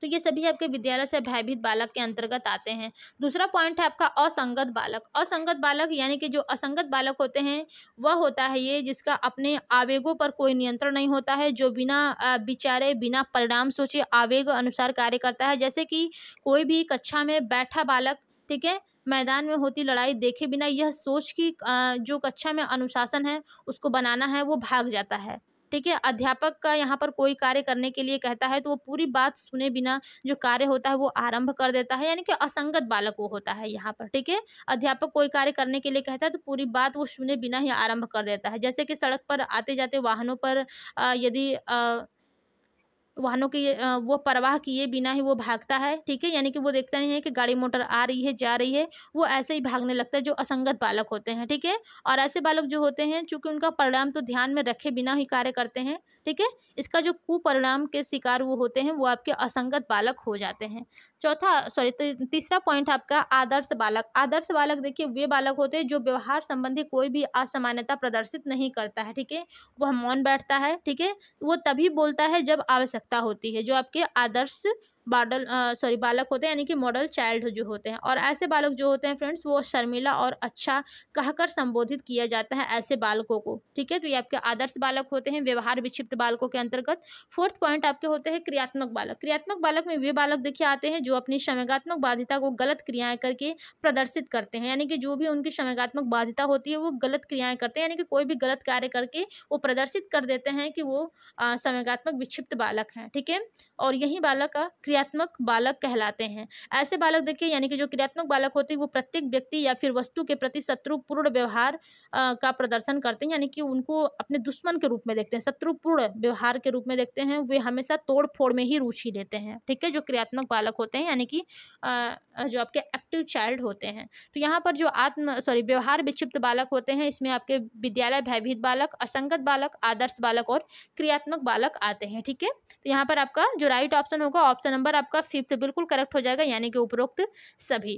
तो ये सभी आपके विद्यालय से भयभीत बालक के अंतर्गत आते हैं दूसरा पॉइंट है आपका असंगत बालक असंगत बालक यानी कि जो असंगत बालक होते हैं वह होता है ये जिसका अपने आवेगों पर कोई नियंत्रण नहीं होता है जो बिना विचारे बिना परिणाम सोचे आवेग अनुसार कार्य करता है जैसे कि कोई भी कक्षा में बैठा बालक ठीक है मैदान में होती लड़ाई देखे बिना यह सोच की जो कक्षा में अनुशासन है उसको बनाना है वो भाग जाता है ठीक है अध्यापक का यहाँ पर कोई कार्य करने के लिए कहता है तो वो पूरी बात सुने बिना जो कार्य होता है वो आरंभ कर देता है यानी कि असंगत बालक वो होता है यहाँ पर ठीक है अध्यापक कोई कार्य करने के लिए कहता है तो पूरी बात वो सुने बिना ही आरंभ कर देता है जैसे कि सड़क पर आते जाते वाहनों पर यदि वाहनों की वो परवाह किए बिना ही वो भागता है ठीक है यानी कि वो देखता नहीं है कि गाड़ी मोटर आ रही है जा रही है वो ऐसे ही भागने लगता है जो असंगत बालक होते हैं ठीक है और ऐसे बालक जो होते हैं चूंकि उनका परिणाम तो ध्यान में रखे बिना ही कार्य करते हैं ठीक है इसका जो कुपरिणाम के शिकार वो होते हैं वो आपके असंगत बालक हो जाते हैं चौथा सॉरी तीसरा पॉइंट आपका आदर्श बालक आदर्श बालक देखिए वे बालक होते हैं जो व्यवहार संबंधी कोई भी असमान्यता प्रदर्शित नहीं करता है ठीक है वह मौन बैठता है ठीक है वो तभी बोलता है जब आवश्यकता होती है जो आपके आदर्श बाडल सॉरी बालक होते हैं यानी कि मॉडल चाइल्ड जो होते हैं और ऐसे बालक जो होते हैं फ्रेंड्स वो शर्मिला और अच्छा कहकर संबोधित किया जाता है ऐसे बालकों को ठीक है तो ये आपके आदर्श बालक होते हैं व्यवहार विक्षिप्त बालकों के अंतर्गत फोर्थ पॉइंट आपके होते हैं क्रियात्मक बालक क्रियात्मक बालक में वे बालक देखे आते हैं जो अपनी क्षमगात्मक बाधिता को गलत क्रियाएँ करके प्रदर्शित करते हैं यानी कि जो भी उनकी क्षमगात्मक बाधिता होती है वो गलत क्रियाएँ करते हैं यानी कि कोई भी गलत कार्य करके वो प्रदर्शित कर देते हैं कि वो समगात्मक विक्षिप्त बालक हैं ठीक है और यही बालक का क्रियात्मक बालक कहलाते हैं ऐसे बालक देखिए यानी कि जो क्रियात्मक बालक होते हैं वो प्रत्येक व्यक्ति या फिर वस्तु के प्रति शत्रुपूर्ण व्यवहार का प्रदर्शन करते हैं यानी कि उनको अपने दुश्मन के रूप में देखते हैं शत्रुपूर्ण व्यवहार के रूप में देखते हैं वे हमेशा तोड़ फोड़ में ही रुचि लेते हैं ठीक है जो क्रियात्मक बालक होते हैं यानी कि जो आपके एक्टिव चाइल्ड होते हैं तो यहाँ पर जो आत्म सॉरी व्यवहार विक्षिप्त बालक होते हैं इसमें आपके विद्यालय भयभीत बालक असंगत बालक आदर्श बालक और क्रियात्मक बालक आते हैं ठीक है तो यहाँ पर आपका जो राइट ऑप्शन होगा ऑप्शन नंबर नंबर आपका फिफ्थ बिल्कुल करेक्ट हो जाएगा यानी कि उपरोक्त सभी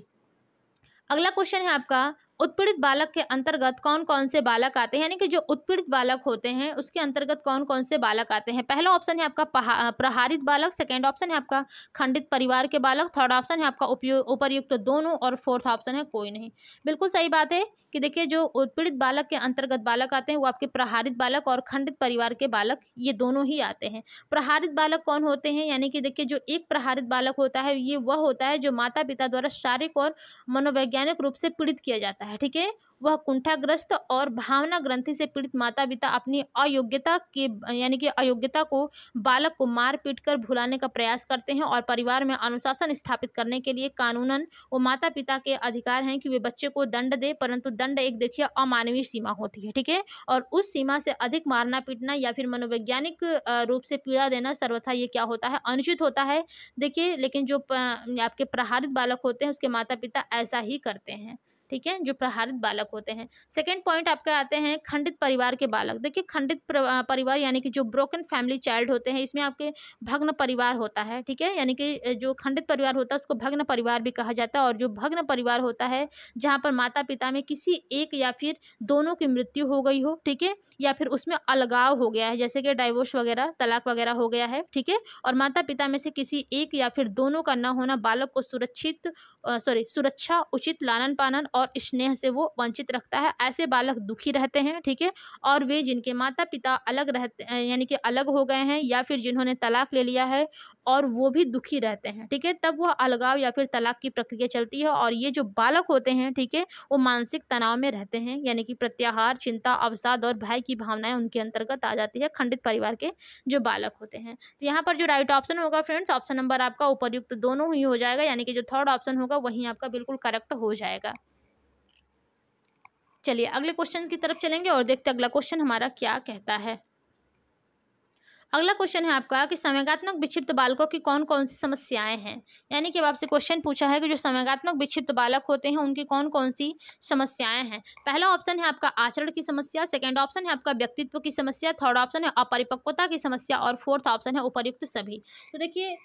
अगला क्वेश्चन है आपका उत्पीड़ित बालक के अंतर्गत कौन कौन से बालक आते हैं यानी कि जो उत्पीड़ित बालक होते हैं उसके अंतर्गत कौन कौन से बालक आते हैं पहला ऑप्शन है आपका प्रहारित बालक सेकेंड ऑप्शन है आपका खंडित परिवार के बालक थर्ड ऑप्शन है आपका उपयुक्त तो दोनों और फोर्थ ऑप्शन है कोई नहीं बिल्कुल सही बात है कि देखिए जो उत्पीड़ित बालक के अंतर्गत बालक आते हैं वो आपके प्रहारित बालक और खंडित परिवार के बालक ये दोनों ही आते हैं प्रहारित बालक कौन होते हैं यानी कि देखिए जो एक प्रहारित बालक होता है ये वह होता है जो माता पिता द्वारा शारीरिक और मनोवैज्ञानिक रूप से पीड़ित किया जाता है जाता है ठीक है वह कुंठाग्रस्त और भावना ग्रंथि से पीड़ित माता पिता अपनी अयोग्यता के यानी कि अयोग्यता को बालक को मार पीट कर भुलाने का प्रयास करते हैं और परिवार में अनुशासन स्थापित करने के लिए कानूनन वो माता पिता के अधिकार हैं कि वे बच्चे को दंड दे परंतु दंड एक देखिए अमानवीय सीमा होती है ठीक है और उस सीमा से अधिक मारना पीटना या फिर मनोवैज्ञानिक रूप से पीड़ा देना सर्वथा ये क्या होता है अनुचित होता है देखिए लेकिन जो आपके प्रहारित बालक होते हैं उसके माता पिता ऐसा ही करते हैं ठीक है जो प्रहारित बालक होते हैं सेकेंड पॉइंट आपके आते हैं खंडित परिवार के बालक देखिए खंडित परिवार यानी कि जो ब्रोकन फैमिली चाइल्ड होते हैं इसमें आपके भग्न परिवार होता है ठीक है यानी कि जो खंडित परिवार होता है उसको भग्न परिवार भी कहा जाता है और जो भग्न परिवार होता है जहाँ पर माता पिता में किसी एक या फिर दोनों की मृत्यु हो गई हो ठीक है या फिर उसमें अलगाव हो गया है जैसे कि डाइवोर्स वगैरह तलाक वगैरह हो गया है ठीक है और माता पिता में से किसी एक या फिर दोनों का न होना बालक को सुरक्षित सॉरी सुरक्षा उचित लालन पालन और स्नेह से वो वंचित रखता है ऐसे बालक दुखी रहते हैं ठीक है और वे जिनके माता पिता अलग रहते यानी कि अलग हो गए हैं या फिर जिन्होंने तलाक ले लिया है और वो भी दुखी रहते हैं ठीक है तब वह अलगाव या फिर तलाक की प्रक्रिया चलती है और ये जो बालक होते हैं ठीक है वो मानसिक तनाव में रहते हैं यानी कि प्रत्याहार चिंता अवसाद और भय की भावनाएं उनके अंतर्गत आ जाती है खंडित परिवार के जो बालक होते हैं तो यहाँ पर जो राइट ऑप्शन होगा फ्रेंड्स ऑप्शन नंबर आपका उपरयुक्त दोनों ही हो जाएगा यानी कि जो थर्ड ऑप्शन होगा होगा वही आपका बिल्कुल करेक्ट हो जाएगा चलिए अगले क्वेश्चन की तरफ चलेंगे और देखते अगला क्वेश्चन हमारा क्या कहता है अगला क्वेश्चन है आपका कि संवेगात्मक विक्षिप्त बालकों की कौन कौन सी समस्याएं हैं यानी कि अब आपसे क्वेश्चन पूछा है कि जो संवेगात्मक विक्षिप्त बालक होते हैं उनकी कौन कौन सी समस्याएं हैं पहला ऑप्शन है आपका आचरण की समस्या सेकंड ऑप्शन है आपका व्यक्तित्व की समस्या थर्ड ऑप्शन है अपरिपक्वता की समस्या और फोर्थ ऑप्शन है उपरयुक्त सभी तो देखिए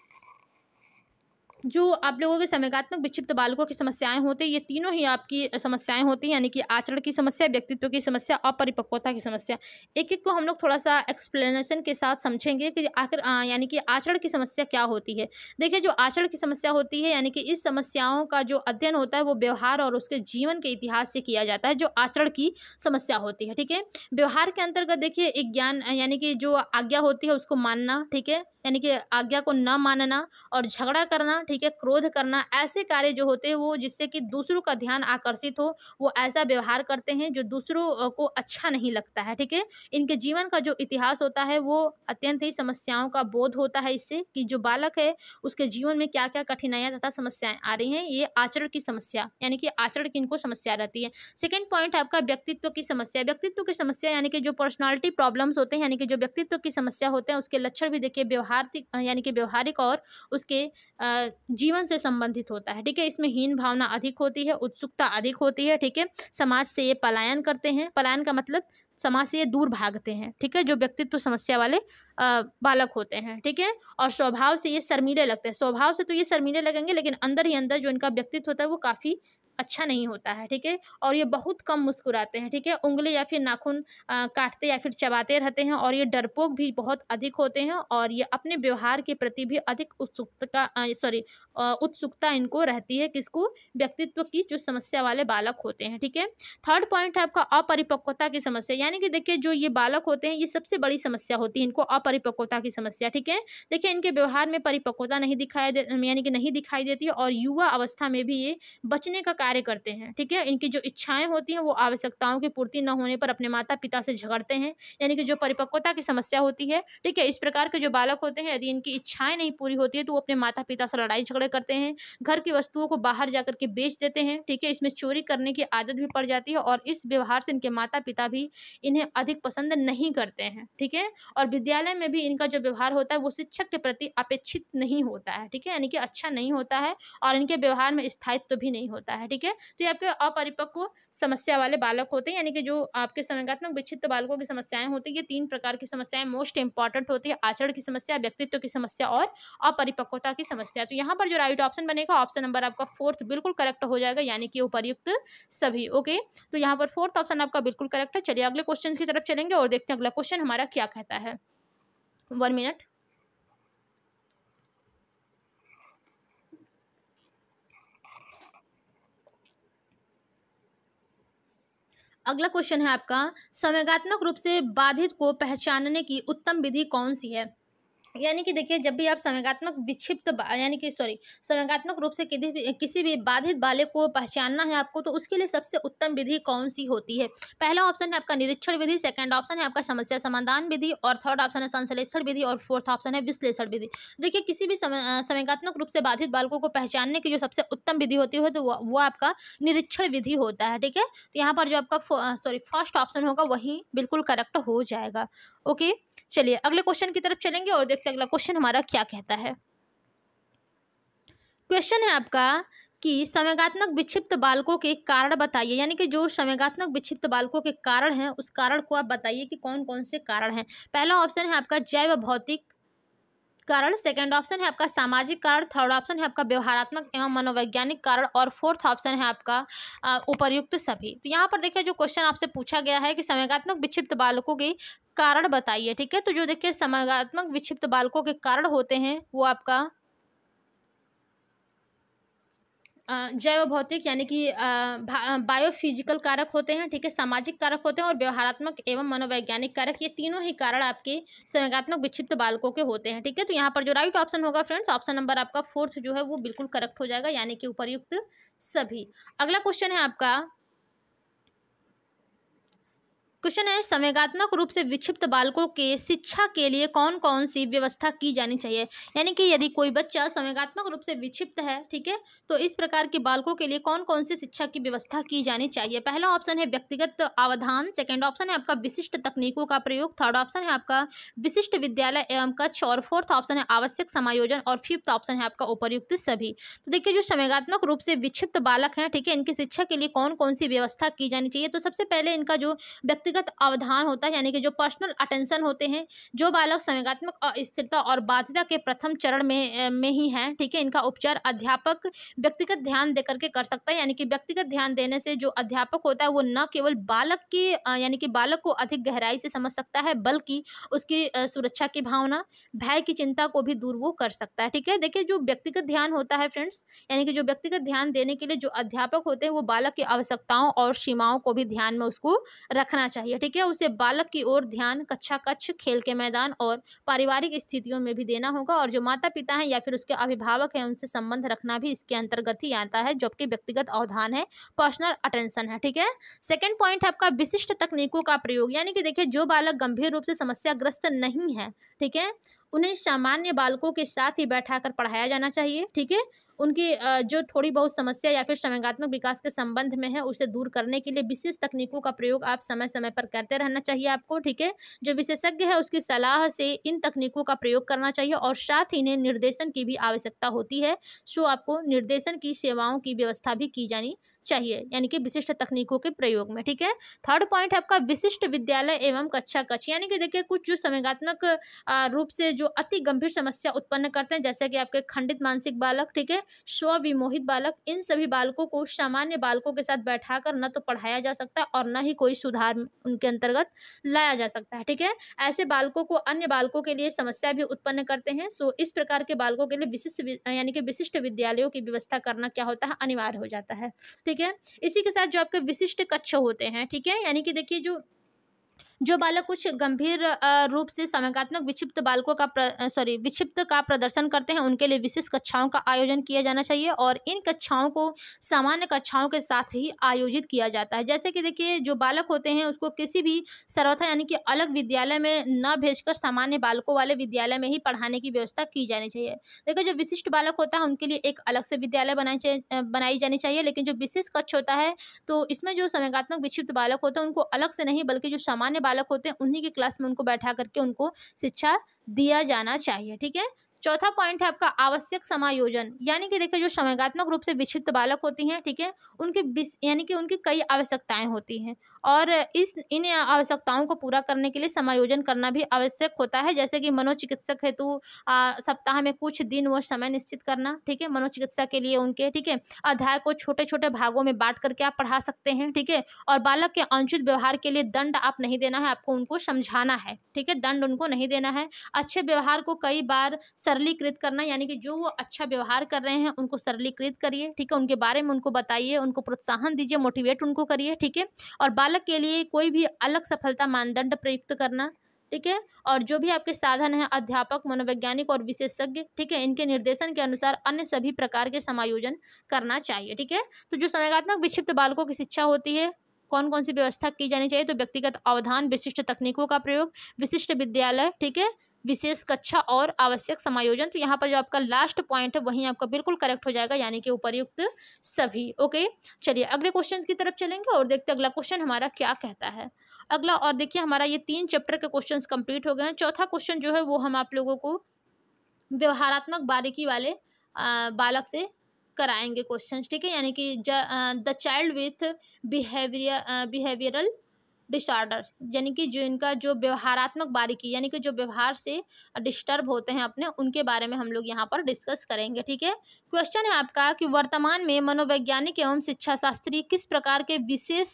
जो आप लोगों के समयगात्मक विक्षिप्त बालकों की समस्याएं होती है ये तीनों ही आपकी समस्याएं होती हैं यानी कि आचरण की समस्या व्यक्तित्व की समस्या और परिपक्वता की समस्या एक एक को हम लोग थोड़ा सा एक्सप्लेनेशन के साथ समझेंगे कि आखिर यानी कि आचरण की समस्या क्या होती है देखिए जो आचरण की समस्या होती है यानी कि इस समस्याओं का जो अध्ययन होता है वो व्यवहार और उसके जीवन के इतिहास से किया जाता है जो आचरण की समस्या होती है ठीक है व्यवहार के अंतर्गत देखिए एक ज्ञान यानी कि जो आज्ञा होती है उसको मानना ठीक है यानी कि आज्ञा को न मानना और झगड़ा करना ठीक है क्रोध करना ऐसे कार्य जो होते हैं वो जिससे कि दूसरों का ध्यान आकर्षित हो वो ऐसा व्यवहार करते हैं जो दूसरों को अच्छा नहीं लगता है ठीक है इनके जीवन का जो इतिहास होता है वो अत्यंत ही समस्याओं का बोध होता है इससे कि जो बालक है उसके जीवन में क्या क्या कठिनाइयाँ तथा समस्याएं आ रही हैं ये आचरण की समस्या यानी कि आचरण की इनको समस्या रहती है सेकेंड पॉइंट आपका व्यक्तित्व की समस्या व्यक्तित्व की समस्या यानी कि जो पर्सनैलिटी प्रॉब्लम्स होते हैं यानी कि जो व्यक्तित्व की समस्या होते हैं उसके लक्षण भी देखिए व्यवहार व्यवहारिक यानी कि व्यवहारिक और उसके जीवन से संबंधित होता है ठीक है इसमें हीन भावना अधिक होती है उत्सुकता अधिक होती है ठीक है समाज से ये पलायन करते हैं पलायन का मतलब समाज से ये दूर भागते हैं ठीक है जो व्यक्तित्व समस्या वाले बालक होते हैं ठीक है और स्वभाव से ये शर्मीले लगते हैं स्वभाव से तो ये शर्मीले लगेंगे लेकिन अंदर ही अंदर जो इनका व्यक्तित्व होता है वो काफ़ी अच्छा नहीं होता है ठीक है और ये बहुत कम मुस्कुराते हैं ठीक है उंगली या फिर नाखून काटते या फिर चबाते रहते हैं और ये डरपोक भी बहुत अधिक होते हैं और ये अपने व्यवहार के प्रति भी अधिक उत्सुकता सॉरी उत्सुकता इनको रहती है किसको व्यक्तित्व की जो समस्या वाले बालक होते हैं ठीक है थर्ड पॉइंट है आपका अपरिपक्वता की समस्या यानी कि देखिए जो ये बालक होते हैं ये सबसे बड़ी समस्या होती है इनको अपरिपक्वता की समस्या ठीक है देखिए इनके व्यवहार में परिपक्वता नहीं दिखाई दे यानी कि नहीं दिखाई देती है और युवा अवस्था में भी ये बचने का कार्य कार्य करते हैं ठीक है इनकी जो इच्छाएं होती हैं वो आवश्यकताओं की पूर्ति न होने पर अपने माता पिता से झगड़ते हैं यानी कि जो परिपक्वता की समस्या होती है ठीक है इस प्रकार के जो बालक होते हैं यदि इनकी इच्छाएं नहीं पूरी होती है तो वो अपने माता पिता से लड़ाई झगड़े करते हैं घर की वस्तुओं को बाहर जाकर के बेच देते हैं ठीक है इसमें चोरी करने की आदत भी पड़ जाती है और इस व्यवहार से इनके माता पिता भी इन्हें अधिक पसंद नहीं करते हैं ठीक है और विद्यालय में भी इनका जो व्यवहार होता है वो शिक्षक के प्रति अपेक्षित नहीं होता है ठीक है यानी कि अच्छा नहीं होता है और इनके व्यवहार में स्थायित्व भी नहीं होता है ठीक है ठीक है तो ये आपके अपरिपक्व समस्या वाले बालक होते हैं यानी कि जो आपके संज्ञात्मक विक्षिप्त बालकों की समस्याएं होती है ये तीन प्रकार की समस्याएं मोस्ट इंपॉर्टेंट होती है आचरण की समस्या व्यक्तित्व की समस्या और अपरिपक्वता की समस्या तो यहाँ पर जो राइट ऑप्शन बनेगा ऑप्शन नंबर आपका फोर्थ बिल्कुल करेक्ट हो जाएगा यानी कि उपरयुक्त सभी ओके तो यहाँ पर फोर्थ ऑप्शन आपका बिल्कुल करेक्ट है चलिए अगले क्वेश्चन की तरफ चलेंगे और देखते हैं अगला क्वेश्चन हमारा क्या कहता है वन मिनट अगला क्वेश्चन है आपका संवेगात्मक रूप से बाधित को पहचानने की उत्तम विधि कौन सी है यानी कि देखिए जब भी आप संवेगात्मक विक्षिप्त यानी कि सॉरी संवेगात्मक रूप से किसी भी किसी भी बाधित बालक को पहचानना है आपको तो उसके लिए सबसे उत्तम विधि कौन सी होती है पहला ऑप्शन है आपका निरीक्षण विधि सेकंड ऑप्शन है आपका समस्या समाधान विधि और थर्ड ऑप्शन है संश्लेषण विधि और फोर्थ ऑप्शन है विश्लेषण विधि देखिए किसी भी संवेगात्मक रूप से बाधित बालकों को पहचानने की जो सबसे उत्तम विधि होती है तो वो आपका निरीक्षण विधि होता है ठीक है तो यहाँ पर जो आपका सॉरी फर्स्ट ऑप्शन होगा वही बिल्कुल करेक्ट हो जाएगा ओके चलिए अगले क्वेश्चन की तरफ चलेंगे और देख देखते तो हैं अगला क्वेश्चन हमारा क्या कहता है क्वेश्चन है आपका कि समयगात्मक विक्षिप्त बालकों के कारण बताइए यानी कि जो समयगात्मक विक्षिप्त बालकों के कारण हैं उस कारण को आप बताइए कि कौन कौन से कारण हैं पहला ऑप्शन है आपका जैव भौतिक कारण सेकंड ऑप्शन है आपका सामाजिक कारण थर्ड ऑप्शन है आपका व्यवहारात्मक एवं मनोवैज्ञानिक कारण और फोर्थ ऑप्शन है आपका उपयुक्त सभी तो यहाँ पर देखिए जो क्वेश्चन आपसे पूछा गया है कि संवेगात्मक विक्षिप्त बालकों के कारण बताइए ठीक है तो जो देखिए समागात्मक विक्षिप्त बालकों के कारण होते हैं वो आपका जैव भौतिक यानी कि बायोफिजिकल कारक होते हैं ठीक है सामाजिक कारक होते हैं और व्यवहारात्मक एवं मनोवैज्ञानिक कारक ये तीनों ही कारण आपके संवेगात्मक विक्षिप्त बालकों के होते हैं ठीक है तो यहाँ पर जो राइट ऑप्शन होगा फ्रेंड्स ऑप्शन नंबर आपका फोर्थ जो है वो बिल्कुल करेक्ट हो जाएगा यानी कि उपरयुक्त सभी अगला क्वेश्चन है आपका क्वेश्चन है संवेगात्मक रूप से विक्षिप्त बालकों के शिक्षा के लिए कौन कौन सी व्यवस्था की जानी चाहिए यानी कि यदि कोई बच्चा संवेगात्मक रूप से विक्षिप्त है ठीक है तो इस प्रकार के बालकों के लिए कौन कौन सी शिक्षा की व्यवस्था की जानी चाहिए पहला ऑप्शन है व्यक्तिगत अवधान सेकेंड ऑप्शन है आपका विशिष्ट तकनीकों का प्रयोग थर्ड ऑप्शन है आपका विशिष्ट विद्यालय एवं कक्ष और फोर्थ ऑप्शन है आवश्यक समायोजन और फिफ्थ ऑप्शन है आपका उपयुक्त सभी तो देखिए जो संवेगात्मक रूप से विक्षिप्त बालक हैं ठीक है इनकी शिक्षा के लिए कौन कौन सी व्यवस्था की जानी चाहिए तो सबसे पहले इनका जो व्यक्ति व्यक्तिगत अवधान होता है यानी कि जो पर्सनल अटेंशन होते हैं जो बालक संवेगात्मक अस्थिरता और बाध्यता के प्रथम चरण में में ही हैं ठीक है इनका उपचार अध्यापक व्यक्तिगत ध्यान दे करके कर सकता है यानी कि व्यक्तिगत ध्यान देने से जो अध्यापक होता है वो न केवल बालक की यानी कि बालक को अधिक गहराई से समझ सकता है बल्कि उसकी सुरक्षा की भावना भय की चिंता को भी दूर वो कर सकता है ठीक है देखिए जो व्यक्तिगत ध्यान होता है फ्रेंड्स यानी कि जो व्यक्तिगत ध्यान देने के लिए जो अध्यापक होते हैं वो बालक की आवश्यकताओं और सीमाओं को भी ध्यान में उसको रखना चाहिए चाहिए ठीक है उसे बालक की ओर ध्यान कक्षा कक्ष खेल के मैदान और पारिवारिक स्थितियों में भी देना होगा और जो माता पिता हैं या फिर उसके अभिभावक हैं उनसे संबंध रखना भी इसके अंतर्गत ही आता है जबकि व्यक्तिगत अवधान है पर्सनल अटेंशन है ठीक है सेकेंड पॉइंट है आपका विशिष्ट तकनीकों का प्रयोग यानी कि देखिये जो बालक गंभीर रूप से समस्याग्रस्त नहीं है ठीक है उन्हें सामान्य बालकों के साथ ही बैठा पढ़ाया जाना चाहिए ठीक है उनकी जो थोड़ी बहुत समस्या या फिर संवेगात्मक विकास के संबंध में है उसे दूर करने के लिए विशेष तकनीकों का प्रयोग आप समय समय पर करते रहना चाहिए आपको ठीक है जो विशेषज्ञ है उसकी सलाह से इन तकनीकों का प्रयोग करना चाहिए और साथ ही इन्हें निर्देशन की भी आवश्यकता होती है सो आपको निर्देशन की सेवाओं की व्यवस्था भी की जानी चाहिए यानी कि विशिष्ट तकनीकों के प्रयोग में ठीक है थर्ड पॉइंट है आपका विशिष्ट विद्यालय एवं कक्षा कक्ष यानी कि देखिए कुछ जो संवेगात्मक रूप से जो अति गंभीर समस्या उत्पन्न करते हैं जैसे कि आपके खंडित मानसिक बालक ठीक है स्विमोहित बालक इन सभी बालकों को सामान्य बालकों के साथ बैठा न तो पढ़ाया जा सकता और न ही कोई सुधार उनके अंतर्गत लाया जा सकता है ठीक है ऐसे बालकों को अन्य बालकों के लिए समस्या भी उत्पन्न करते हैं सो इस प्रकार के बालकों के लिए विशिष्ट यानी कि विशिष्ट विद्यालयों की व्यवस्था करना क्या होता है अनिवार्य हो जाता है ठीक ठीक है इसी के साथ जो आपके विशिष्ट कक्ष होते हैं ठीक है यानी कि देखिए जो जो बालक कुछ गंभीर रूप से समयगात्मक विक्षिप्त बालकों का सॉरी विक्षिप्त का प्रदर्शन करते हैं उनके लिए विशेष कक्षाओं का आयोजन किया जाना चाहिए और इन कक्षाओं को सामान्य कक्षाओं के साथ ही आयोजित किया जाता है जैसे कि देखिए जो बालक होते हैं उसको किसी भी सर्वथा यानी कि अलग विद्यालय में न भेजकर सामान्य बालकों वाले विद्यालय में ही पढ़ाने की व्यवस्था की जानी चाहिए देखिए जो विशिष्ट बालक होता है उनके लिए एक अलग से विद्यालय बनाई बनाई जानी चाहिए लेकिन जो विशेष कक्ष होता है तो इसमें जो समयगात्मक विक्षिप्त बालक होते हैं उनको अलग से नहीं बल्कि जो सामान्य बालक होते हैं उन्हीं के क्लास में उनको बैठा करके उनको शिक्षा दिया जाना चाहिए ठीक है चौथा पॉइंट है आपका आवश्यक समायोजन यानी कि देखिए जो समयगात्मक रूप से विक्षिप्त बालक होती हैं ठीक है उनके यानी कि उनकी कई आवश्यकताएं होती हैं और इस इन आवश्यकताओं को पूरा करने के लिए समायोजन करना भी आवश्यक होता है जैसे कि मनोचिकित्सक हेतु सप्ताह में कुछ दिन व समय निश्चित करना ठीक है मनोचिकित्सा के लिए उनके ठीक है अध्याय को छोटे छोटे भागों में बांट करके आप पढ़ा सकते हैं ठीक है और बालक के अनुचित व्यवहार के लिए दंड आप नहीं देना है आपको उनको समझाना है ठीक है दंड उनको नहीं देना है अच्छे व्यवहार को कई बार सरलीकृत करना यानी कि जो वो अच्छा व्यवहार कर रहे हैं उनको सरलीकृत करिए ठीक है उनके बारे में उनको बताइए उनको प्रोत्साहन दीजिए मोटिवेट उनको करिए ठीक है और बालक चालक के लिए कोई भी अलग सफलता मानदंड प्रयुक्त करना ठीक है और जो भी आपके साधन हैं अध्यापक मनोवैज्ञानिक और विशेषज्ञ ठीक है इनके निर्देशन के अनुसार अन्य सभी प्रकार के समायोजन करना चाहिए ठीक है तो जो संज्ञानात्मक विक्षिप्त बालकों की शिक्षा होती है कौन कौन सी व्यवस्था की जानी चाहिए तो व्यक्तिगत अवधान विशिष्ट तकनीकों का प्रयोग विशिष्ट विद्यालय ठीक है विशेष कक्षा और आवश्यक समायोजन तो यहाँ पर जो आपका लास्ट पॉइंट है वही आपका बिल्कुल करेक्ट हो जाएगा यानी कि उपरयुक्त सभी ओके चलिए अगले क्वेश्चन की तरफ चलेंगे और देखते अगला क्वेश्चन हमारा क्या कहता है अगला और देखिए हमारा ये तीन चैप्टर के क्वेश्चन कंप्लीट हो गए हैं चौथा क्वेश्चन जो है वो हम आप लोगों को व्यवहारात्मक बारीकी वाले बालक से कराएंगे क्वेश्चंस ठीक है यानी कि the child with behaviour behavioural disorder यानी कि जो इनका जो व्यवहारात्मक बारीकी यानी कि जो व्यवहार से डिस्टर्ब होते हैं अपने उनके बारे में हम लोग यहाँ पर डिस्कस करेंगे ठीक है क्वेश्चन है आपका कि वर्तमान में मनोवैज्ञानिक एवं शिक्षा शास्त्री किस प्रकार के विशेष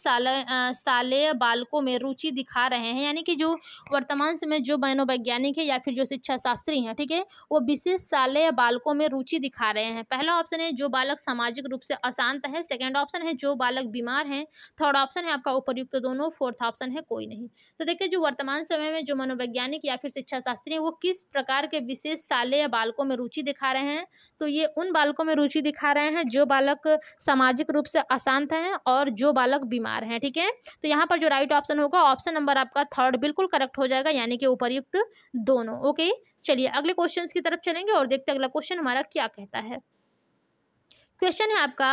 सालय बालकों में रुचि दिखा रहे हैं यानी कि जो वर्तमान समय जो मनोवैज्ञानिक है या फिर जो शिक्षा शास्त्री हैं ठीक है थीके? वो विशेष सालय बालकों में रुचि दिखा रहे हैं पहला ऑप्शन है जो बालक सामाजिक रूप से अशांत है सेकेंड ऑप्शन है जो बालक बीमार हैं थर्ड ऑप्शन है आपका उपयुक्त दोनों फोर्थ ऑप्शन है कोई नहीं तो देखिए जो वर्तमान समय में जो मनोवैज्ञानिक या फिर शिक्षा शास्त्री है वो किस प्रकार के विशेष साले या बालकों में रुचि दिखा रहे हैं तो ये उन बालकों में रुचि दिखा रहे हैं जो बालक सामाजिक रूप से अशांत हैं और जो बालक बीमार हैं ठीक है थीके? तो यहाँ पर जो राइट ऑप्शन होगा ऑप्शन नंबर आपका थर्ड बिल्कुल करेक्ट हो जाएगा यानी कि उपरयुक्त दोनों ओके चलिए अगले क्वेश्चन की तरफ चलेंगे और देखते अगला क्वेश्चन हमारा क्या कहता है क्वेश्चन है आपका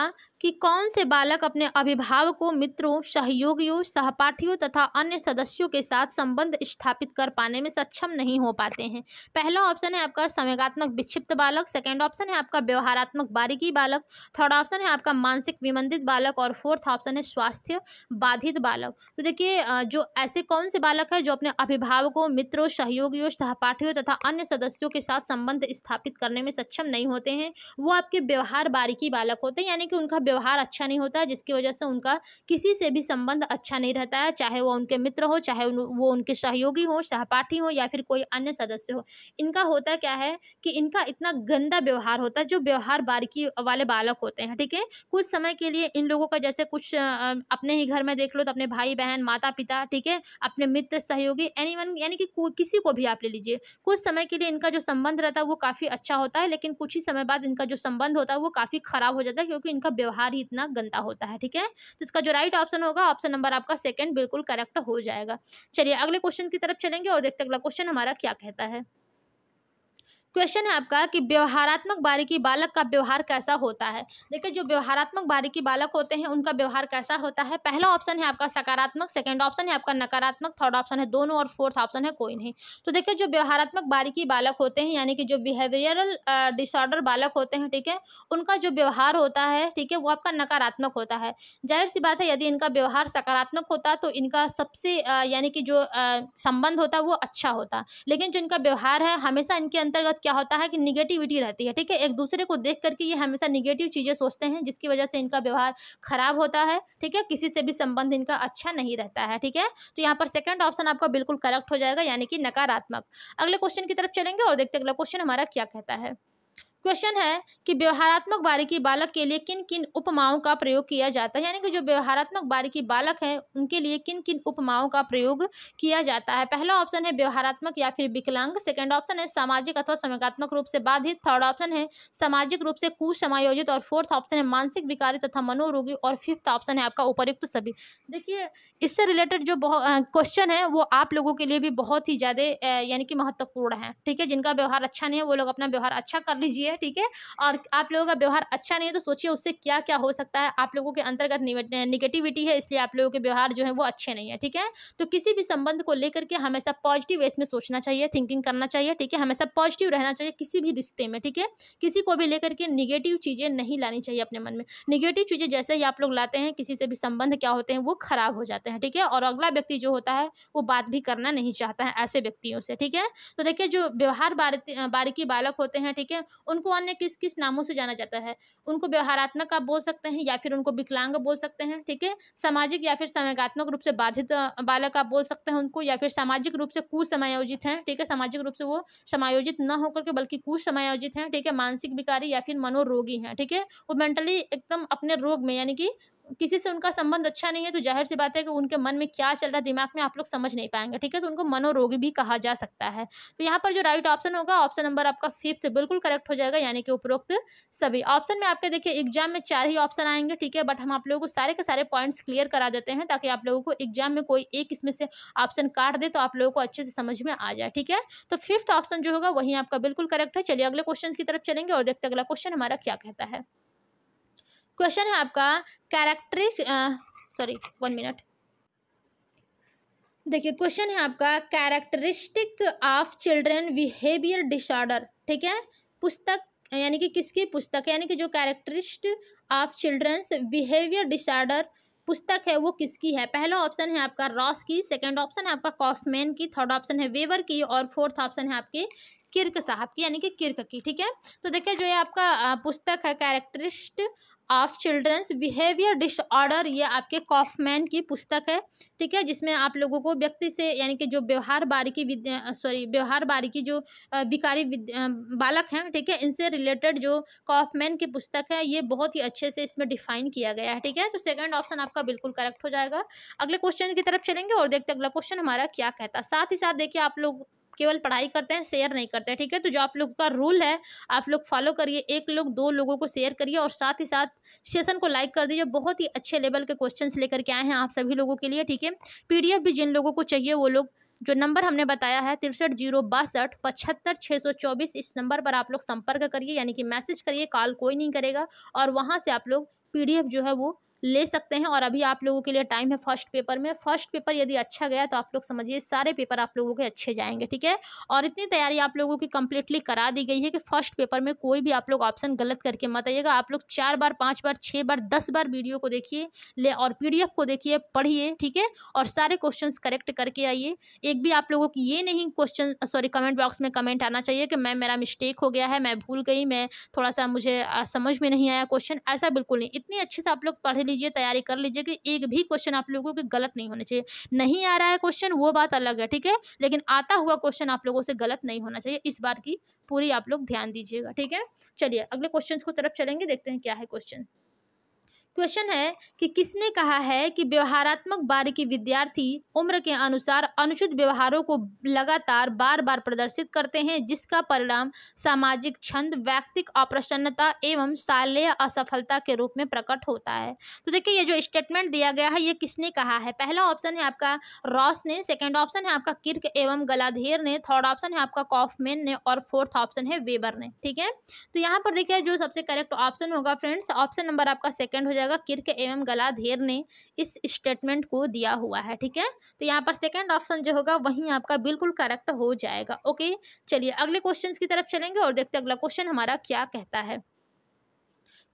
कि कौन से बालक अपने अभिभावकों मित्रों सहयोगियों सहपाठियों तथा अन्य सदस्यों के साथ संबंध स्थापित कर पाने में सक्षम नहीं हो पाते हैं पहला ऑप्शन है आपका संवेगात्मक विक्षिप्त बालक सेकेंड ऑप्शन है आपका व्यवहारात्मक बारीकी बालक थर्ड ऑप्शन है आपका मानसिक विमंदित बालक और फोर्थ ऑप्शन है स्वास्थ्य बाधित बालक तो देखिए जो ऐसे कौन से बालक है जो अपने अभिभावकों मित्रों सहयोगियों सहपाठियों तथा अन्य सदस्यों के साथ संबंध स्थापित करने में सक्षम नहीं होते हैं वो आपके व्यवहार बारीकी बालक होते हैं यानी कि उनका व्यवहार अच्छा नहीं होता जिसकी वजह से उनका किसी से भी संबंध अच्छा नहीं रहता है चाहे वो उनके मित्र हो चाहे वो उनके सहयोगी हो सहपाठी हो या फिर कोई अन्य सदस्य हो इनका होता क्या है कि इनका इतना गंदा व्यवहार होता है जो व्यवहार बारीकी वाले बालक होते हैं ठीक है कुछ समय के लिए इन लोगों का जैसे कुछ अपने ही घर में देख लो तो अपने भाई बहन माता पिता ठीक है अपने मित्र सहयोगी एनी यानी कि किसी को भी आप ले लीजिए कुछ समय के लिए इनका जो संबंध रहता है वो काफ़ी अच्छा होता है लेकिन कुछ ही समय बाद इनका जो संबंध होता है वो काफ़ी खराब हो जाता है क्योंकि इनका व्यवहार बाहर ही इतना गंदा होता है ठीक है तो इसका जो राइट ऑप्शन होगा ऑप्शन नंबर आपका सेकेंड बिल्कुल करेक्ट हो जाएगा चलिए अगले क्वेश्चन की तरफ चलेंगे और देखते अगला क्वेश्चन हमारा क्या कहता है क्वेश्चन है आपका कि व्यवहारात्मक बारीकी बालक का व्यवहार कैसा होता है देखिए जो व्यवहारात्मक बारीकी बालक होते हैं उनका व्यवहार कैसा होता है पहला ऑप्शन है आपका सकारात्मक सेकंड ऑप्शन है आपका नकारात्मक थर्ड ऑप्शन है दोनों और फोर्थ ऑप्शन है कोई नहीं तो देखिए जो व्यवहारात्मक बारीकी बालक होते हैं यानी कि जो बिहेवियरल डिसऑर्डर बालक होते हैं ठीक है उनका जो व्यवहार होता है ठीक है वो आपका नकारात्मक होता है जाहिर सी बात है यदि इनका व्यवहार सकारात्मक होता तो इनका सबसे यानी कि जो संबंध होता वो अच्छा होता लेकिन जो इनका व्यवहार है हमेशा इनके अंतर्गत क्या होता है कि निगेटिविटी रहती है ठीक है एक दूसरे को देख करके ये हमेशा निगेटिव चीज़ें सोचते हैं जिसकी वजह से इनका व्यवहार खराब होता है ठीक है किसी से भी संबंध इनका अच्छा नहीं रहता है ठीक है तो यहाँ पर सेकेंड ऑप्शन आपका बिल्कुल करेक्ट हो जाएगा यानी कि नकारात्मक अगले क्वेश्चन की तरफ चलेंगे और देखते अगला क्वेश्चन हमारा क्या कहता है क्वेश्चन है कि व्यवहारात्मक बारीकी बालक के लिए किन किन उपमाओं का प्रयोग किया जाता है यानी कि जो व्यवहारात्मक बारीकी बालक हैं उनके लिए किन किन उपमाओं का प्रयोग किया जाता है पहला ऑप्शन है व्यवहारात्मक या फिर विकलांग सेकेंड ऑप्शन है सामाजिक अथवा संवेगात्मक रूप से बाधित थर्ड ऑप्शन है सामाजिक रूप से कुसमायोजित और फोर्थ ऑप्शन है मानसिक विकारी तथा मनोरोगी और फिफ्थ ऑप्शन है आपका उपयुक्त सभी देखिए इससे रिलेटेड जो बहुत क्वेश्चन है वो आप लोगों के लिए भी बहुत ही ज़्यादा यानी कि महत्वपूर्ण है ठीक है जिनका व्यवहार अच्छा नहीं है वो लोग अपना व्यवहार अच्छा कर लीजिए ठीक है और आप लोगों का व्यवहार अच्छा नहीं है तो सोचिए उससे क्या क्या हो सकता है आप लोगों के अंतर्गत निगेटिविटी है इसलिए आप लोगों के व्यवहार जो है वो अच्छे नहीं है ठीक है तो किसी भी संबंध को लेकर के हमेशा पॉजिटिव वे में सोचना चाहिए थिंकिंग करना चाहिए ठीक है हमेशा पॉजिटिव रहना चाहिए किसी भी रिश्ते में ठीक है किसी को भी लेकर के निगेटिव चीज़ें नहीं लानी चाहिए अपने मन में निगेटिव चीज़ें जैसे ही आप लोग लाते हैं किसी से भी संबंध क्या होते हैं वो खराब हो जाते हैं जाते हैं ठीक है और अगला व्यक्ति जो होता है वो बात भी करना नहीं चाहता है ऐसे व्यक्तियों से ठीक है तो देखिए जो व्यवहार बारीकी बालक होते हैं ठीक है उनको अन्य किस किस नामों से जाना जाता है उनको व्यवहारात्मक आप बोल सकते हैं या फिर उनको विकलांग बोल सकते हैं ठीक है सामाजिक या फिर संवेगात्मक रूप से बाधित बालक आप बोल सकते हैं उनको या फिर सामाजिक रूप से कुसमायोजित हैं ठीक है सामाजिक रूप से वो समायोजित न होकर के बल्कि कुसमायोजित हैं ठीक है मानसिक विकारी या फिर मनोरोगी हैं ठीक है वो मेंटली एकदम अपने रोग में यानी कि किसी से उनका संबंध अच्छा नहीं है तो जाहिर सी बात है कि उनके मन में क्या चल रहा है दिमाग में आप लोग समझ नहीं पाएंगे ठीक है तो उनको मनोरोगी भी कहा जा सकता है तो यहाँ पर जो राइट ऑप्शन होगा ऑप्शन नंबर आपका फिफ्थ बिल्कुल करेक्ट हो जाएगा यानी कि उपरोक्त सभी ऑप्शन में आपके देखिए एग्जाम में चार ही ऑप्शन आएंगे ठीक है बट हम आप लोगों को सारे के सारे पॉइंट्स क्लियर करा देते हैं ताकि आप लोगों को एग्जाम में कोई एक इसमें से ऑप्शन काट दे तो आप लोगों को अच्छे से समझ में आ जाए ठीक है तो फिफ्थ ऑप्शन जो होगा वही आपका बिल्कुल करेक्ट है चलिए अगले क्वेश्चन की तरफ चलेंगे और देखते अगला क्वेश्चन हमारा क्या कहता है क्वेश्चन है आपका कैरेक्टरिक सॉरी वन मिनट देखिए क्वेश्चन है आपका characteristic of children behaviour disorder ठीक है पुस्तक यानी कि किसकी पुस्तक यानी कि जो characteristic of children's behaviour disorder पुस्तक है वो किसकी है पहला ऑप्शन है आपका रॉस की सेकंड ऑप्शन है आपका कॉफमैन की थर्ड ऑप्शन है वेवर की और फोर्थ ऑप्शन है आपके किर्क साहब की यानी कि किर्क की ठीक है तो देखिए जो ये आपका पुस्तक है characteristic of children's behaviour disorder ये आपके कॉफमैन की पुस्तक है ठीक है जिसमें आप लोगों को व्यक्ति से यानी कि जो व्यवहार बारीकी सॉरी व्यवहार बारीकी जो विकारी बालक हैं ठीक है इनसे रिलेटेड जो कॉफमैन की पुस्तक है ये बहुत ही अच्छे से इसमें डिफाइन किया गया है ठीक है तो सेकेंड ऑप्शन आपका बिल्कुल करेक्ट हो जाएगा अगले क्वेश्चन की तरफ चलेंगे और देखते अगला क्वेश्चन हमारा क्या कहता साथ ही साथ देखिए आप लोग केवल पढ़ाई करते हैं शेयर नहीं करते हैं ठीक है तो जो आप लोग का रूल है आप लोग फॉलो करिए एक लोग दो लोगों को शेयर करिए और साथ ही साथ सेशन को लाइक कर दीजिए बहुत ही अच्छे लेवल के क्वेश्चन लेकर के आए हैं आप सभी लोगों के लिए ठीक है पी भी जिन लोगों को चाहिए वो लोग जो नंबर हमने बताया है तिरसठ जीरो बासठ पचहत्तर छः सौ चौबीस इस नंबर पर आप लोग संपर्क करिए यानी कि मैसेज करिए कॉल कोई नहीं करेगा और वहाँ से आप लोग पीडीएफ जो है वो ले सकते हैं और अभी आप लोगों के लिए टाइम है फर्स्ट पेपर में फर्स्ट पेपर यदि अच्छा गया तो आप लोग समझिए सारे पेपर आप लोगों के अच्छे जाएंगे ठीक है और इतनी तैयारी आप लोगों की कंप्लीटली करा दी गई है कि फर्स्ट पेपर में कोई भी आप लोग ऑप्शन गलत करके मत आइएगा आप लोग चार बार पाँच बार छः बार दस बार वीडियो को देखिए ले और पी को देखिए पढ़िए ठीक है और सारे क्वेश्चन करेक्ट करके आइए एक भी आप लोगों की ये नहीं क्वेश्चन सॉरी कमेंट बॉक्स में कमेंट आना चाहिए कि मैम मेरा मिस्टेक हो गया है मैं भूल गई मैं थोड़ा सा मुझे समझ में नहीं आया क्वेश्चन ऐसा बिल्कुल नहीं इतनी अच्छे से आप लोग पढ़ लीजिए तैयारी कर लीजिए कि एक भी क्वेश्चन आप लोगों के गलत नहीं होने चाहिए नहीं आ रहा है क्वेश्चन वो बात अलग है ठीक है लेकिन आता हुआ क्वेश्चन आप लोगों से गलत नहीं होना चाहिए इस बात की पूरी आप लोग ध्यान दीजिएगा ठीक है चलिए अगले क्वेश्चन को तरफ चलेंगे देखते हैं क्या है क्वेश्चन क्वेश्चन है कि किसने कहा है कि व्यवहारात्मक बारीकी विद्यार्थी उम्र के अनुसार अनुचित व्यवहारों को लगातार बार बार प्रदर्शित करते हैं जिसका परिणाम सामाजिक छंद व्यक्तिक अप्रसन्नता एवं शालेय असफलता के रूप में प्रकट होता है तो देखिए ये जो स्टेटमेंट दिया गया है ये किसने कहा है पहला ऑप्शन है आपका रॉस ने सेकेंड ऑप्शन है आपका किर्क एवं गलाधेर ने थर्ड ऑप्शन है आपका कॉफमेन ने और फोर्थ ऑप्शन है वेबर ने ठीक है तो यहाँ पर देखिए जो सबसे करेक्ट ऑप्शन होगा फ्रेंड्स ऑप्शन नंबर आपका सेकेंड हो जाएगा जाएगा किर्क एवं गलाधेर ने इस स्टेटमेंट को दिया हुआ है ठीक है तो यहाँ पर सेकेंड ऑप्शन जो होगा वहीं आपका बिल्कुल करेक्ट हो जाएगा ओके चलिए अगले क्वेश्चन की तरफ चलेंगे और देखते अगला क्वेश्चन हमारा क्या कहता है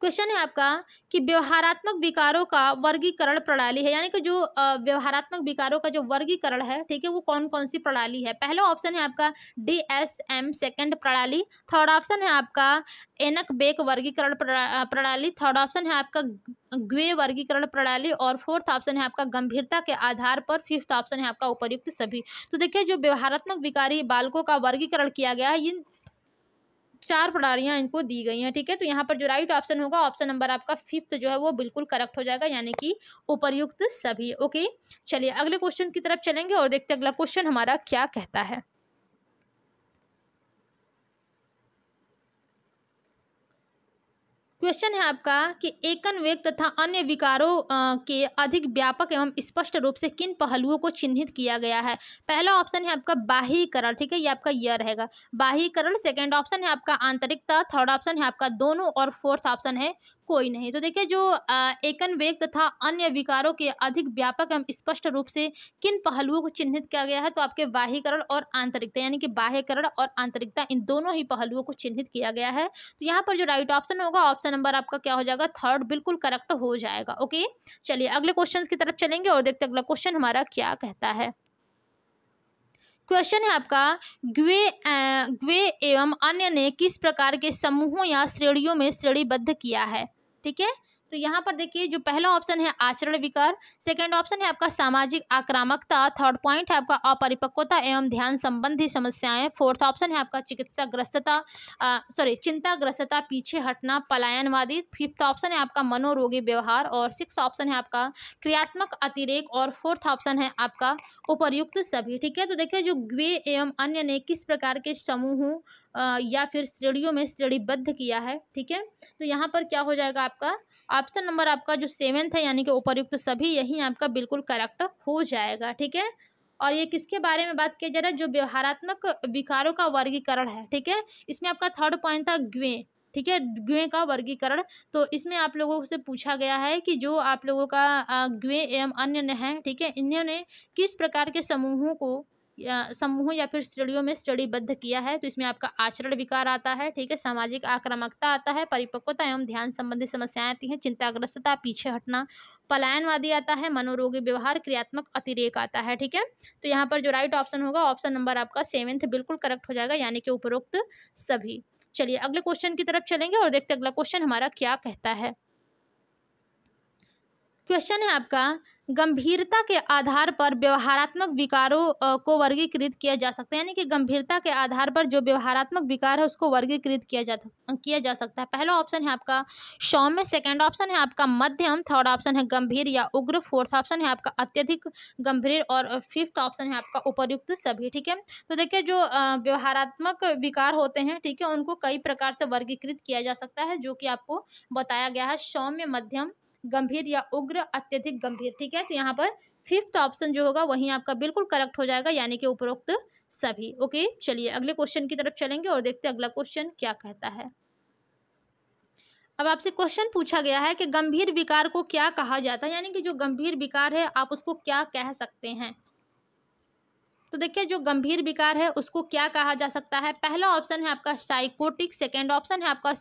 क्वेश्चन है आपका कि व्यवहारात्मक विकारों का वर्गीकरण प्रणाली है यानी कि जो व्यवहारात्मक विकारों का जो वर्गीकरण है ठीक है वो कौन कौन सी प्रणाली है पहला ऑप्शन है आपका डी एस एम सेकेंड प्रणाली थर्ड ऑप्शन है आपका एनक बेक वर्गीकरण प्रणाली थर्ड ऑप्शन है आपका ग्वे वर्गीकरण प्रणाली और फोर्थ ऑप्शन है आपका गंभीरता के आधार पर फिफ्थ ऑप्शन है आपका उपयुक्त सभी तो देखिए जो व्यवहारात्मक विकारी बालकों का वर्गीकरण किया गया है इन चार प्रणालियाँ इनको दी गई हैं ठीक है तो यहाँ पर जो राइट ऑप्शन होगा ऑप्शन नंबर आपका फिफ्थ जो है वो बिल्कुल करेक्ट हो जाएगा यानी कि उपयुक्त सभी ओके चलिए अगले क्वेश्चन की तरफ चलेंगे और देखते हैं अगला क्वेश्चन हमारा क्या कहता है क्वेश्चन है आपका कि एकन वेग तथा अन्य विकारों के अधिक व्यापक एवं स्पष्ट रूप से किन पहलुओं को चिन्हित किया गया है पहला ऑप्शन है आपका बाह्यकरण ठीक है ये आपका यह रहेगा बाह्यकरण सेकेंड ऑप्शन है आपका आंतरिकता थर्ड ऑप्शन है आपका दोनों और फोर्थ ऑप्शन है कोई नहीं तो देखिए जो एकन वेग तथा अन्य विकारों के अधिक व्यापक एवं स्पष्ट रूप से किन पहलुओं को चिन्हित किया गया है तो आपके बाह्यकरण और आंतरिकता यानी कि बाह्यकरण और आंतरिकता इन दोनों ही पहलुओं को चिन्हित किया गया है तो यहाँ पर जो राइट ऑप्शन होगा ऑप्शन नंबर आपका क्या हो जाएगा थर्ड बिल्कुल करेक्ट हो जाएगा ओके चलिए अगले क्वेश्चन की तरफ चलेंगे और देखते अगला क्वेश्चन हमारा क्या कहता है क्वेश्चन है आपका ग्वे ग्वे एवं अन्य ने किस प्रकार के समूहों या श्रेणियों में श्रेणीबद्ध किया है ठीक है तो यहाँ पर देखिए जो पहला ऑप्शन है आचरण विकार सेकंड ऑप्शन है आपका सामाजिक आक्रामकता थर्ड पॉइंट है आपका अपरिपक्वता एवं ध्यान संबंधी समस्याएं फोर्थ ऑप्शन है आपका चिकित्सा ग्रस्तता सॉरी चिंता ग्रस्तता पीछे हटना पलायनवादी फिफ्थ ऑप्शन है आपका मनोरोगी व्यवहार और सिक्स ऑप्शन है आपका क्रियात्मक अतिरेक और फोर्थ ऑप्शन है आपका उपयुक्त सभी ठीक है तो देखिये जो ग्वे एवं अन्य ने किस प्रकार के समूहों या फिर श्रेणियों में श्रेणीबद्ध किया है ठीक है तो यहाँ पर क्या हो जाएगा आपका ऑप्शन नंबर आपका जो सेवेंथ है यानी कि उपरयुक्त सभी यही आपका बिल्कुल करेक्ट हो जाएगा ठीक है और ये किसके बारे में बात किया जा रहा है जो व्यवहारात्मक विकारों का वर्गीकरण है ठीक है इसमें आपका थर्ड पॉइंट था ग्वे ठीक है ग्वे का वर्गीकरण तो इसमें आप लोगों से पूछा गया है कि जो आप लोगों का ग्वे एवं अन्य है ठीक है इन्होंने किस प्रकार के समूहों को समूह या फिर श्रेणियों में श्रेणीबद्ध किया है तो इसमें आपका आचरण विकार आता है ठीक है सामाजिक आक्रामकता आता है परिपक्वता एवं ध्यान संबंधी समस्याएं आती हैं चिंताग्रस्तता पीछे हटना पलायनवादी आता है मनोरोगी व्यवहार क्रियात्मक अतिरेक आता है ठीक है तो यहाँ पर जो राइट ऑप्शन होगा ऑप्शन नंबर आपका सेवेंथ बिल्कुल करेक्ट हो जाएगा यानी कि उपरोक्त सभी चलिए अगले क्वेश्चन की तरफ चलेंगे और देखते अगला क्वेश्चन हमारा क्या कहता है क्वेश्चन है आपका गंभीरता के आधार पर व्यवहारात्मक विकारों को वर्गीकृत किया जा सकता है यानी कि गंभीरता के आधार पर जो व्यवहारात्मक विकार है उसको वर्गीकृत किया जा किया जा सकता है पहला ऑप्शन है आपका सौम्य सेकंड ऑप्शन है आपका मध्यम थर्ड ऑप्शन है गंभीर या उग्र फोर्थ ऑप्शन है आपका अत्यधिक गंभीर और फिफ्थ ऑप्शन है आपका उपयुक्त सभी ठीक है तो देखिए जो व्यवहारात्मक विकार होते हैं ठीक है उनको कई प्रकार से वर्गीकृत किया जा सकता है जो कि आपको बताया गया है सौम्य मध्यम गंभीर या उग्र अत्यधिक गंभीर ठीक है तो यहाँ पर फिफ्थ ऑप्शन जो होगा वही आपका बिल्कुल करेक्ट हो जाएगा यानी कि उपरोक्त सभी ओके चलिए अगले क्वेश्चन की तरफ चलेंगे और देखते हैं अगला क्वेश्चन क्या कहता है अब आपसे क्वेश्चन पूछा गया है कि गंभीर विकार को क्या कहा जाता है यानी कि जो गंभीर विकार है आप उसको क्या कह सकते हैं तो देखिए जो गंभीर विकार है उसको क्या कहा जा सकता है पहला ऑप्शन है आपका साइकोटिक सेकेंड ऑप्शन है आपका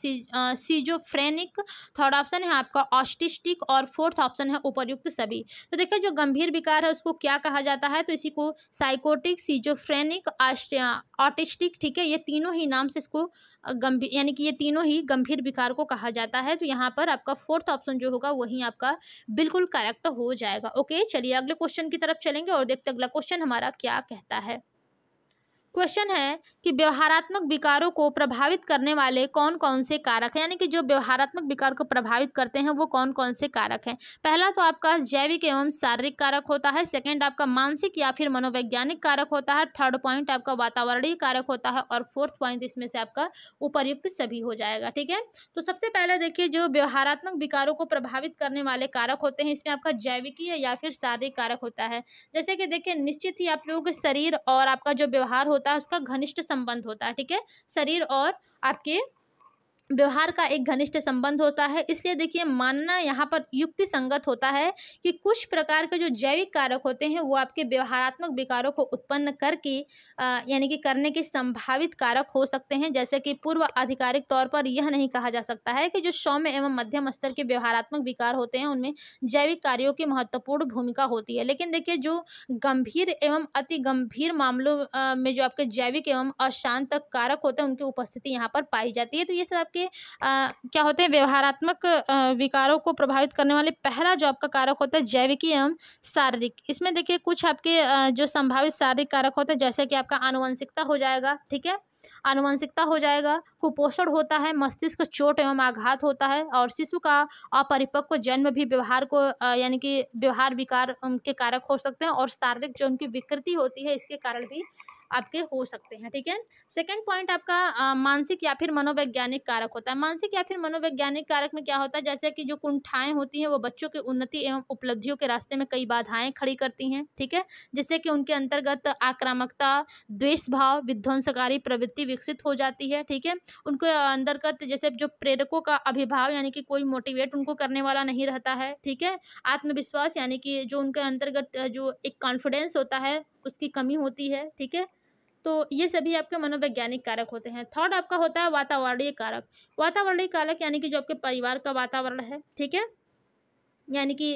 सीजोफ्रेनिक थर्ड ऑप्शन है आपका ऑस्टिस्टिक और फोर्थ ऑप्शन है उपयुक्त सभी तो देखिए जो गंभीर विकार है उसको क्या कहा जाता है तो इसी को साइकोटिक सीजोफ्रेनिक ऑटिस्टिक ठीक है ये तीनों ही नाम से इसको गंभीर यानी कि ये तीनों ही गंभीर विकार को कहा जाता है तो यहाँ पर आपका फोर्थ ऑप्शन जो होगा वही आपका बिल्कुल करेक्ट हो जाएगा ओके चलिए अगले क्वेश्चन की तरफ चलेंगे और देखते अगला क्वेश्चन हमारा क्या कहता है क्वेश्चन है कि व्यवहारात्मक विकारों को प्रभावित करने वाले कौन कौन से कारक हैं यानी कि जो व्यवहारात्मक विकार को प्रभावित करते हैं वो कौन कौन से कारक हैं पहला तो आपका जैविक एवं शारीरिक कारक होता है सेकंड आपका मानसिक या फिर मनोवैज्ञानिक कारक होता है थर्ड पॉइंट आपका वातावरणीय कारक होता है और फोर्थ पॉइंट इसमें से आपका उपयुक्त सभी हो जाएगा ठीक है तो सबसे पहले देखिए जो व्यवहारात्मक विकारों को प्रभावित करने वाले कारक होते हैं इसमें आपका जैविकीय या फिर शारीरिक कारक होता है जैसे कि देखिए निश्चित ही आप लोगों के शरीर और आपका जो व्यवहार होता है उसका घनिष्ठ संबंध होता है ठीक है शरीर और आपके व्यवहार का एक घनिष्ठ संबंध होता है इसलिए देखिए मानना यहाँ पर युक्ति संगत होता है कि कुछ प्रकार के जो जैविक कारक होते हैं वो आपके व्यवहारात्मक विकारों को उत्पन्न करके यानी कि करने के संभावित कारक हो सकते हैं जैसे कि पूर्व आधिकारिक तौर पर यह नहीं कहा जा सकता है कि जो सौम्य एवं मध्यम स्तर के व्यवहारात्मक विकार होते हैं उनमें जैविक कार्यों की महत्वपूर्ण भूमिका होती है लेकिन देखिए जो गंभीर एवं अति गंभीर मामलों में जो आपके जैविक एवं अशांत कारक होते हैं उनकी उपस्थिति यहाँ पर पाई जाती है तो ये सब आपके कि आ, क्या होते हैं व्यवहारात्मक विकारों को प्रभावित करने वाले पहला जो आपका कारक होता है जैविक एवं शारीरिक इसमें देखिए कुछ आपके जो संभावित शारीरिक कारक होते हैं जैसे कि आपका आनुवंशिकता हो जाएगा ठीक है आनुवंशिकता हो जाएगा कुपोषण होता है मस्तिष्क चोट एवं आघात होता है और शिशु का अपरिपक्व जन्म भी व्यवहार को यानी कि व्यवहार विकार के कारक हो सकते हैं और शारीरिक जो उनकी विकृति होती है इसके कारण भी आपके हो सकते हैं ठीक है सेकेंड पॉइंट आपका मानसिक या फिर मनोवैज्ञानिक कारक होता है मानसिक या फिर मनोवैज्ञानिक कारक में क्या होता है जैसे कि जो कुंठाएं होती हैं वो बच्चों की उन्नति एवं उपलब्धियों के रास्ते में कई बाधाएं खड़ी करती हैं ठीक है जिससे कि उनके अंतर्गत आक्रामकता द्वेष भाव विध्वंसकारी प्रवृत्ति विकसित हो जाती है ठीक है उनके अंतर्गत जैसे जो प्रेरकों का अभिभाव यानी कि कोई मोटिवेट उनको करने वाला नहीं रहता है ठीक है आत्मविश्वास यानी कि जो उनके अंतर्गत जो एक कॉन्फिडेंस होता है उसकी कमी होती है ठीक है तो ये सभी आपके मनोवैज्ञानिक कारक होते हैं थर्ड आपका होता है वातावरणीय कारक वातावरणीय कारक यानी कि जो आपके परिवार का वातावरण है ठीक है यानी कि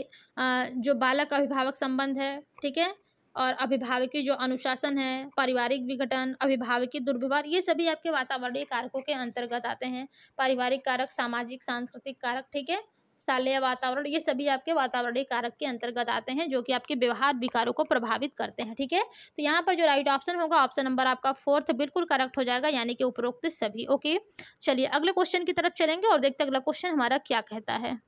जो बालक अभिभावक संबंध है ठीक है और अभिभावकी जो अनुशासन है पारिवारिक विघटन अभिभावकी दुर्व्यवहार ये सभी आपके वातावरणीय कारकों के अंतर्गत आते हैं पारिवारिक कारक सामाजिक सांस्कृतिक कारक ठीक है सालय वातावरण ये सभी आपके वातावरणीय कारक के अंतर्गत आते हैं जो कि आपके व्यवहार विकारों को प्रभावित करते हैं ठीक है तो यहाँ पर जो राइट ऑप्शन होगा ऑप्शन नंबर आपका फोर्थ बिल्कुल करेक्ट हो जाएगा यानी कि उपरोक्त सभी ओके चलिए अगले क्वेश्चन की तरफ चलेंगे और देखते अगला क्वेश्चन हमारा क्या कहता है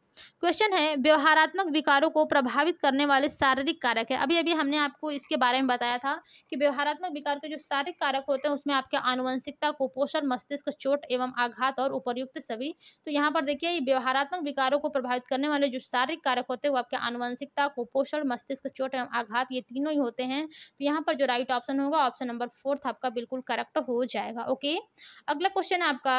क्वेश्चन है व्यवहारात्मक विकारों को प्रभावित करने वाले शारीरिक कारक है अभी अभी हमने आपको इसके बारे में बताया था कि व्यवहारात्मक विकार के जो शारीरिक कारक होते हैं उसमें आपके आनुवंशिकता कुपोषण मस्तिष्क चोट एवं आघात और उपरयुक्त सभी तो यहाँ पर देखिए व्यवहारात्मक विकारों को प्रभावित करने वाले जो शारीरिक कारक होते हैं वो आपके आनुवंशिकता कुपोषण मस्तिष्क चोट एवं आघात ये तीनों ही होते हैं तो यहाँ पर जो राइट ऑप्शन होगा ऑप्शन नंबर फोर्थ आपका बिल्कुल करेक्ट हो जाएगा ओके अगला क्वेश्चन आपका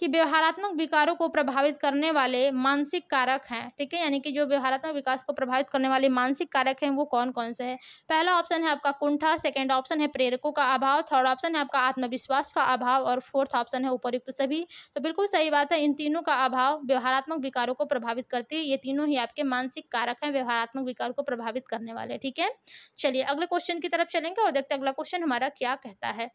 कि व्यवहारात्मक विकारों को प्रभावित करने वाले मानसिक कारक हैं ठीक है यानी कि जो व्यवहारात्मक विकास को प्रभावित करने वाले मानसिक कारक हैं वो कौन कौन से हैं पहला ऑप्शन है आपका कुंठा सेकेंड ऑप्शन है प्रेरकों का अभाव थर्ड ऑप्शन है आपका आत्मविश्वास का अभाव और फोर्थ ऑप्शन है उपयुक्त सभी तो बिल्कुल सही बात है इन तीनों का अभाव व्यवहारात्मक विकारों को प्रभावित करती है ये तीनों ही आपके मानसिक कारक हैं व्यवहारात्मक विकार को प्रभावित करने वाले ठीक है चलिए अगले क्वेश्चन की तरफ चलेंगे और देखते अगला क्वेश्चन हमारा क्या कहता है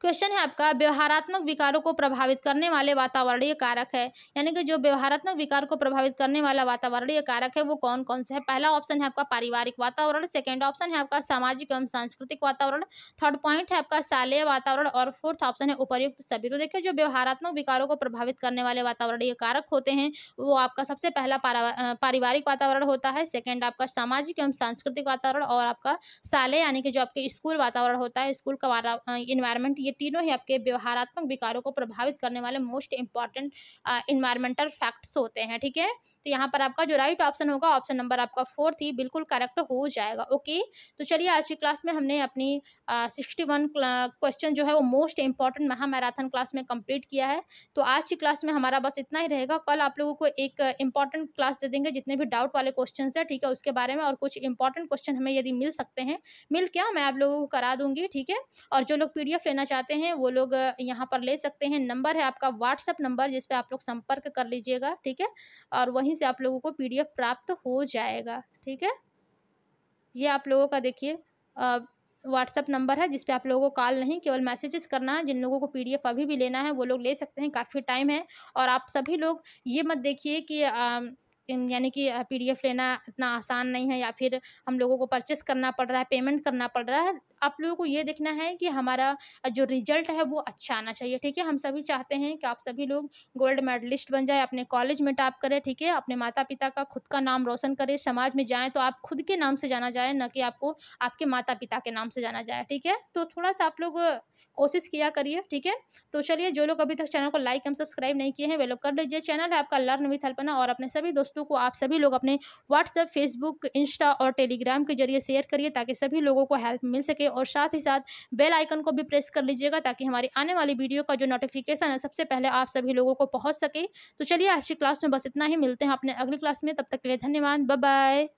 क्वेश्चन है आपका व्यवहारात्मक विकारों को प्रभावित करने वाले वातावरणीय कारक है यानी कि जो व्यवहारात्मक विकार को प्रभावित करने वाला वातावरणीय कारक है वो कौन कौन से है पहला ऑप्शन है आपका पारिवारिक वातावरण सेकेंड ऑप्शन है आपका सामाजिक एवं सांस्कृतिक वातावरण थर्ड पॉइंट है आपका शालेय वातावरण और फोर्थ ऑप्शन है उपयुक्त सभी तो देखिये जो व्यवहारात्मक विकारों को प्रभावित करने वाले वातावरणीय कारक होते हैं वो आपका सबसे पहला पारिवारिक वातावरण होता है सेकेंड आपका सामाजिक एवं सांस्कृतिक वातावरण और आपका शालेय यानी कि जो आपके स्कूल वातावरण होता है स्कूल का इन्वायरमेंट ये तीनों ही आपके व्यवहारात्मक विकारों को प्रभावित करने वाले मोस्ट इंपॉर्टेंट इन्वायरमेंटल फैक्ट्स होते हैं ठीक है थीके? तो यहाँ पर आपका जो राइट ऑप्शन होगा ऑप्शन नंबर आपका फोर्थ ही बिल्कुल करेक्ट हो जाएगा ओके तो चलिए आज की क्लास में हमने अपनी सिक्सटी वन क्वेश्चन जो है वो मोस्ट इंपॉर्टेंट महामैराथन क्लास में कम्प्लीट किया है तो आज की क्लास में हमारा बस इतना ही रहेगा कल आप लोगों को एक इंपॉर्टेंट क्लास दे देंगे जितने भी डाउट वाले क्वेश्चन है ठीक है उसके बारे में और कुछ इंपॉर्टेंट क्वेश्चन हमें यदि मिल सकते हैं मिल क्या मैं आप लोगों को करा दूंगी ठीक है और जो लोग पीडीएफ लेना चाहते चाहते हैं वो लोग यहाँ पर ले सकते हैं नंबर है आपका व्हाट्सअप नंबर जिसपे आप लोग संपर्क कर लीजिएगा ठीक है और वहीं से आप लोगों को पी प्राप्त हो जाएगा ठीक है ये आप लोगों का देखिए व्हाट्सअप नंबर है जिसपे आप लोगों को कॉल नहीं केवल मैसेजेस करना है जिन लोगों को पीडीएफ अभी भी लेना है वो लोग ले सकते हैं काफ़ी टाइम है और आप सभी लोग ये मत देखिए कि यानी कि पीडीएफ लेना इतना आसान नहीं है या फिर हम लोगों को परचेस करना पड़ रहा है पेमेंट करना पड़ रहा है आप लोगों को ये देखना है कि हमारा जो रिजल्ट है वो अच्छा आना चाहिए ठीक है हम सभी चाहते हैं कि आप सभी लोग गोल्ड मेडलिस्ट बन जाए अपने कॉलेज में टॉप करें ठीक है अपने माता पिता का खुद का नाम रोशन करें समाज में जाएँ तो आप खुद के नाम से जाना जाए न कि आपको आपके माता पिता के नाम से जाना जाए ठीक है तो थोड़ा सा आप लोग कोशिश किया करिए ठीक है तो चलिए जो लोग अभी तक चैनल को लाइक एंड सब्सक्राइब नहीं किए हैं वे लोग कर लीजिए चैनल है आपका लर्न विथ अल्पना और अपने सभी दोस्तों को आप सभी लोग अपने व्हाट्सएप फेसबुक इंस्टा और टेलीग्राम के जरिए शेयर करिए ताकि सभी लोगों को हेल्प मिल सके और साथ ही साथ बेल आइकन को भी प्रेस कर लीजिएगा ताकि हमारी आने वाली वीडियो का जो नोटिफिकेशन है सबसे पहले आप सभी लोगों को पहुंच सके तो चलिए आज की क्लास में बस इतना ही मिलते हैं अपने अगली क्लास में तब तक के लिए धन्यवाद बाय